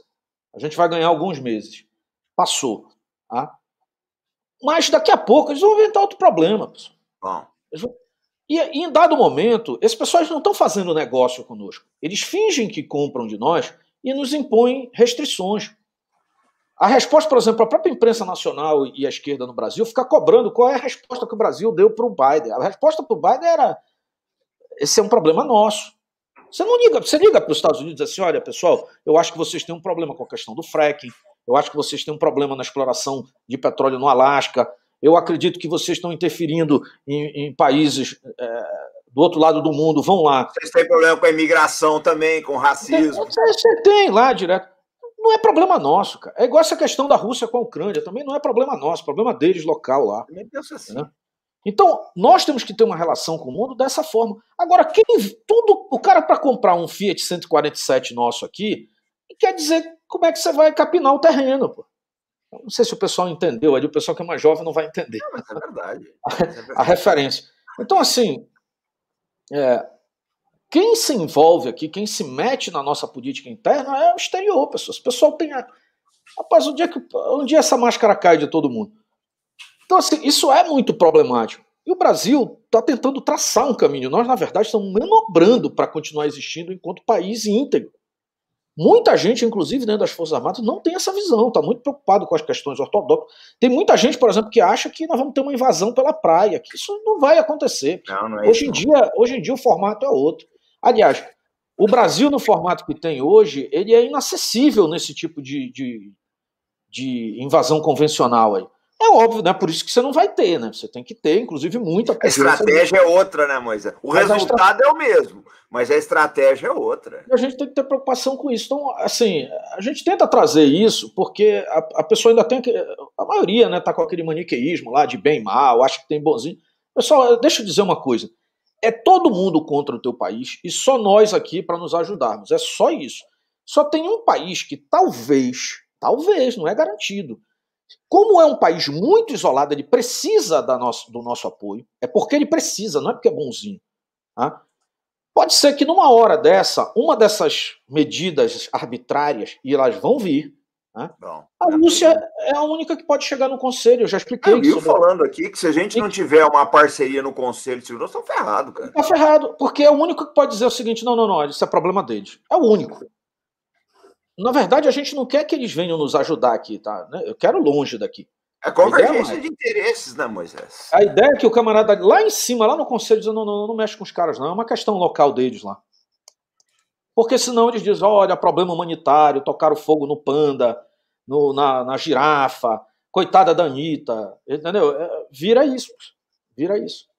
A gente vai ganhar alguns meses. Passou. Tá? Mas daqui a pouco eles vão inventar outro problema, pessoal. Bom. E, e, em dado momento, esses pessoas não estão fazendo negócio conosco. Eles fingem que compram de nós e nos impõem restrições. A resposta, por exemplo, a própria imprensa nacional e a esquerda no Brasil fica cobrando qual é a resposta que o Brasil deu para o Biden. A resposta para o Biden era: esse é um problema nosso. Você não liga, você liga para os Estados Unidos assim, olha, pessoal, eu acho que vocês têm um problema com a questão do fracking, eu acho que vocês têm um problema na exploração de petróleo no Alasca. Eu acredito que vocês estão interferindo em, em países é, do outro lado do mundo. Vão lá. Vocês têm problema com a imigração também, com racismo. Você, é, você tem lá direto. Não é problema nosso, cara. É igual essa questão da Rússia com a Ucrânia. Também não é problema nosso. Problema deles local lá. penso assim. Né? Então, nós temos que ter uma relação com o mundo dessa forma. Agora, quem tudo, o cara para comprar um Fiat 147 nosso aqui, quer dizer como é que você vai capinar o terreno, pô? Não sei se o pessoal entendeu, ali o pessoal que é mais jovem não vai entender. Não, mas é verdade. [laughs] A, é verdade. a referência. Então, assim, é, quem se envolve aqui, quem se mete na nossa política interna é o exterior, pessoas. O pessoal tem. A... Rapaz, um dia, é que, um dia é essa máscara cai de todo mundo. Então, assim, isso é muito problemático. E o Brasil está tentando traçar um caminho. Nós, na verdade, estamos manobrando para continuar existindo enquanto país íntegro. Muita gente, inclusive dentro das Forças Armadas, não tem essa visão, está muito preocupado com as questões ortodoxas. Tem muita gente, por exemplo, que acha que nós vamos ter uma invasão pela praia, que isso não vai acontecer. Não, não é hoje, em dia, hoje em dia o formato é outro. Aliás, o Brasil, no formato que tem hoje, ele é inacessível nesse tipo de, de, de invasão convencional aí. É óbvio, né? Por isso que você não vai ter, né? Você tem que ter, inclusive, muita A estratégia é outra, né, Moisés? O mas resultado é o mesmo, mas a estratégia é outra. E a gente tem que ter preocupação com isso. Então, assim, a gente tenta trazer isso porque a, a pessoa ainda tem. A maioria, né, tá com aquele maniqueísmo lá de bem e mal, acho que tem bonzinho. Pessoal, deixa eu dizer uma coisa. É todo mundo contra o teu país e só nós aqui para nos ajudarmos. É só isso. Só tem um país que talvez, talvez, não é garantido como é um país muito isolado, ele precisa nosso, do nosso apoio. É porque ele precisa, não é porque é bonzinho. Tá? Pode ser que numa hora dessa, uma dessas medidas arbitrárias, e elas vão vir, né? a né? Rússia é a única que pode chegar no Conselho, eu já expliquei. Eu sobre... falando aqui que se a gente não tiver uma parceria no Conselho de Segurança, está ferrado, cara. Está ferrado, porque é o único que pode dizer o seguinte, não, não, não, isso é problema deles. É o único. Na verdade, a gente não quer que eles venham nos ajudar aqui, tá? Né? Eu quero longe daqui. É convergência é. de interesses, né, Moisés? A ideia é que o camarada lá em cima, lá no conselho, diz, não, não, não mexe com os caras, não. É uma questão local deles lá. Porque senão eles dizem, olha, problema humanitário, tocaram fogo no panda, no, na, na, girafa, coitada da Anitta, entendeu? É, vira isso, vira isso.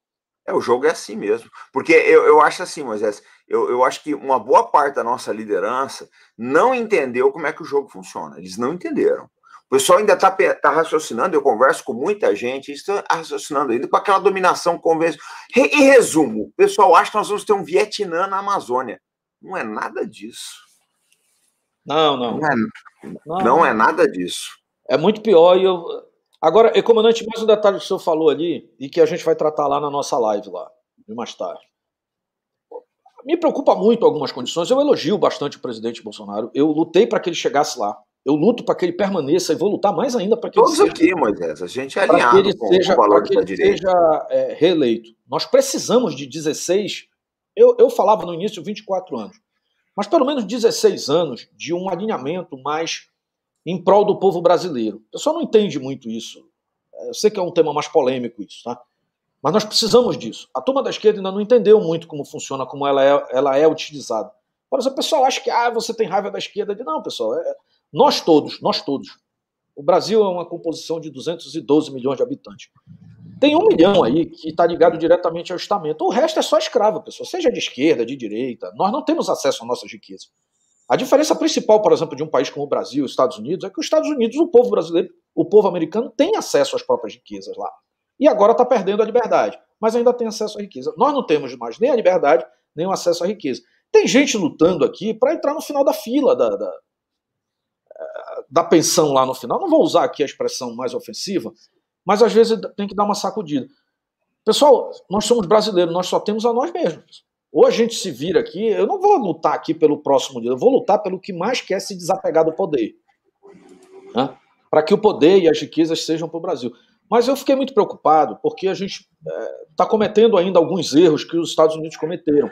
É, o jogo é assim mesmo. Porque eu, eu acho assim, Moisés, eu, eu acho que uma boa parte da nossa liderança não entendeu como é que o jogo funciona. Eles não entenderam. O pessoal ainda está tá raciocinando, eu converso com muita gente, está raciocinando ainda com aquela dominação convencional. Em resumo, o pessoal acha que nós vamos ter um Vietnã na Amazônia. Não é nada disso. Não, não. Não é, não, não é nada disso. É muito pior e eu, Agora, comandante, mais um detalhe que o senhor falou ali e que a gente vai tratar lá na nossa live lá, mais tarde. Me preocupa muito algumas condições. Eu elogio bastante o presidente Bolsonaro. Eu lutei para que ele chegasse lá. Eu luto para que ele permaneça e vou lutar mais ainda para que Todos ele seja. aqui, Moisés, a gente é alinhado que ele com seja, o valor que ele direito. seja é, reeleito. Nós precisamos de 16. Eu, eu falava no início 24 anos, mas pelo menos 16 anos de um alinhamento mais em prol do povo brasileiro. O pessoal não entende muito isso. É, eu sei que é um tema mais polêmico isso, tá? Mas nós precisamos disso. A turma da esquerda ainda não entendeu muito como funciona, como ela é, ela é utilizada. Por exemplo, o pessoal acha que ah, você tem raiva da esquerda. De, não, pessoal, é, nós todos, nós todos. O Brasil é uma composição de 212 milhões de habitantes. Tem um milhão aí que está ligado diretamente ao estamento. O resto é só escravo, pessoal. Seja de esquerda, de direita. Nós não temos acesso às nossas riquezas. A diferença principal, por exemplo, de um país como o Brasil, os Estados Unidos, é que os Estados Unidos, o povo brasileiro, o povo americano tem acesso às próprias riquezas lá. E agora está perdendo a liberdade, mas ainda tem acesso à riqueza. Nós não temos mais nem a liberdade, nem o acesso à riqueza. Tem gente lutando aqui para entrar no final da fila da, da, eh, da pensão lá no final. Não vou usar aqui a expressão mais ofensiva, mas às vezes tem que dar uma sacudida. Pessoal, nós somos brasileiros, nós só temos a nós mesmos. Ou a gente se vira aqui, eu não vou lutar aqui pelo próximo dia, eu vou lutar pelo que mais quer se desapegar do poder. Né? Para que o poder e as riquezas sejam para o Brasil. Mas eu fiquei muito preocupado, porque a gente está é, tá cometendo ainda alguns erros que os Estados Unidos cometeram.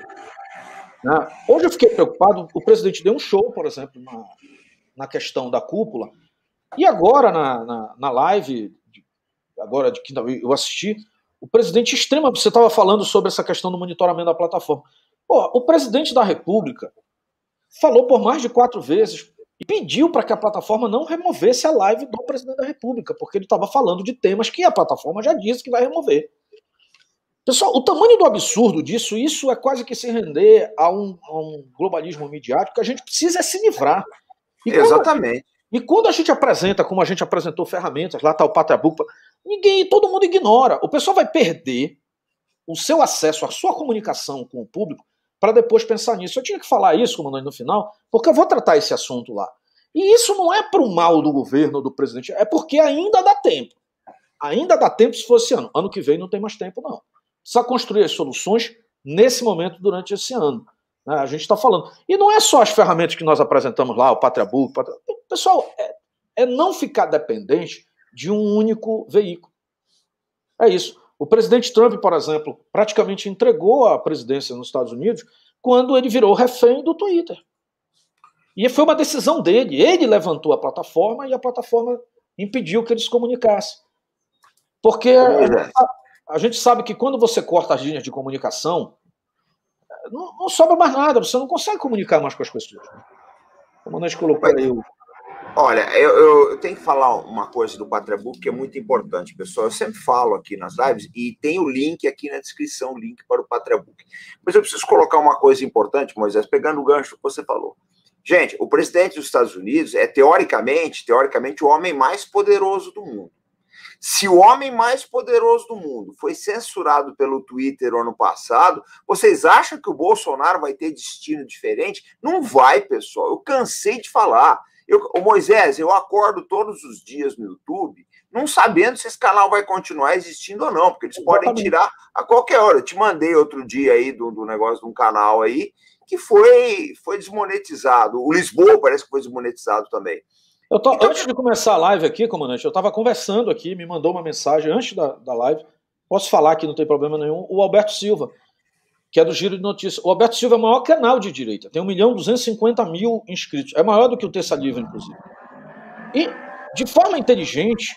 Né? Hoje eu fiquei preocupado, o presidente deu um show, por exemplo, na, na questão da cúpula, e agora na, na, na live, agora de quinta eu assisti, o presidente extrema, você estava falando sobre essa questão do monitoramento da plataforma. Pô, o presidente da República falou por mais de quatro vezes e pediu para que a plataforma não removesse a live do presidente da República, porque ele estava falando de temas que a plataforma já disse que vai remover. Pessoal, o tamanho do absurdo disso, isso é quase que se render a um, a um globalismo midiático que a gente precisa é se livrar. E Exatamente. Quando, e quando a gente apresenta, como a gente apresentou ferramentas, lá está o Patabupa, Ninguém, todo mundo ignora. O pessoal vai perder o seu acesso, a sua comunicação com o público para depois pensar nisso. Eu tinha que falar isso, comandante, no final, porque eu vou tratar esse assunto lá. E isso não é para o mal do governo, do presidente, é porque ainda dá tempo. Ainda dá tempo se fosse ano. Ano que vem não tem mais tempo, não. Precisa construir as soluções nesse momento, durante esse ano. Né? A gente está falando. E não é só as ferramentas que nós apresentamos lá, o Pátria Book, pessoal, é, é não ficar dependente de um único veículo. É isso. O presidente Trump, por exemplo, praticamente entregou a presidência nos Estados Unidos quando ele virou refém do Twitter. E foi uma decisão dele. Ele levantou a plataforma e a plataforma impediu que eles comunicassem. Porque é a, gente sabe que quando você corta as linhas de comunicação, não, não sobra mais nada, você não consegue comunicar mais com as pessoas. Como nós colocamos aí o Olha, eu, eu, tenho que falar uma coisa do Patrabook que é muito importante, pessoal. Eu sempre falo aqui nas lives e tem o link aqui na descrição, o link para o Patrabook. Mas eu preciso colocar uma coisa importante, Moisés, pegando o gancho que você falou. Gente, o presidente dos Estados Unidos é teoricamente, teoricamente o homem mais poderoso do mundo. Se o homem mais poderoso do mundo foi censurado pelo Twitter ano passado, vocês acham que o Bolsonaro vai ter destino diferente? Não vai, pessoal. Eu cansei de falar. Eu, Moisés, eu acordo todos os dias no YouTube, não sabendo se esse canal vai continuar existindo ou não, porque eles Exatamente. podem tirar a qualquer hora. Eu te mandei outro dia aí do, do negócio de um canal aí que foi, foi desmonetizado. O Lisboa parece que foi desmonetizado também. Eu tô, então, antes de começar a live aqui, comandante, eu estava conversando aqui, me mandou uma mensagem antes da, da live. Posso falar que não tem problema nenhum. O Alberto Silva que é do Giro de Notícias. O Alberto Silva é o maior canal de direita, tem 1 milhão 250 mil inscritos. É maior do que o Terça Livre, inclusive. E, de forma inteligente,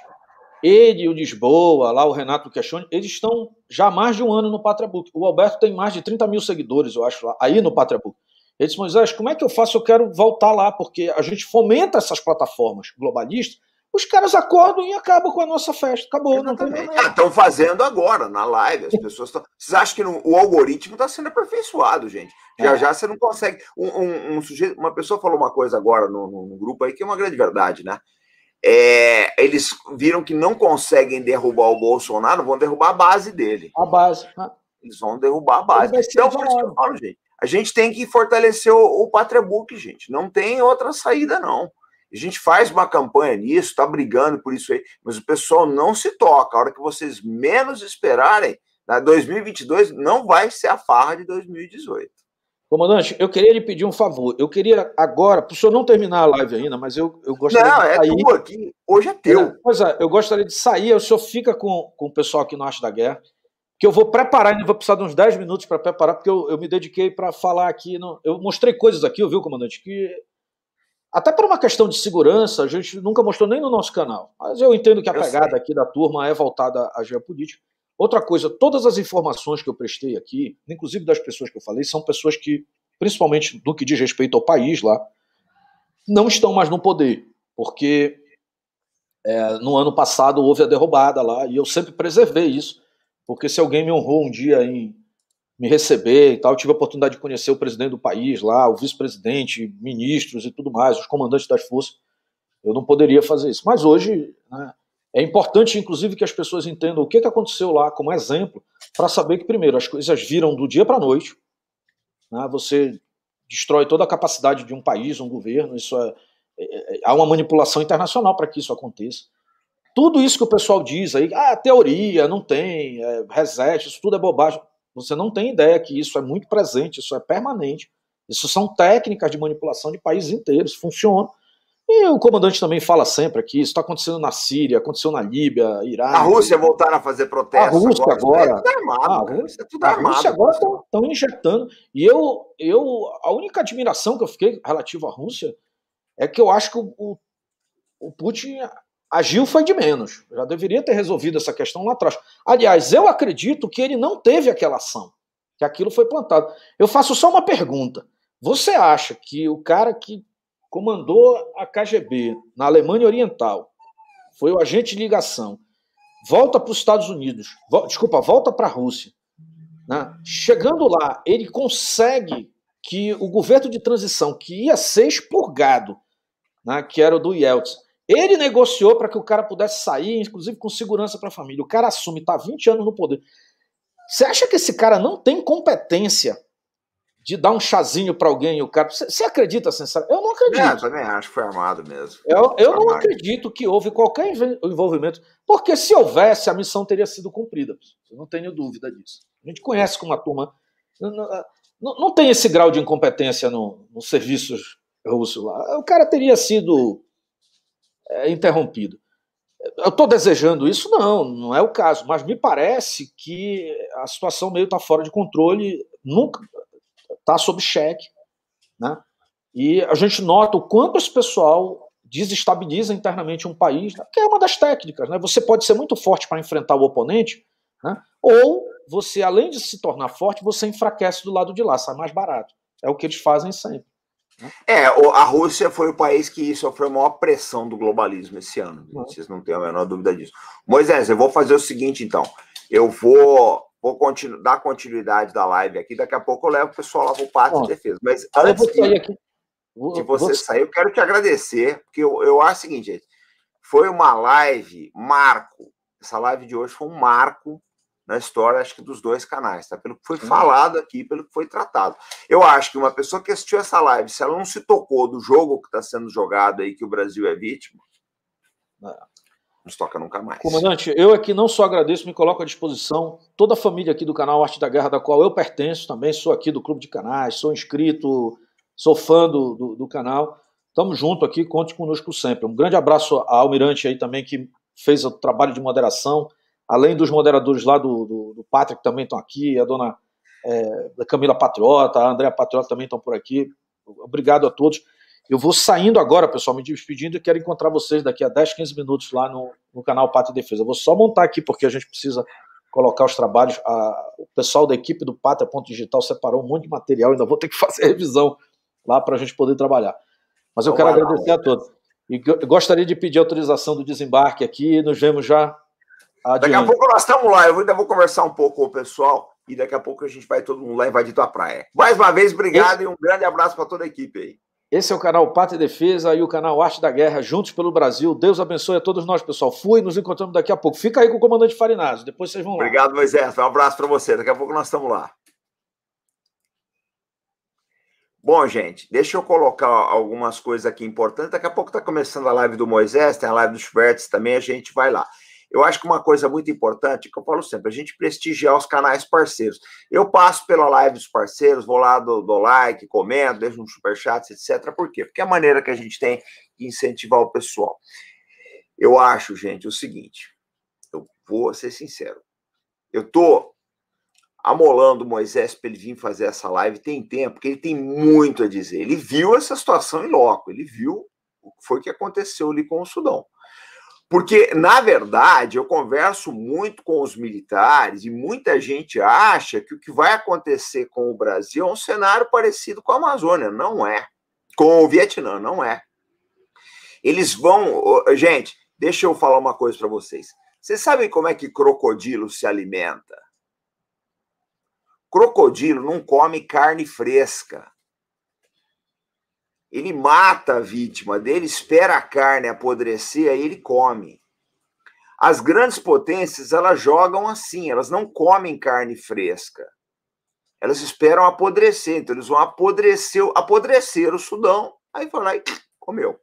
ele, o Lisboa, lá o Renato Questione, eles estão já há mais de um ano no Patria Book. O Alberto tem mais de 30 mil seguidores, eu acho, lá, aí no Patria Book. Ele disse, Moisés, como é que eu faço? Eu quero voltar lá, porque a gente fomenta essas plataformas globalistas os caras acordam e acabam com a nossa festa. Acabou, Exatamente. não tem Estão ah, fazendo agora, na live. As pessoas estão. Vocês acham que não... o algoritmo está sendo aperfeiçoado, gente. Já é. já você não consegue. Um, um, um, sujeito, uma pessoa falou uma coisa agora no, no, no grupo aí que é uma grande verdade, né? É, eles viram que não conseguem derrubar o Bolsonaro, vão derrubar a base dele. A base. Né? Eles vão derrubar a base. Então, então por isso que eu falo, gente. A gente tem que fortalecer o, o Patria Book, gente. Não tem outra saída, não. A gente faz uma campanha nisso, está brigando por isso aí, mas o pessoal não se toca. A hora que vocês menos esperarem, na 2022 não vai ser a farra de 2018. Comandante, eu queria lhe pedir um favor. Eu queria agora, para o senhor não terminar a live ainda, mas eu, eu gostaria não, de é sair. Não, é aqui. Hoje é teu. É, pois é, eu gostaria de sair. O senhor fica com, com o pessoal aqui no Arte da Guerra, que eu vou preparar, ainda vou precisar de uns 10 minutos para preparar, porque eu, eu me dediquei para falar aqui. No, eu mostrei coisas aqui, viu, comandante, que até por uma questão de segurança, a gente nunca mostrou nem no nosso canal. Mas eu entendo que a eu pegada sei. aqui da turma é voltada à geopolítica. Outra coisa, todas as informações que eu prestei aqui, inclusive das pessoas que eu falei, são pessoas que, principalmente do que diz respeito ao país lá, não estão mais no poder. Porque é, no ano passado houve a derrubada lá, e eu sempre preservei isso, porque se alguém me honrou um dia em me receber e tal. Eu tive a oportunidade de conhecer o presidente do país lá, o vice-presidente, ministros e tudo mais, os comandantes das forças. Eu não poderia fazer isso. Mas hoje né, é importante, inclusive, que as pessoas entendam o que, que aconteceu lá como exemplo, para saber que, primeiro, as coisas viram do dia para a noite. Né, você destrói toda a capacidade de um país, um governo. Isso é, é, é há uma manipulação internacional para que isso aconteça. Tudo isso que o pessoal diz aí, ah, teoria, não tem, é, reset, isso tudo é bobagem você não tem ideia que isso é muito presente, isso é permanente. Isso são técnicas de manipulação de países inteiros, funciona. E o comandante também fala sempre aqui, isso está acontecendo na Síria, aconteceu na Líbia, Irã. A Rússia voltaram a fazer protestos. A Rússia agora. agora. É, ah, é tudo armado. A Rússia, agora estão injetando. E eu, eu, a única admiração que eu fiquei relativa à Rússia é que eu acho que o, o Putin Agiu foi de menos. Já deveria ter resolvido essa questão lá atrás. Aliás, eu acredito que ele não teve aquela ação, que aquilo foi plantado. Eu faço só uma pergunta. Você acha que o cara que comandou a KGB na Alemanha Oriental foi o agente de ligação, volta para os Estados Unidos, vo desculpa, volta para a Rússia. Né? Chegando lá, ele consegue que o governo de transição, que ia ser expurgado, né, que era o do Yeltsin, ele negociou para que o cara pudesse sair, inclusive com segurança para a família. O cara assume, está 20 anos no poder. Você acha que esse cara não tem competência de dar um chazinho para alguém e o cara. Você acredita, sinceramente? Eu não acredito. eu também acho que foi armado mesmo. Eu, eu não acredito que houve qualquer envolvimento, porque se houvesse, a missão teria sido cumprida. Eu não tenho dúvida disso. A gente conhece como a turma. Ah, não, não tem esse grau de incompetência no, nos serviços russos lá. O cara teria sido é, interrompido. Eu estou desejando isso? Não, não é o caso, mas me parece que a situação meio está fora de controle, nunca está sob cheque, né? E a gente nota o quanto esse pessoal desestabiliza internamente um país, né? que é uma das técnicas, né? Você pode ser muito forte para enfrentar o oponente, né? Ou você, além de se tornar forte, você enfraquece do lado de lá, sai mais barato. É o que eles fazem sempre. Né? É, a Rússia foi o país que sofreu a maior pressão do globalismo esse ano. Uhum. Vocês não têm a menor dúvida disso. Moisés, eu vou fazer o seguinte, então. Eu vou, vou continu dar continuidade da live aqui. Daqui a pouco eu levo o pessoal lá para o pátio de defesa. Mas antes de, vou, de você vou... sair, eu quero te agradecer, porque eu, eu acho o seguinte, gente. Foi uma live marco. Essa live de hoje foi um marco na história, acho que dos dois canais, tá? Pelo que foi falado aqui, pelo que foi tratado. Eu acho que uma pessoa que assistiu essa live, se ela não se tocou do jogo que está sendo jogado aí, que o Brasil é vítima, é. se toca nunca mais. Comandante, eu aqui não só agradeço, me coloco à disposição, toda a família aqui do canal Arte da Guerra, da qual eu pertenço também, sou aqui do Clube de Canais, sou inscrito, sou fã do, do, do canal. estamos junto aqui, conte conosco sempre. Um grande abraço ao Almirante aí também, que fez o trabalho de moderação além dos moderadores lá do, do, do Patrick também estão aqui, a dona é, Camila Patriota, a Andréa Patriota também estão por aqui. Obrigado a todos. Eu vou saindo agora, pessoal, me despedindo e quero encontrar vocês daqui a 10, 15 minutos lá no, no canal Pátria Defesa. Eu vou só montar aqui, porque a gente precisa colocar os trabalhos. A, o pessoal da equipe do Pátria Ponto Digital separou um monte de material, ainda vou ter que [laughs] fazer revisão lá para a gente poder trabalhar. Mas eu Olá, quero agradecer a todos. E gostaria de pedir autorização do desembarque aqui. Nos vemos já Adiante. Daqui a pouco nós estamos lá. Eu ainda vou conversar um pouco com o pessoal e daqui a pouco a gente vai todo mundo lá invadir tua praia. Mais uma vez, obrigado Esse... e um grande abraço para toda a equipe aí. Esse é o canal Pátria e Defesa e o canal Arte da Guerra, juntos pelo Brasil. Deus abençoe a todos nós, pessoal. Fui, nos encontramos daqui a pouco. Fica aí com o comandante Farinazzo, depois vocês vão lá. Obrigado, Moisés. Um abraço para você. Daqui a pouco nós estamos lá. Bom, gente, deixa eu colocar algumas coisas aqui importantes. Daqui a pouco está começando a live do Moisés, tem a live do Schwertz também, a gente vai lá eu acho que uma coisa muito importante, que eu falo sempre, a gente prestigiar os canais parceiros. Eu passo pela live dos parceiros, vou lá, dou, like, comento, deixo um superchat, etc. Por quê? Porque é a maneira que a gente tem de incentivar o pessoal. Eu acho, gente, o seguinte, eu vou ser sincero, eu tô amolando o Moisés para ele vir fazer essa live tem tempo, porque ele tem muito a dizer. Ele viu essa situação em loco, ele viu o que foi que aconteceu ali com o Sudão. Porque, na verdade, eu converso muito com os militares e muita gente acha que o que vai acontecer com o Brasil é um cenário parecido com a Amazônia. Não é. Com o Vietnã, não é. Eles vão. Gente, deixa eu falar uma coisa para vocês. Vocês sabem como é que crocodilo se alimenta? Crocodilo não come carne fresca. Ele mata a vítima dele, espera a carne apodrecer, aí ele come. As grandes potências, elas jogam assim, elas não comem carne fresca. Elas esperam apodrecer, então eles vão apodrecer, apodrecer o Sudão, aí vai lá e comeu.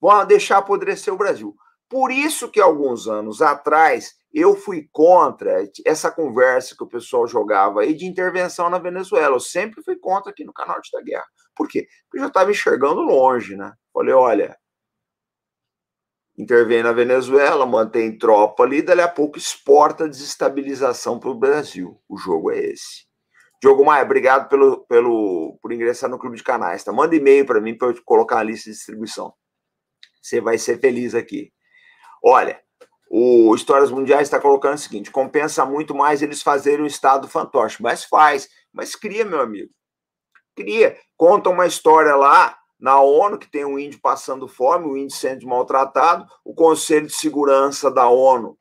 Vão deixar apodrecer o Brasil. Por isso que alguns anos atrás eu fui contra essa conversa que o pessoal jogava aí de intervenção na Venezuela. Eu sempre fui contra aqui no canal da guerra. Por quê? Porque eu já estava enxergando longe, né? Falei, olha, intervém na Venezuela, mantém tropa ali, dali a pouco exporta desestabilização para o Brasil. O jogo é esse. Diogo Maia, obrigado pelo, pelo, por ingressar no Clube de Canais. Tá? Manda e-mail para mim para eu colocar a lista de distribuição. Você vai ser feliz aqui. Olha, o Histórias Mundiais está colocando o seguinte: compensa muito mais eles fazerem um estado fantoche. Mas faz, mas cria, meu amigo. Cria. Conta uma história lá na ONU que tem um índio passando fome, o um índio sendo maltratado, o Conselho de Segurança da ONU.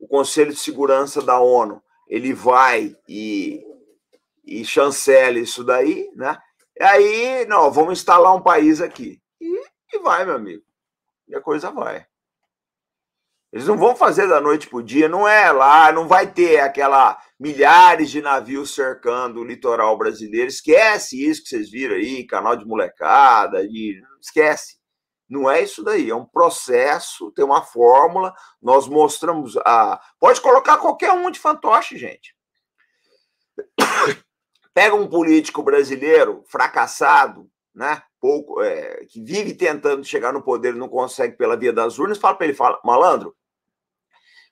O Conselho de Segurança da ONU, ele vai e, e chancela isso daí, né? E aí, não, vamos instalar um país aqui. E, e vai, meu amigo e a coisa vai. Eles não vão fazer da noite para o dia, não é lá, não vai ter aquela milhares de navios cercando o litoral brasileiro. Esquece isso que vocês viram aí, canal de molecada, esquece. Não é isso daí, é um processo, tem uma fórmula, nós mostramos a. Pode colocar qualquer um de fantoche, gente. [coughs] Pega um político brasileiro fracassado, né, pouco, é, que vive tentando chegar no poder e não consegue pela via das urnas, fala para ele, fala, malandro,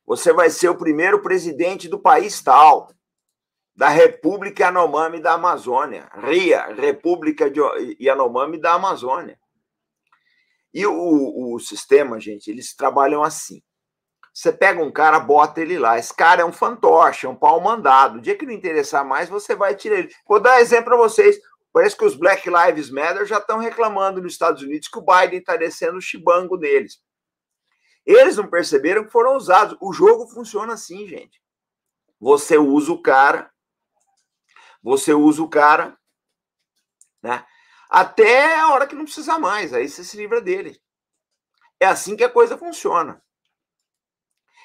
você vai ser o primeiro presidente do país tal, da República Yanomami da Amazônia, RIA, República de Yanomami da Amazônia. E o, o sistema, gente, eles trabalham assim. Você pega um cara, bota ele lá. Esse cara é um fantoche, é um pau mandado. O dia que não interessar mais, você vai tirar ele. Vou dar exemplo para vocês. Parece que os Black Lives Matter já estão reclamando nos Estados Unidos que o Biden está descendo o chibango deles. Eles não perceberam que foram usados. O jogo funciona assim, gente. Você usa o cara, você usa o cara, né? Até a hora que não precisa mais, aí você se livra dele. É assim que a coisa funciona.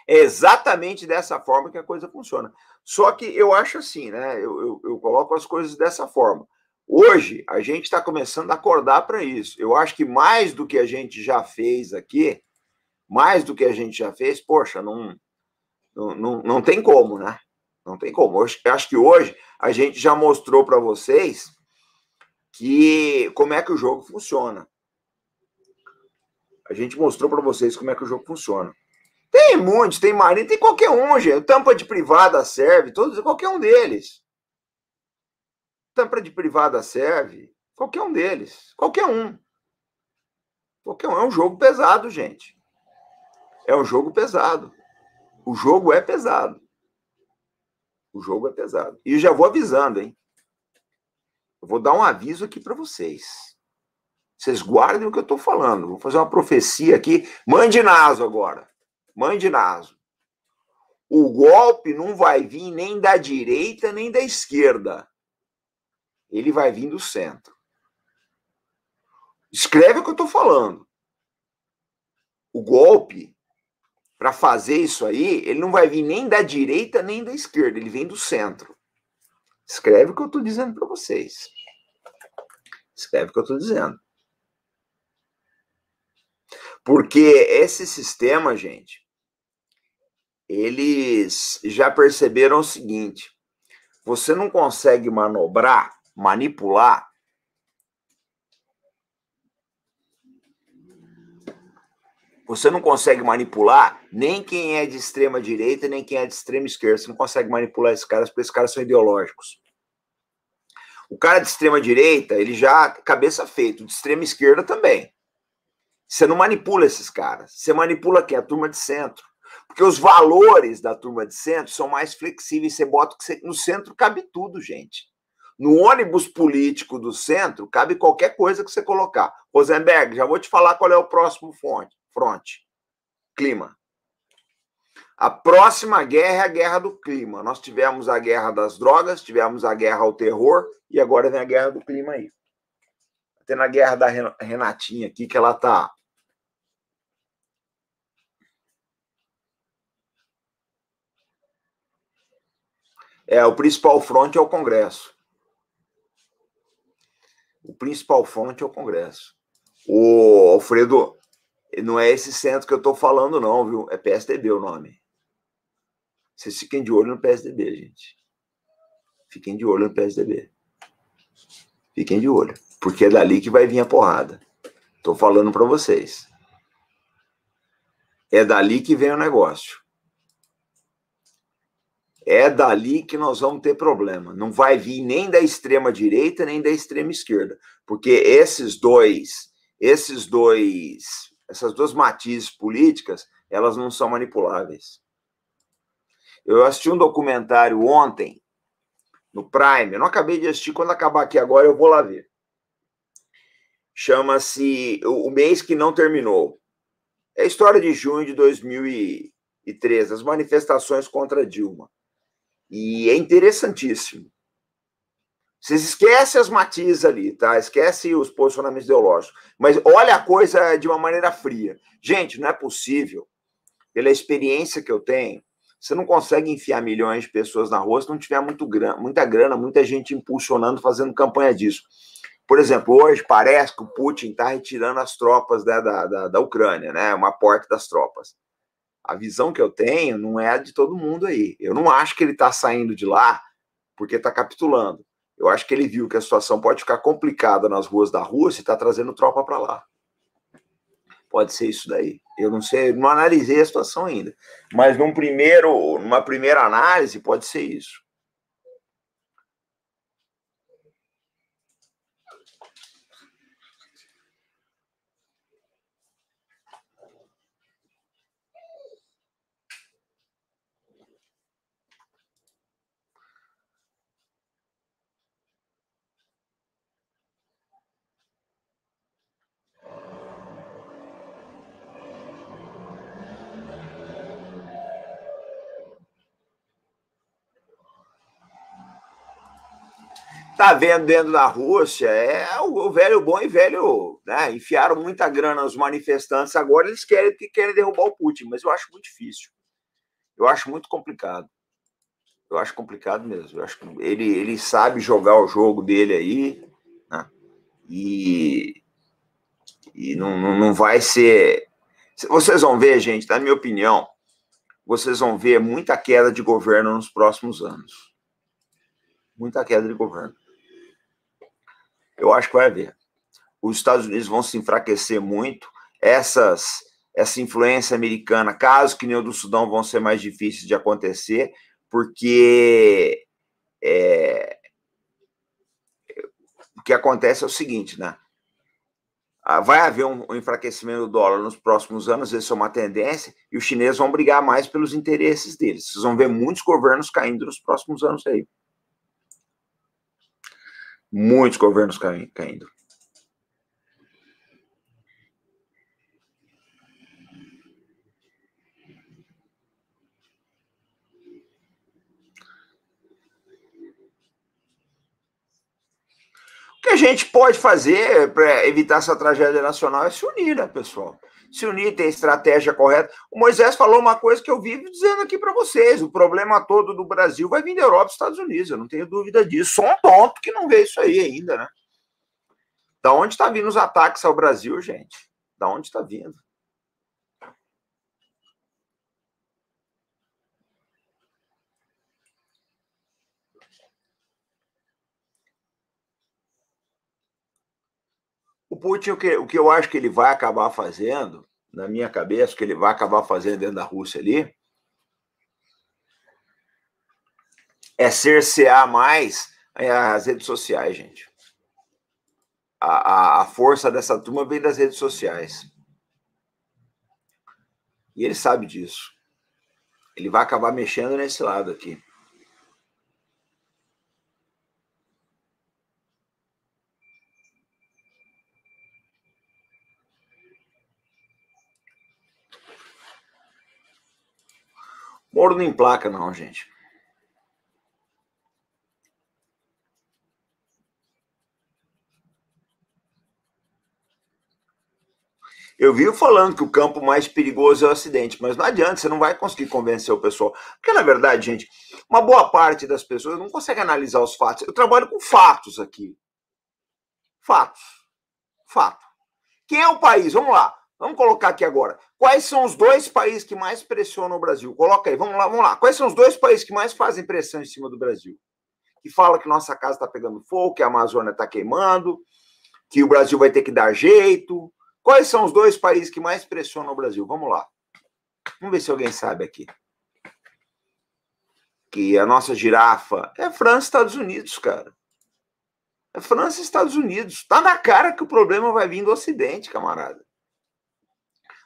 É exatamente dessa forma que a coisa funciona. Só que eu acho assim, né? Eu, eu, eu coloco as coisas dessa forma. Hoje a gente está começando a acordar para isso. Eu acho que mais do que a gente já fez aqui, mais do que a gente já fez, poxa, não, não, não, não tem como, né? Não tem como. Eu acho que hoje a gente já mostrou para vocês que como é que o jogo funciona. A gente mostrou para vocês como é que o jogo funciona. Tem muitos, tem marinho, tem qualquer um, gente. Tampa de privada serve, todos, qualquer um deles tampa de privada serve, qualquer um deles, qualquer um. Qualquer um. É um jogo pesado, gente. É um jogo pesado. O jogo é pesado. O jogo é pesado. E já vou avisando, hein? Eu vou dar um aviso aqui para vocês. Vocês guardem o que eu estou falando. Vou fazer uma profecia aqui. Mãe de Naso agora. Mãe de Naso. O golpe não vai vir nem da direita nem da esquerda ele vai vir do centro. Escreve o que eu estou falando. O golpe, para fazer isso aí, ele não vai vir nem da direita nem da esquerda, ele vem do centro. Escreve o que eu estou dizendo para vocês. Escreve o que eu estou dizendo. Porque esse sistema, gente, eles já perceberam o seguinte: você não consegue manobrar manipular. Você não consegue manipular nem quem é de extrema direita, nem quem é de extrema esquerda. Você não consegue manipular esses caras, porque esses caras são ideológicos. O cara de extrema direita, ele já cabeça feito, de extrema esquerda também. Você não manipula esses caras. Você manipula quem? A turma de centro. Porque os valores da turma de centro são mais flexíveis. Você bota que você... no centro cabe tudo, gente. No ônibus político do centro, cabe qualquer coisa que você colocar. Rosenberg, já vou te falar qual é o próximo fronte. fronte. Clima. A próxima guerra é a guerra do clima. Nós tivemos a guerra das drogas, tivemos a guerra ao terror e agora vem a guerra do clima aí. Tendo a guerra da Renatinha aqui, que ela tá É, o principal fronte é o Congresso o principal fonte é o Congresso. O Alfredo, não é esse centro que eu estou falando, não, viu? É PSDB o nome. Vocês fiquem de olho no PSDB, gente. Fiquem de olho no PSDB. Fiquem de olho, porque é dali que vai vir a porrada. Estou falando para vocês. É dali que vem o negócio é dali que nós vamos ter problema. Não vai vir nem da extrema direita nem da extrema esquerda, porque esses dois, esses dois, essas duas matizes políticas, elas não são manipuláveis. Eu assisti um documentário ontem no Prime. Eu não acabei de assistir, quando acabar aqui agora eu vou lá ver. Chama-se O Mês que Não Terminou. É a história de junho de 2013, as manifestações contra Dilma. E é interessantíssimo. Vocês esquecem as matizes ali, tá? Esquece os posicionamentos ideológicos. Mas olha a coisa de uma maneira fria. Gente, não é possível. Pela experiência que eu tenho, você não consegue enfiar milhões de pessoas na rua se não tiver muito grana, muita grana, muita gente impulsionando, fazendo campanha disso. Por exemplo, hoje parece que o Putin está retirando as tropas da, né, da, da, da Ucrânia, né? Uma porta das tropas. A visão que eu tenho não é a de todo mundo aí. Eu não acho que ele está saindo de lá porque está capitulando. Eu acho que ele viu que a situação pode ficar complicada nas ruas da Rússia e está trazendo tropa para lá. Pode ser isso daí. Eu não sei, não analisei a situação ainda. Mas num primeiro, numa primeira análise, pode ser isso. está vendo dentro da Rússia é o velho bom e velho. Né? Enfiaram muita grana nos manifestantes agora, eles querem, que querem derrubar o Putin, mas eu acho muito difícil. Eu acho muito complicado. Eu acho complicado mesmo. Eu acho que ele, ele sabe jogar o jogo dele aí, né? E, e não, não, não vai ser. Vocês vão ver, gente, na minha opinião, vocês vão ver muita queda de governo nos próximos anos. Muita queda de governo eu acho que vai haver. Os Estados Unidos vão se enfraquecer muito. Essas, essa influência americana, caso que nem o do Sudão, vão ser mais difíceis de acontecer, porque é, o que acontece é o seguinte, né? Ah, vai haver um, um enfraquecimento do dólar nos próximos anos, isso é uma tendência, e os chineses vão brigar mais pelos interesses deles. Vocês vão ver muitos governos caindo nos próximos anos aí muitos governos caindo. O que a gente pode fazer para evitar essa tragédia nacional é se unir, né, pessoal? se unir, ter a estratégia correta. O Moisés falou uma coisa que eu vivo dizendo aqui para vocês: o problema todo do Brasil vai vir da Europa e dos Estados Unidos, eu não tenho dúvida disso. Só um tonto que não vê isso aí ainda, né? Da onde está vindo os ataques ao Brasil, gente? Da onde está vindo? Putin, o que, o que eu acho que ele vai acabar fazendo, na minha cabeça, o que ele vai acabar fazendo dentro da Rússia ali, é cercear mais é, as redes sociais, gente. A, a, a força dessa turma vem das redes sociais. E ele sabe disso. Ele vai acabar mexendo nesse lado aqui. Moro não placa não, gente. Eu vivo falando que o campo mais perigoso é o acidente, mas não adianta, você não vai conseguir convencer o pessoal. Porque, na verdade, gente, uma boa parte das pessoas não consegue analisar os fatos. Eu trabalho com fatos aqui. Fatos. Fato. Quem é o país? Vamos lá. Vamos colocar aqui agora. Quais são os dois países que mais pressionam o Brasil? Coloca aí, vamos lá, vamos lá. Quais são os dois países que mais fazem pressão em cima do Brasil? Que fala que nossa casa está pegando fogo, que a Amazônia está queimando, que o Brasil vai ter que dar jeito. Quais são os dois países que mais pressionam o Brasil? Vamos lá. Vamos ver se alguém sabe aqui. Que a nossa girafa é França e Estados Unidos, cara. É França e Estados Unidos. Tá na cara que o problema vai vir do Ocidente, camarada.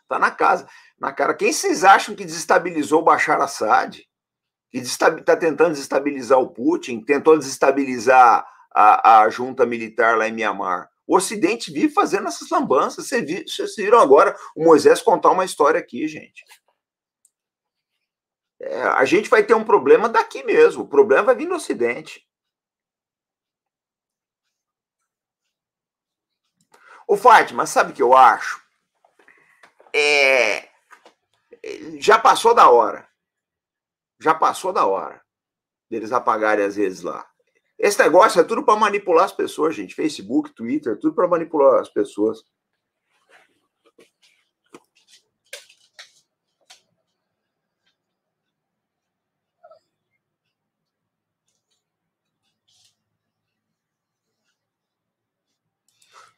Tá na casa, na cara. Quem vocês acham que desestabilizou o Bashar Assad? Que está tá tentando desestabilizar o Putin, tentou desestabilizar a, a junta militar lá em Mianmar. O Ocidente vive fazendo essas lambanças. Vocês, vi, vocês viram agora o Moisés contar uma história aqui, gente. É, a gente vai ter um problema daqui mesmo. O problema vai vir do Ocidente. Ô, Fátima, sabe o que eu acho? é, já passou da hora. Já passou da hora deles apagarem às vezes lá. Esse negócio é tudo para manipular as pessoas, gente. Facebook, Twitter, tudo para manipular as pessoas.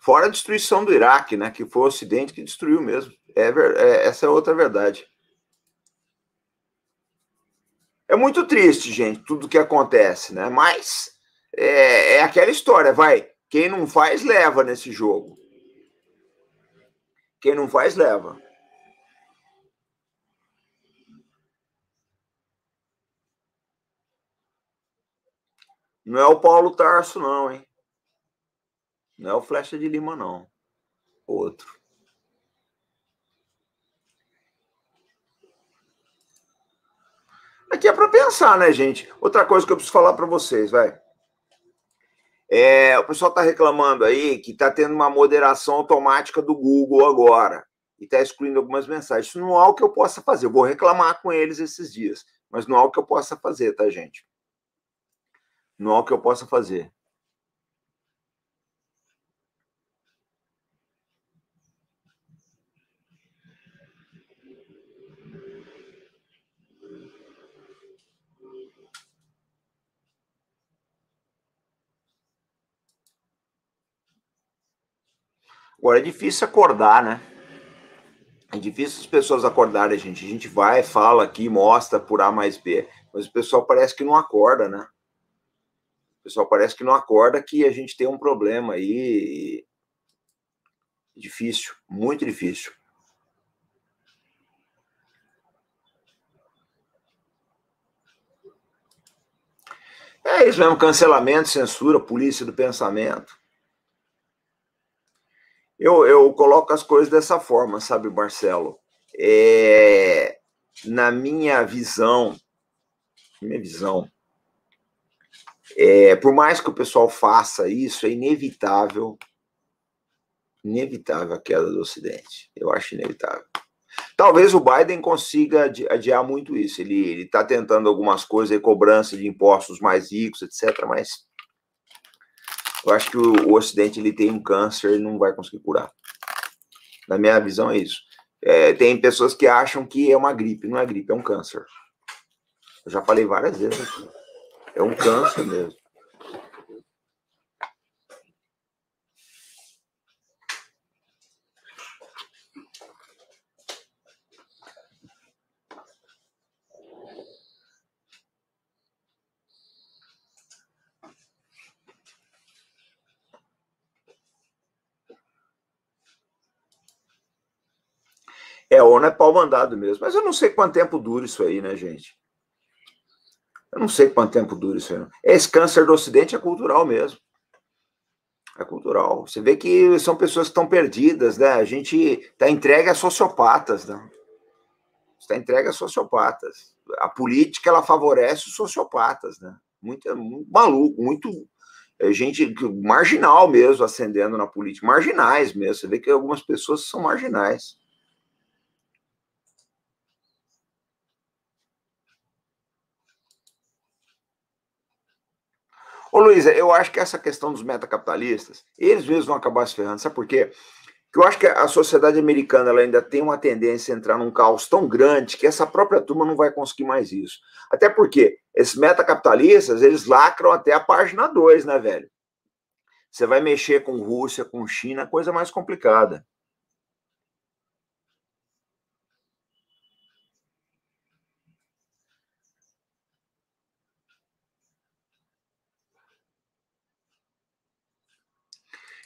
Fora a destruição do Iraque, né? Que foi o Ocidente que destruiu mesmo. É, é, essa é outra verdade. É muito triste, gente, tudo que acontece, né? Mas é, é aquela história, vai. Quem não faz, leva nesse jogo. Quem não faz, leva. Não é o Paulo Tarso, não, hein? Não é o Flecha de Lima, não. Outro. Aqui é para pensar, né, gente? Outra coisa que eu preciso falar para vocês, vai. É, o pessoal está reclamando aí que está tendo uma moderação automática do Google agora e está excluindo algumas mensagens. Isso não há é o que eu possa fazer. Eu vou reclamar com eles esses dias, mas não há é o que eu possa fazer, tá, gente? Não há é o que eu possa fazer. Agora é difícil acordar, né? É difícil as pessoas acordarem, gente. A gente vai, fala aqui, mostra por A mais B, mas o pessoal parece que não acorda, né? O pessoal parece que não acorda que a gente tem um problema aí. Difícil, muito difícil. É isso mesmo, cancelamento, censura, polícia do pensamento. Eu, eu coloco as coisas dessa forma, sabe, Marcelo? É, na minha visão, minha visão, é, por mais que o pessoal faça isso, é inevitável, inevitável a queda do Ocidente. Eu acho inevitável. Talvez o Biden consiga adiar muito isso. Ele está tentando algumas coisas, cobrança de impostos mais ricos, etc. Mas eu acho que o, o Ocidente ele tem um câncer e não vai conseguir curar. Na minha visão, é isso. É, tem pessoas que acham que é uma gripe. Não é gripe, é um câncer. Eu já falei várias vezes aqui. É um câncer mesmo. corona é pau mandado mesmo. Mas eu não sei quanto tempo dura isso aí, né, gente? Eu não sei quanto tempo dura isso aí. Esse câncer do Ocidente é cultural mesmo. É cultural. Você vê que são pessoas que estão perdidas, né? A gente está entregue a sociopatas, né? Está entregue a sociopatas. A política, ela favorece os sociopatas, né? Muito, é muito maluco, muito é, gente marginal mesmo ascendendo na política, marginais mesmo. Você vê que algumas pessoas são marginais. Ô Luísa, eu acho que essa questão dos metacapitalistas, eles mesmos vão acabar se ferrando, sabe por quê? Porque eu acho que a sociedade americana ela ainda tem uma tendência a entrar num caos tão grande que essa própria turma não vai conseguir mais isso. Até porque esses metacapitalistas, eles lacram até a página 2, né, velho? Você vai mexer com Rússia, com China, coisa mais complicada.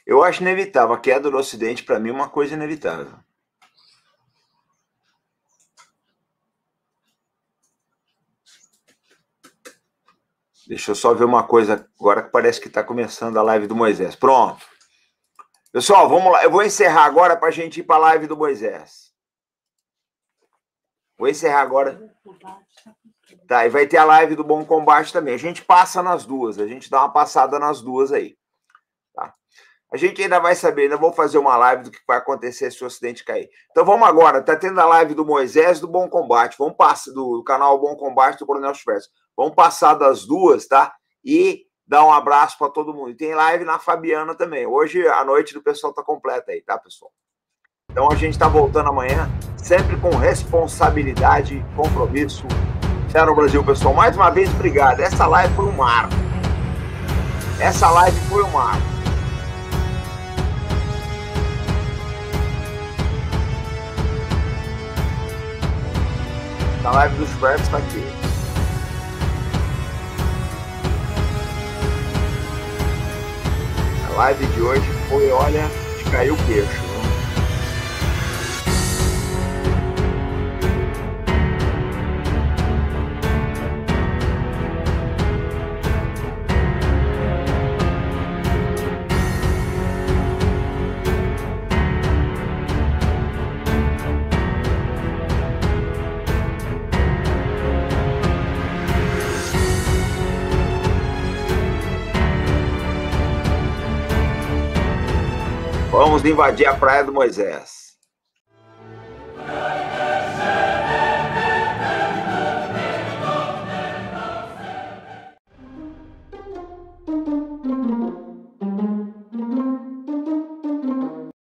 Eu acho inevitável. A queda do Ocidente, para mim, é uma coisa inevitável. Deixa eu só ver uma coisa agora que parece que está começando a live do Moisés. Pronto. Pessoal, vamos lá. Eu vou encerrar agora para a gente ir para a live do Moisés. Vou encerrar agora. Tá, e vai ter a live do Bom Combate também. A gente passa nas duas, a gente dá uma passada nas duas aí. A gente ainda vai saber, ainda vou fazer uma live do que vai acontecer se o Ocidente cair. Então vamos agora, tá tendo a live do Moisés do Bom Combate, vamos passar do canal Bom Combate do Coronel Silvestre. Vamos passar das duas, tá? E dar um abraço para todo mundo. E tem live na Fabiana também. Hoje a noite do pessoal tá completa aí, tá, pessoal? Então a gente está voltando amanhã, sempre com responsabilidade, compromisso. Fé no Brasil, pessoal. Mais uma vez, obrigado. Essa live foi um marco. Essa live foi um marco. na live dos verbos tá aqui. A live de hoje foi, olha, de cair o queixo. invadir a praia do Moisés.